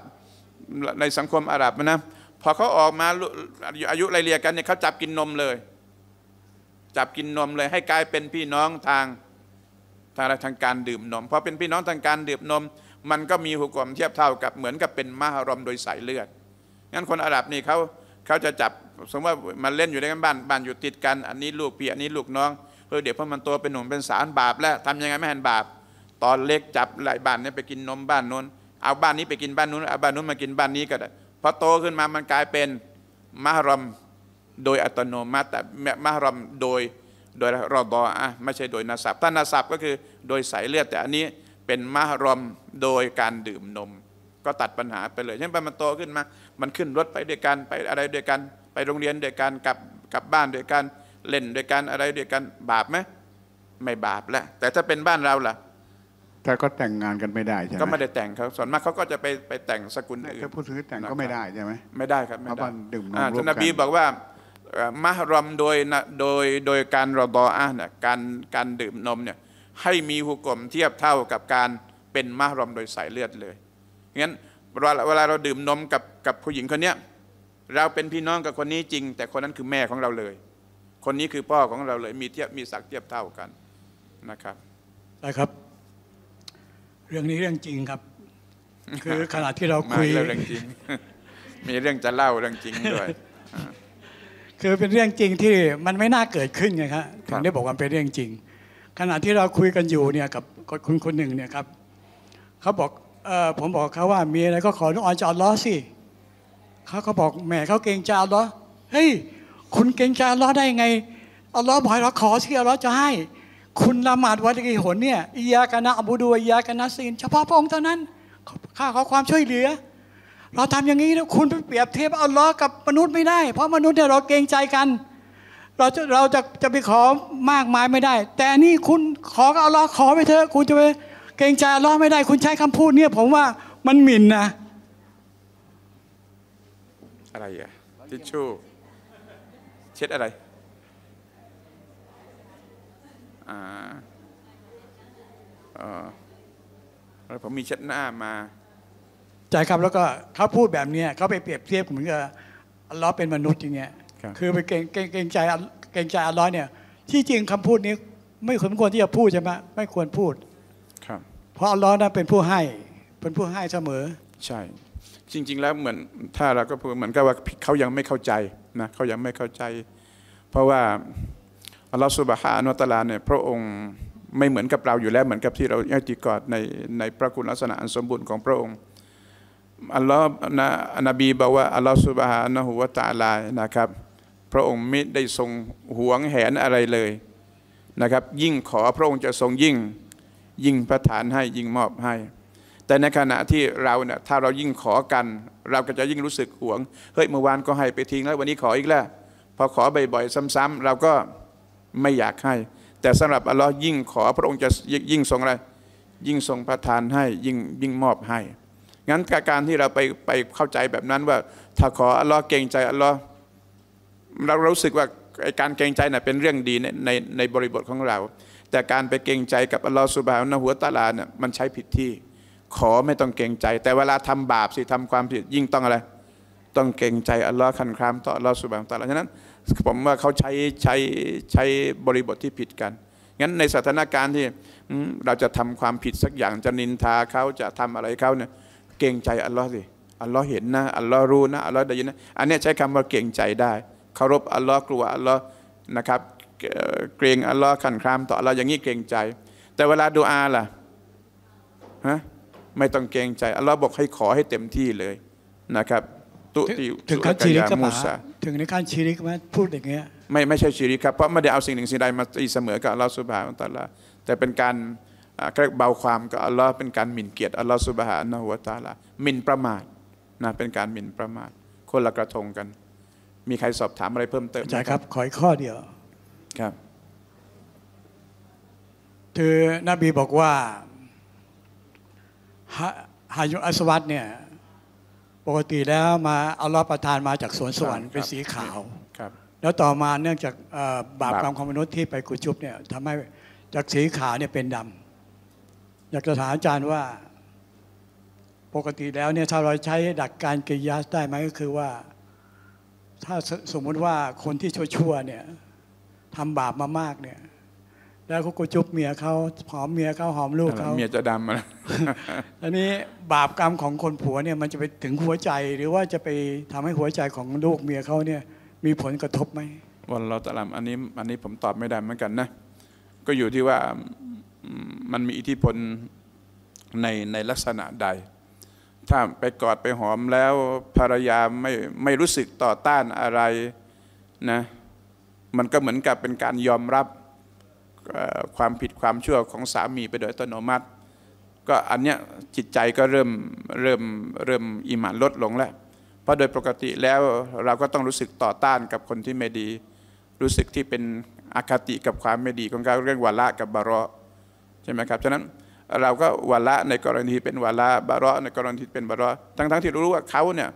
ในสังคมอาหรับนะ พอเขาออกมาอายุไรเรียกันเนี่ยเขาจับกินนมเลย จับกินนมเลยให้กลายเป็นพี่น้องทางทางทางการดื่มนม พอเป็นพี่น้องทางการดื่มนมมันก็มีหุกกลมเทียบเท่ากับเหมือนกับเป็นมหารมโดยสายเลือด งั้นคนอาหรับนี่เขาเขาจะจับสมมติว่ามันเล่นอยู่ในกันบ้านบ้านอยู่ติดกันอันนี้ลูกพี่อันนี้ลูกน้องเออเดี๋ยวพอมันโตเป็นหนุ่มเป็นสาวบาปแล้วทำยังไงไม่ห็นบาป ตอนเล็กจับหลายบ้านนี่ไปกินนมบ้านนู้น เอาบ้านนี้ไปกินบ้านนู้นเอาบ้านนู้นมากินบ้านนี้ก็ได้ พอโตขึ้นมา มันกลายเป็นมหารมโดยอัตโนมัติแต่มหารมโดยโดยรอดออะไม่ใช่โดยนาสับถ้านาสับก็คือโดยสายเลือดแต่อันนี้เป็นมหรอมโดยการดื่มนม ก็ตัดปัญหาไปเลยเช่นไปมันโตขึ้นมา มันขึ้นรถไปด้วยกันไปอะไรด้วยกัน ไปโรงเรียนด้วยกันกลับกลับบ้านด้วยกันเล่นด้วยกันอะไรด้วยกันบาปไหมไม่บาปแล้วแต่ถ้าเป็นบ้านเราล่ะแต่ก็แต่งงานกันไม่ได้ใช่ไหมก็ไม่ได้แต่งเขาส่วนมากเขาก็จะไปไปแต่งสกุลอื่นถ้าพูดถึงแต่งก็ไม่ได้ใช่ไหมไม่ได้ครับไม่ได้ดื่มนมร่วมกันนบีบอกว่ามหรอมโดยโดยโดยการรอดออ่ะเนี่ยการการดื่มนมเนี่ยให้มีหุกลมเทียบเท่ากับการเป็นมารอมโดยสายเลือดเลย งั้นเวลาเราดื่มนมกับกับผู้หญิงคนนี้เราเป็นพี่น้องกับคนนี้จริง แต่คนนั้นคือแม่ของเราเลย คนนี้คือพ่อของเราเลย มีเทียบมีศักดิ์เทียบเท่ากันนะครับได้ครับ เรื่องนี้เรื่องจริงครับ คือขณะที่เราคุยเรื่องจริง มีเรื่องจะเล่าเรื่องจริงด้วย คือเป็นเรื่องจริงที่มันไม่น่าเกิดขึ้นไงครับถึงได้บอกว่าเป็นเรื่องจริงขณะที่เราคุยกันอยู่เนี่ยกับคนคนหนึ่งเนี่ยครับเขาบอกออผมบอกเขาว่ามีอะไรก็ขอน้องออนจะเอาล้อสิเขาก็บอกแหมเขาเก่งจเอาล้อเฮ้ยคุณเก่งจเอาล้อได้ไงเอาล้อบ่อยเราขอสิเอาล้อจะให้ คุณละหมาดวัดกี่หนเนี่ยอียากนะอบูดูอียากนะซีนเฉพาะพระองค์เท่านั้นข้าขอความช่วยเหลือ เราทำอย่างนี้แล้วคุณไปเปรียบเทียบเอาล้อกับมนุษย์ไม่ได้ เพราะมนุษย์เนี่ยเราเก่งใจกันเราจะเราจะจะไปขอมากมายไม่ได้ แต่นี่คุณ ขอก็เอาล้อขอไปเถอะคุณจะไปเกรงใจล้อไม่ได้ คุณใช้คำพูดเนี่ย ผมว่ามันหมิ่นนะ อะไรอ่ะทิชชู่เช็ดอะไรอ่าเออแล้วผมมีเช็ดหน้ามา ใจครับแล้วก็เขาพูดแบบนี้ เขาไปเปรียบเทียบเหมือนกับล้อเป็นมนุษย์อย่างเงี้ยคือไปเกงเกงใจเกงใจอัลลอฮ์เนี่ยที่จริงคำพูดนี้ไม่สมควรที่จะพูดใช่ไหมไม่ควรพูดครับ เพราะอัลลอฮ์นั้นเป็นผู้ให้เป็นผู้ให้เสมอใช่ จริง ๆแล้วเหมือนถ้าเราก็พูดเหมือนกับว่าเขายังไม่เข้าใจนะเขายังไม่เข้าใจ เพราะว่าอัลลอฮ์สุบฮานุตะลาเนี่ยพระองค์ไม่เหมือนกับเราอยู่แล้วเหมือนกับที่เรายอติกอดในในพระคุณลักษณะอันสมบูรณ์ของพระองค์อัลลอฮ์นะอนบีบอกว่าอัลลอฮ์สุบฮานะฮุวะตาลานะครับพระองค์มิได้ทรงหวงแหนอะไรเลยนะครับ ยิ่งขอพระองค์จะทรงยิ่งยิ่งประทานให้ ยิ่งมอบให้ แต่ในขณะที่เราเนี่ยถ้าเรายิ่งขอกัน เราก็จะยิ่งรู้สึกหวงเฮ้ยเมื่อวานก็ให้ไปทิ้งแล้ววันนี้ขออีกแล้ว พอขอบ่อยๆซ้ำๆเราก็ไม่อยากให้ แต่สำหรับอัลลอฮ์ยิ่งขอพระองค์จะยิ่งทรงอะไรยิ่งทรงประทานให้ยิ่งยิ่งมอบให้งั้นการที่เราไปไปเข้าใจแบบนั้นว่า ถ้าขออัลลอฮ์เก่งใจอัลลอฮ์เรารู้สึกว่าการเกรงใจน่ะเป็นเรื่องดีในในบริบทของเรา แต่การไปเกรงใจกับอัลลอฮฺสุบฮานะหัวตาลาเนี่ยมันใช้ผิดที่ ขอไม่ต้องเกรงใจ แต่เวลาทำบาปสิทำความผิดยิ่งต้องอะไร ต้องเกรงใจอัลลอฮ์ขันครามต่ออัลลอฮฺสุบฮานะตาลาฉะนั้น ผมว่าเขาใช้ใช้ใช้บริบทที่ผิดกัน งั้นในสถานการณ์ที่เราจะทำความผิดสักอย่างจะนินทาเขาจะทำอะไรเขาเนี่ยเกรงใจอัลลอฮ์สิ อัลลอฮ์เห็นนะ อัลลอฮ์รู้นะ อัลลอฮ์ได้ยินนะ อันนี้ใช้คำว่าเกรงใจได้เคารพอัลลอฮ์กลัวอัลลอฮ์นะครับ เกรงอัลลอฮ์ขันครามต่ออัลลอฮ์อย่างนี้เกรงใจ แต่เวลาดูอาล่ะฮะไม่ต้องเกรงใจ อัลลอฮ์บอกให้ขอให้เต็มที่เลยนะครับตุติถึงกัรชีริกมูซาถึงในการชีริกไหมพูดอย่างเงี้ยไม่ไม่ใช่ชีริกครับเพราะไม่ได้เอาสิ่งหนึ่งสิ่งใดมาตีเสมอกับอัลลอฮ์สุบฮานตะลาแต่เป็นการเบาความกับอัลลอฮ์เป็นการหมิ่นเกียรติอัลลอฮ์สุบฮานะฮุวาตาลาหมิ่นประมาทนะเป็นการหมิ่นประมาทคนละกระทงกันมีใครสอบถามอะไรเพิ่มเติมอาจารย์ครับ ขออีกข้อเดียว ครับคือนบีบอกว่าฮายุอัสวัตเนี่ย ปกติแล้วมาเอาลอประทานมาจากสวนสวรรค์เป็นสีขาว ครับ แล้วต่อมาเนื่องจากบาปกรรมของมนุษย์ที่ไปกุจุบเนี่ยทำให้จากสีขาวเนี่ยเป็นดำอยากจะถามอาจารย์ว่าปกติแล้วเนี่ยถ้าเราใช้ดักการกิยาสได้ไหมก็คือว่าถ้าสมมุติว่าคนที่ชั่วๆเนี่ยทำบาปมามากเนี่ย แล้วเขาก็จุบเมียเขาหอมเมียเขาหอมลูกเขาเมียจะดำมะอันนี้บาปกรรมของคนผัวเนี่ยมันจะไปถึงหัวใจ หรือว่าจะไปทำให้หัวใจของลูกเมียเขาเนี่ยมีผลกระทบไหมวันเราตะลำอันนี้อันนี้ผมตอบไม่ได้เหมือนกันนะก็อยู่ที่ว่ามันมีอิทธิพลในในลักษณะใดถ้าไปกอดไปหอมแล้วภรรยาไม่ไม่รู้สึกต่อต้านอะไรนะมันก็เหมือนกับเป็นการยอมรับความผิดความชั่วของสามีไปโดยอัตโนมัติ ก็อันเนี้ยจิตใจก็เริ่มเริ่มเริ่มอิหมานลดลงแล้วเพราะโดยปกติแล้วเราก็ต้องรู้สึกต่อต้านกับคนที่ไม่ดี รู้สึกที่เป็นอคติกับความไม่ดีของการเรื่องวาระกับบารอใช่ไหมครับฉะนั้นเราก็วาระในกรณีเป็นวาระบาระในกรณีเป็นบาระทั้งๆทที่รู้ว่าเขาเนี่ย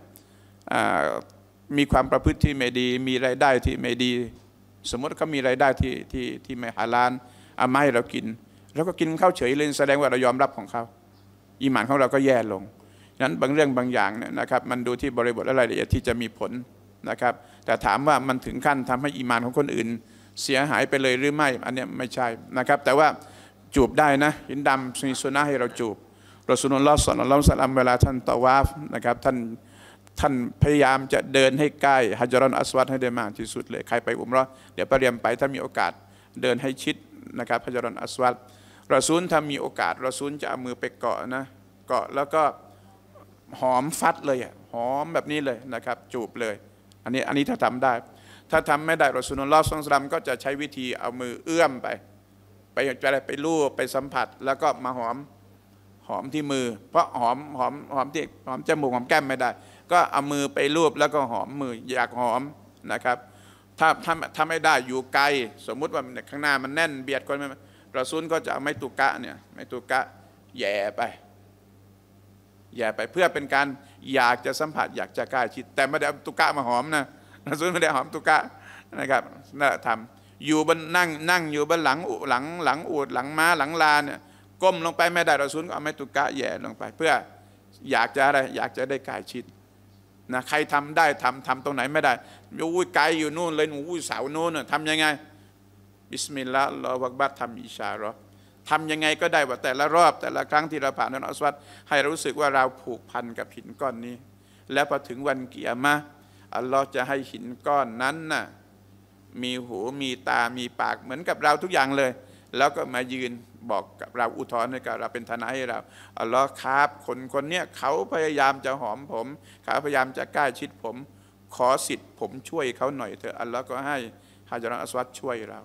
มีความประพฤติที่ไม่ดี มีรายได้ที่ไม่ดี สมมติเขามีรายได้ที่ที่ที่ไม่หาล้านเอามาให้เรากิน แล้วก็กินข้าวเฉยเลยแสดงว่าเรายอมรับของเขาอิหมานของเราก็แย่ลงนั้นบางเรื่องบางอย่างเนี่ยนะครับมันดูที่บริบทอะไรที่จะมีผลนะครับ แต่ถามว่ามันถึงขั้นทำให้อิมานของคนอื่น เสียหายไปเลยหรือไม่อันนี้ไม่ใช่นะครับ แต่ว่าจูบได้นะ หินดำมีสุนัขให้เราจูบรสุนลสอนอัลลอฮฺสัลลัมเวลาท่านตะวาฟนะครับ ท่านท่านพยายามจะเดินให้ใกล้ฮัจรอนอัสวัดให้ได้มากที่สุดเลยใครไปอุมรอเดี๋ยวไปเรียมไปถ้ามีโอกาสเดินให้ชิดนะครับฮัจรอนอัสวัดรอซูลถ้ามีโอกาสรอซูลจะเอามือไปเกาะนะ เกาะแล้วก็ หอมฟัดเลยหอมแบบนี้เลยนะครับ จูบเลยอันนี้อันนี้ถ้าทำได้ ถ้าทำไม่ได้รอซูลลอฮฺสัลลัมก็จะใช้วิธีเอามือเอื้อมไปไปอะไรไปลูบไปสัมผัส แล้วก็มาหอมหอมที่มือ เพราะหอมหอมหอมที่หอมจมูกหอมแก้มไม่ได้ ก็เอามือไปลูบแล้วก็หอมมืออยากหอมนะครับ ถ้าถ้าถ้าไม่ได้อยู่ไกล สมมุติว่าข้างหน้ามันแน่นเบียดคนกระซุนก็จะไม่ตุกะเนี่ยไม่ตุกะแย่ไป แย่ไปเพื่อเป็นการอยากจะสัมผัส อยากจะใกล้ชิดแต่ไม่ได้ตุกะมาหอมนะกระซุนไม่ได้หอมตุกะนะครับน่าทำอยู่บนนั่งนั่งอยู่บนหลังอุหลังหลังอูดหลังม้าหลังลาเนี่ย ก้มลงไปไม่ได้ราซุนก็เอาไม้ตุกะแย่ลงไป เพื่ออยากจะอะไร อยากจะได้กายชิดนะใครทำได้ทำทำตรงไหนไม่ได้อย้ยไกลอยู่นู่นเลยอู้ยเสาโน่นทำยังไงบิสมิลลาห์ลาวักบัตทำอิชารอทำยังไงก็ได้ว่าแต่ละรอบ แต่ละครั้งที่เราผ่านนนอสวัตให้รู้สึกว่าเราผูกพันกับหินก้อนนี้ แล้วพอถึงวันเกียรมาอัลลอฮ์จะให้หินก้อนนั้นนะ่ะมีหูมีตามีปากเหมือนกับเราทุกอย่างเลย แล้วก็มายืนบอกกับ เราอุทธรณ์ให้กับเราเป็นทนายให้เราอัลลอฮ์ครับคนคนเนี้ยเขาพยายามจะหอมผม เขาพยายามจะใกล้ชิดผม ขอสิทธิ์ผมช่วยเขาหน่อยเถอะอัลลอฮ์ก็ให้ฮาจารันอัสวัตช่วยเรา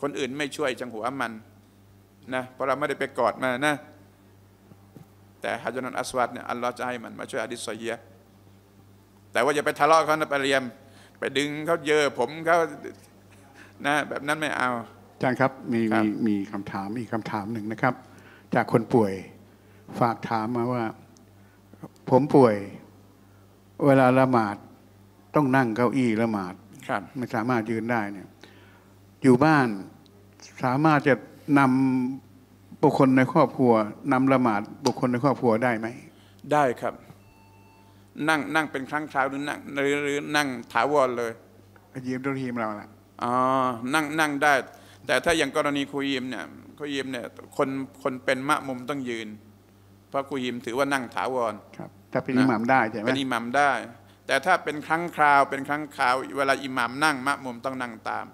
คนอื่นไม่ช่วยจังหัวมันนะเพราะเราไม่ได้ไปกอดมานะ แต่ฮาจารันอัสวัตเนี่ยอัลลอฮ์จะให้มันมาช่วยอดิษเยียแต่ว่าอย่าไปทะเลาะเขานะไปเรียมไปดึงเขาเยอะผมเขานะ แบบนั้นไม่เอาจางครับมีมีมีคำถาม อีกคำถามหนึ่งนะครับ จากคนป่วยฝากถามมาว่า ผมป่วยเวลาละหมาด ต้องนั่งเก้าอี้ละหมาดไม่สามารถยืนได้เนี่ยอยู่บ้านสามารถจะนำบุคคลในครอบครัวนำละหมาด บุคคลในครอบครัวได้ไหมได้ครับนั่งนั่งเป็นครั้งคราวหรือนั่งหรือหรือนั่งถาวรเลยคุยิมดุทีมเราละอ๋อนั่งนั่งได้ แต่ถ้าอย่างกรณีคุยิมเนี่ยคุยิมเนี่ยคนคนเป็นมะมุมต้องยืนเพราะคุยิมถือว่านั่งถาวรครับ ถ้าเป็นอิหมัมได้ใช่ไหมเป็นอิหมัมได้ แต่ถ้าเป็นครั้งคราวเป็นครั้งคราวเวลาอิหมัมนั่งมะมุมต้องนั่งตาม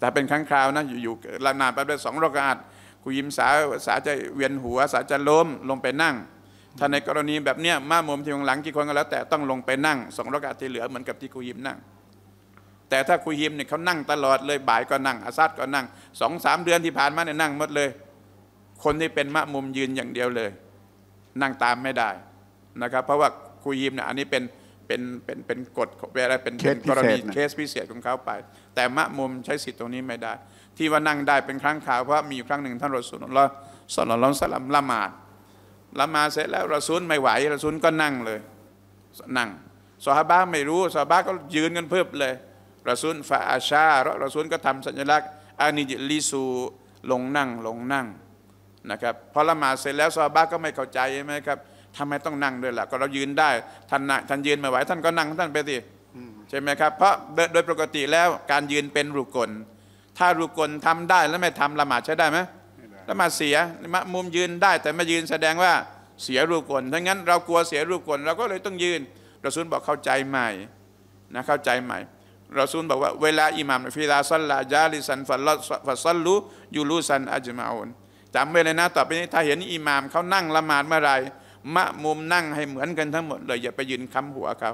แต่เป็นครั้งคราวนะอยู่ๆลานานไปได้สองรอกาดคุยิมสาสาจะเวียนหัว สาจะล้มลงไปนั่งถ้าในกรณีแบบเนี้ยมามุมที่หลังกี่คนก็แล้ว แต่ต้องลงไปนั่งสองรักาที่เหลือเหมือนกับที่คุยิมนั่งแต่ถ้าคุยิมเนี่ยเขานั่งตลอดเลยบ่ายก็นั่ง อาซาดก็นั่งสองสามเดือนที่ผ่านมาเนี่ยนั่งหมดเลย คนที่เป็นมะมุมยืนอย่างเดียวเลย นั่งตามไม่ได้นะครับ เพราะว่าคุยิมเนี่ยอันนี้เป็นเป็นเป็นเป็นกฎอะไรเป็นกรณีเคสพิเศษของเขาไป แต่มะมุมใช้สิทธิ์ตรงนี้ไม่ได้ ที่ว่านั่งได้เป็นครั้งคราวเพราะมีอยู่ครั้งหนึ่งท่านรอสุลลอฮ์สลลัลลอฮ์สลัมละหมาดละมาเสร็จแล้วระซุนไม่ไหวระซุนก็นั่งเลย นั่งสฮาบ้าไม่รู้สฮาบ้าก็ยืนกันเพิบเลยระซุนฟาอาชาเราะซุนก็ทำสัญลักษณ์ อานิจลิสูลงนั่ง ลงนั่งนะครับพอละมาเสร็จแล้วซาบะก็ไม่เข้าใจใช่ไหมครับทำไมต้องนั่งด้วยล่ะ ก็เรายืนได้ท่านท่านยืนไม่ไหว ท่านก็นั่งท่านไปสิใช่ไหมครับเพราะโดยปกติแล้ว การยืนเป็นรุกลถ้ารุกลทำได้แล้วไม่ทำละหมาดใช้ได้ไหมละวมาเสียมามุมยืนได้ แต่มายืนแสดงว่าเสียรูปกลทั้งนั้น เรากลัวเสียรูปกลเราก็เลยต้องยืนเราซุนบอกเข้าใจใหม่นะเข้าใจใหม่เราซุนบอกว่าเวลาอิหมัมฟิลาซัลลายาลิสันฟัลลฟัซัลลูยูลูซันอาจมาอุนจำไว้เลยนะต่อไปนี้ถ้าเห็นอิหมามเขานั่งละหมาดเมื่อไรมะมุมนั่งให้เหมือนกันทั้งหมด เลยอย่าไปยืนค้ำหัวเขา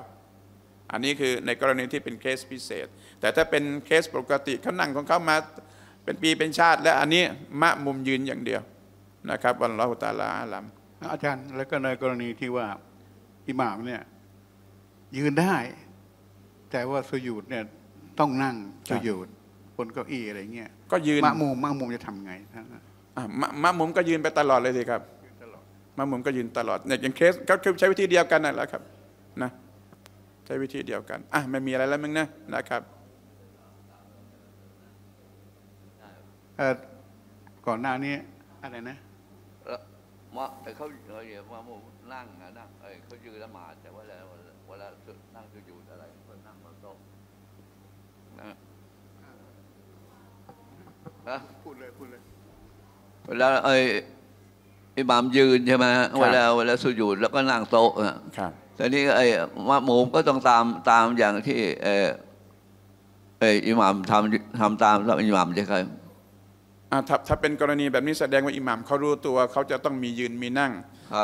อันนี้คือในกรณีที่เป็นเคสพิเศษ แต่ถ้าเป็นเคสปกติเขานั่งของเขามาเป็นปีเป็นชาติและอันนี้ มะมุมยืนอย่างเดียวนะครับวันะหุตาลาอาลัมอาจารย์ แล้วก็ในกรณีที่ว่าอิหม่ามเนี่ยยืนได้ แต่ว่าสุยูดเนี่ยต้องนั่งสุยูดบนเก้าอี้อะไรเงี้ยก็ยืนมะมุมมะมุมจะทำไงมะมะมุมก็ยืนไปตลอดเลยสิครับมะมุมก็ยืนตลอดเนี่ยอย่างเคสก็คือใช้วิธีเดียวกันนั่นแหละครับนะใช้วิธีเดียวกันอ่ะไม่มีอะไรแล้วมึงนะนะครับก่อนหน้านี้อะไรนะต่าเขาเรอยกว่ามนั่งนะนั่งเออเขายืนละหมาดแต่ว่าเวลาเวลานั่งจะอยู่อะไรก็นั่งบนโต๊ะนะพูดเลยพูดเลยเวลาไอ้อิบามยืนใช่ไหมเวลาเวลาสุญูดแล้วก็นั่งโต๊ะครับ แต่นี้ไอ้มะหมูก็ต้องตามตามอย่างที่ เออไอ้อิหมามทำทำตามแล้วอิหมามจะใครถ้าถ้าเป็นกรณีแบบนี้แสดงว่าอิหมัมเขารู้ตัวเขาจะต้องมียืนมีนั่ง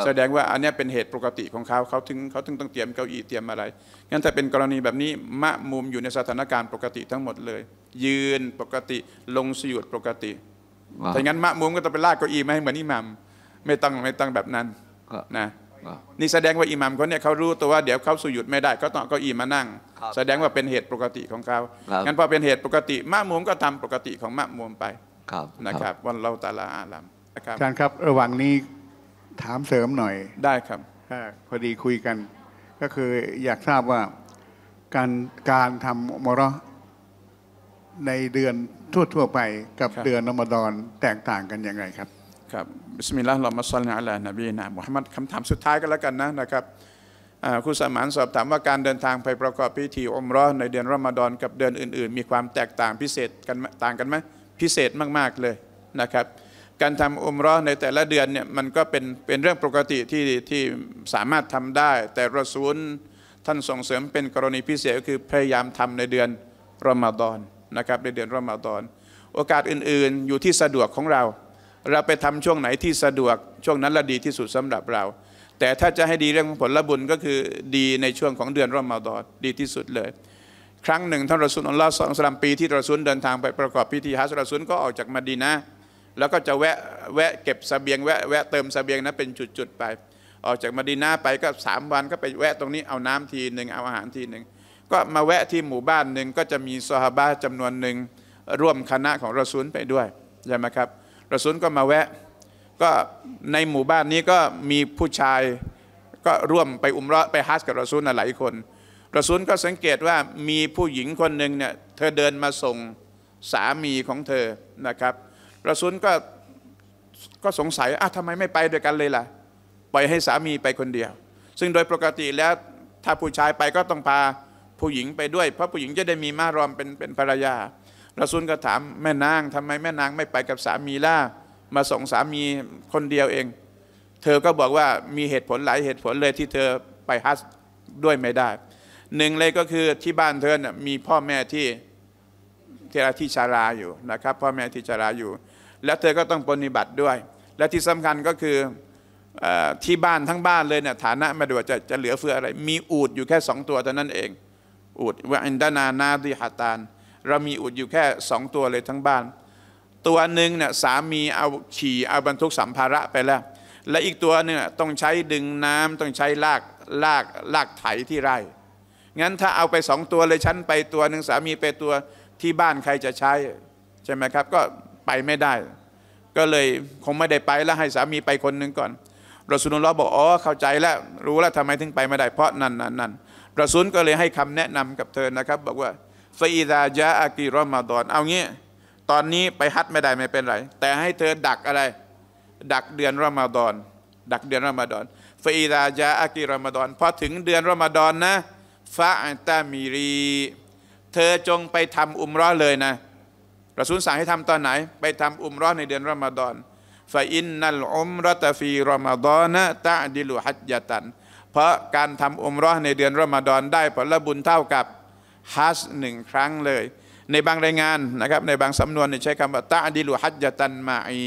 แสดงว่าอันนี้เป็นเหตุปกติของเขาเขาถึงเขาถึงต้องเตรียมเก้าอี้เตรียมอะไร งั้นถ้าเป็นกรณีแบบนี้มะมุมอยู่ในสถานการณ์ปกติทั้งหมดเลย ยืนปกติลงสยุดปกติ ถ้างั้น มะมุมก็ต้องไปลากเก้าอี้ม่ให้เหมือนอิหมัมไม่ตั้งไม่ตั้งแบบนั้นนะนี่แสดงว่าอิหมัมเขาเนี่ยเขารู้ตัวว่าเดี๋ยวเขาสยุดไม่ได้เขาต้องเก้าอี้มานั่ง แสดงว่าเป็นเหตุปกติของเขางั้นพอเป็นเหตุปกติ มะมุมก็ทำปกติของมะมุมไปครับนะครับวันเราตาลาอาลัมนะครับอาจารย์ครับระหว่างนี้ถามเสริมหน่อยได้ครับพอดีคุยกันก็คืออยากทราบว่าการการทำมรอในเดือนทั่วๆไป กับเดือนอมดอนแตกต่างกันยังไงครับ ครับบิสมิลลาฮิรเราะห์มาซัลลิอะลานบีนะมุฮัมมัดคำถามสุดท้ายก็แล้วกันนะนะครับคุณสมานสอบถามว่าการเดินทางไปประกอบพิธีอมรอในเดือนรอมฎอนกับเดือนอื่นๆมีความแตกต่างพิเศษกันต่างกันไหมพิเศษมาก ๆ เลยนะครับ การทำอุมรอในแต่ละเดือนเนี่ยมันก็เป็นเป็นเรื่องปกติที่ที่สามารถทำได้ แต่ระซูลท่านส่งเสริมเป็นกรณีพิเศษก็คือพยายามทำในเดือนรอมฎอนนะครับ ในเดือนรอมฎอน โอกาสอื่นๆ อยู่ที่สะดวกของเรา เราไปทำช่วงไหนที่สะดวกช่วงนั้นละดีที่สุดสำหรับเรา แต่ถ้าจะให้ดีเรื่องผลบุญก็คือดีในช่วงของเดือนรอมฎอน ดีที่สุดเลยครั้งหนึ่งท่านรซูนอัลลอฮ์สัลลัมปีที่รซุนเดินทางไปประกอบพิธีฮัจญ์รซูนก็ออกจากมาดีนะแล้วก็จะแวะแวะเก็บสเสบียง แวะแวะเติมสเสบียง นะเป็นจุดๆ ไป ออกจากมาดีนาไปก็ 3 วันก็ไปแวะตรงนี้เอาน้ำทีหนึ่งเอา อาหารทีหนึ่งก็มาแวะที่หมู่บ้านหนึ่งก็จะมีซอฮาบะจำนวนหนึ่งร่วมคณะของรซุนไปด้วยใช่ไหมครับรซุนก็มาแวะก็ในหมู่บ้านนี้ก็มีผู้ชายก็ร่วมไปอุมรอไปฮัจญ์กับรซุนหลายคนระสุนก็สังเกตว่ามีผู้หญิงคนหนึ่งเนี่ยเธอเดินมาส่งสามีของเธอนะครับระสุนก็ก็สงสัยอ่ะทำไมไม่ไปด้วยกันเลยล่ะปล่อยให้สามีไปคนเดียว ซึ่งโดยปกติแล้วถ้าผู้ชายไปก็ต้องพาผู้หญิงไปด้วย เพราะผู้หญิงจะได้มีมารอมเป็นเป็นภรรยาระสุนก็ถามแม่นางทำไมแม่นางไม่ไปกับสามีล่ะมาส่งสามีคนเดียวเอง เธอก็บอกว่ามีเหตุผลหลายเหตุผลเลยที่เธอไปฮัสด้วยไม่ได้หนึ่งเลยก็คือที่บ้านเธอน่ยมีพ่อแม่ที่เทราที่ชาราอยู่นะครับพ่อแม่ที่ชาราอยู่ แล้วเธอก็ต้องปฏิบัติด้วย และที่สำคัญก็คือที่บ้านทั้งบ้านเลยเนี่ยฐานะไม่ดว่าจะจะเหลือเฟืออะไรมีอูดอยู่แค่สองตัวเท่านั้นเองอูดว่าอินดานานาดิฮาตานเรามีอูดอยู่แค่สองตัวเลยทั้งบ้าน ตัวหนึ่งเนี่ยสามีเอาฉี่เอาบรรทุกสัมภาระไปแล้ว และอีกตัวเนี่ยต้องใช้ดึงน้ำต้องใช้ลากลากลากไถที่ไร่งั้นถ้าเอาไปสองตัวเลยฉันไปตัวหนึ่งสามีไปตัวที่บ้านใครจะใช้ ใช่ไหมครับ ก็ไปไม่ได้ ก็เลยคงไม่ได้ไปแล้วให้สามีไปคนหนึ่งก่อนรอสุนุลลอบอกอ๋อเข้าใจแล้วรู้แล้วทำไมถึงไปไม่ได้เพราะนั่นนั่นนั่นรอสุนก็เลยให้คำแนะนำกับเธอนะครับ บอกว่าฟาอีดายะอากีรอมาดอนเอางี้ตอนนี้ไปฮัทไม่ได้ไม่เป็นไรแต่ให้เธอดักอะไร ดักเดือนรอมาดอนดักเดือนรอมาดอนฟาอีดายะอากีรอมาดอนพอถึงเดือนรอมาดอนนะฟาตามีรี เธอจงไปทำอุมรอเลยนะราสูญสั่งให้ทำตอนไหน ไปทำอุมรอในเดือนรอมฎอนฟาอินนัลอุมรตฟีรอมฎอนะตะดิลุฮัจยตันเพราะการทำอุมรอในเดือนรอมฎอนได้ผลบุญเท่ากับ ฮัจหนึ่งครั้งเลย ในบางรายงานนะครับ ในบางสำนวนใช้คำว่าตะดิลุฮัจยตันมาอี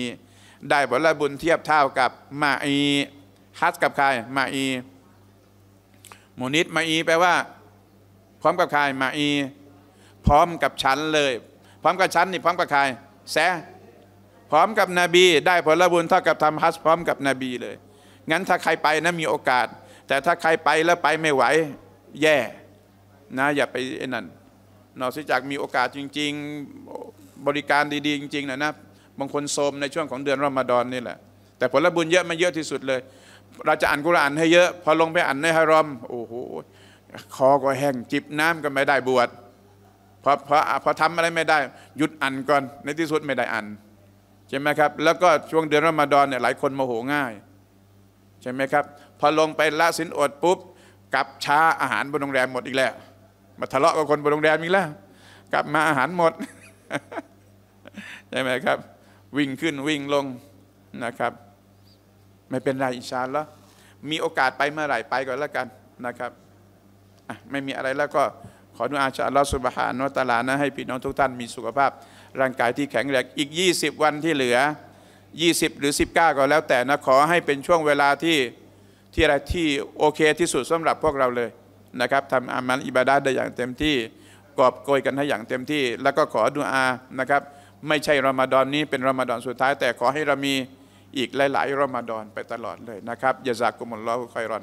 ได้ผลบุญเทียบเท่ากับมาอีฮัจกับใครมาอีมูนิดมาอีแปลว่าพร้อมกับใครมาอีพร้อมกับฉันเลย พร้อมกับฉันนี่พร้อมกับใครแซพร้อมกับนบี ได้ผลบุญเท่ากับทำฮัจพร้อมกับนบีเลยงั้นถ้าใครไปนะมีโอกาส แต่ถ้าใครไปแล้วไปไม่ไหว แย่ นะอย่าไปนั่นนอกจากมีโอกาสจริง ๆบริการดีๆ จริงๆนะนะบางคนโสมในช่วงของเดือนรอมฎอนนี่แหละ แต่ผลบุญเยอะมันเยอะที่สุดเลยเราจะอ่านกุรอานให้เยอะพอลงไปอ่านในฮารอมโอ้โหคอก็แห้งจิบน้ำก็ไม่ได้บวชพอพอพอทำอะไรไม่ได้หยุดอันก่อน ในที่สุดไม่ได้อันใช่ไหมครับ แล้วก็ช่วงเดือนรอมฎอนเนี่ยหลายคนโมโหง่ายใช่ไหมครับ พอลงไปละสินอดปุ๊บกลับช้าอาหารบนโรงแรมหมดอีกแล้ว มาทะเลาะกับคนบนโรงแรมอีกแล้ว กลับมาอาหารหมดใช่ไหมครับ วิ่งขึ้นวิ่งลงนะครับ ไม่เป็นไรอิชานแล้วมีโอกาสไปเมื่อไหร่ไปก่อนแล้วกันนะครับไม่มีอะไรแล้วก็ขออนุญาอัลอสุบฮานวตาลานะให้พี่น้องทุกท่านมีสุขภาพ ร่างกายที่แข็งแรงอีก 20 วันที่เหลือ 20 หรือ19ก็แล้ว แต่นะขอให้เป็นช่วงเวลาที่ที่อะไรที่โอเคที่สุดสำหรับพวกเราเลยนะครับทำอามันอิบาดาได้อย่างเต็มที่ กอบโกยกันให้อย่างเต็มที่ แล้วก็ขอดุอานะครับ ไม่ใช่รอมฎอนนี้เป็นรอมฎอนสุดท้าย แต่ขอให้เรามีอีกหลายๆรอมฎอนไปตลอดเลยนะครับยะซากุมุลลอฮุคอยรอน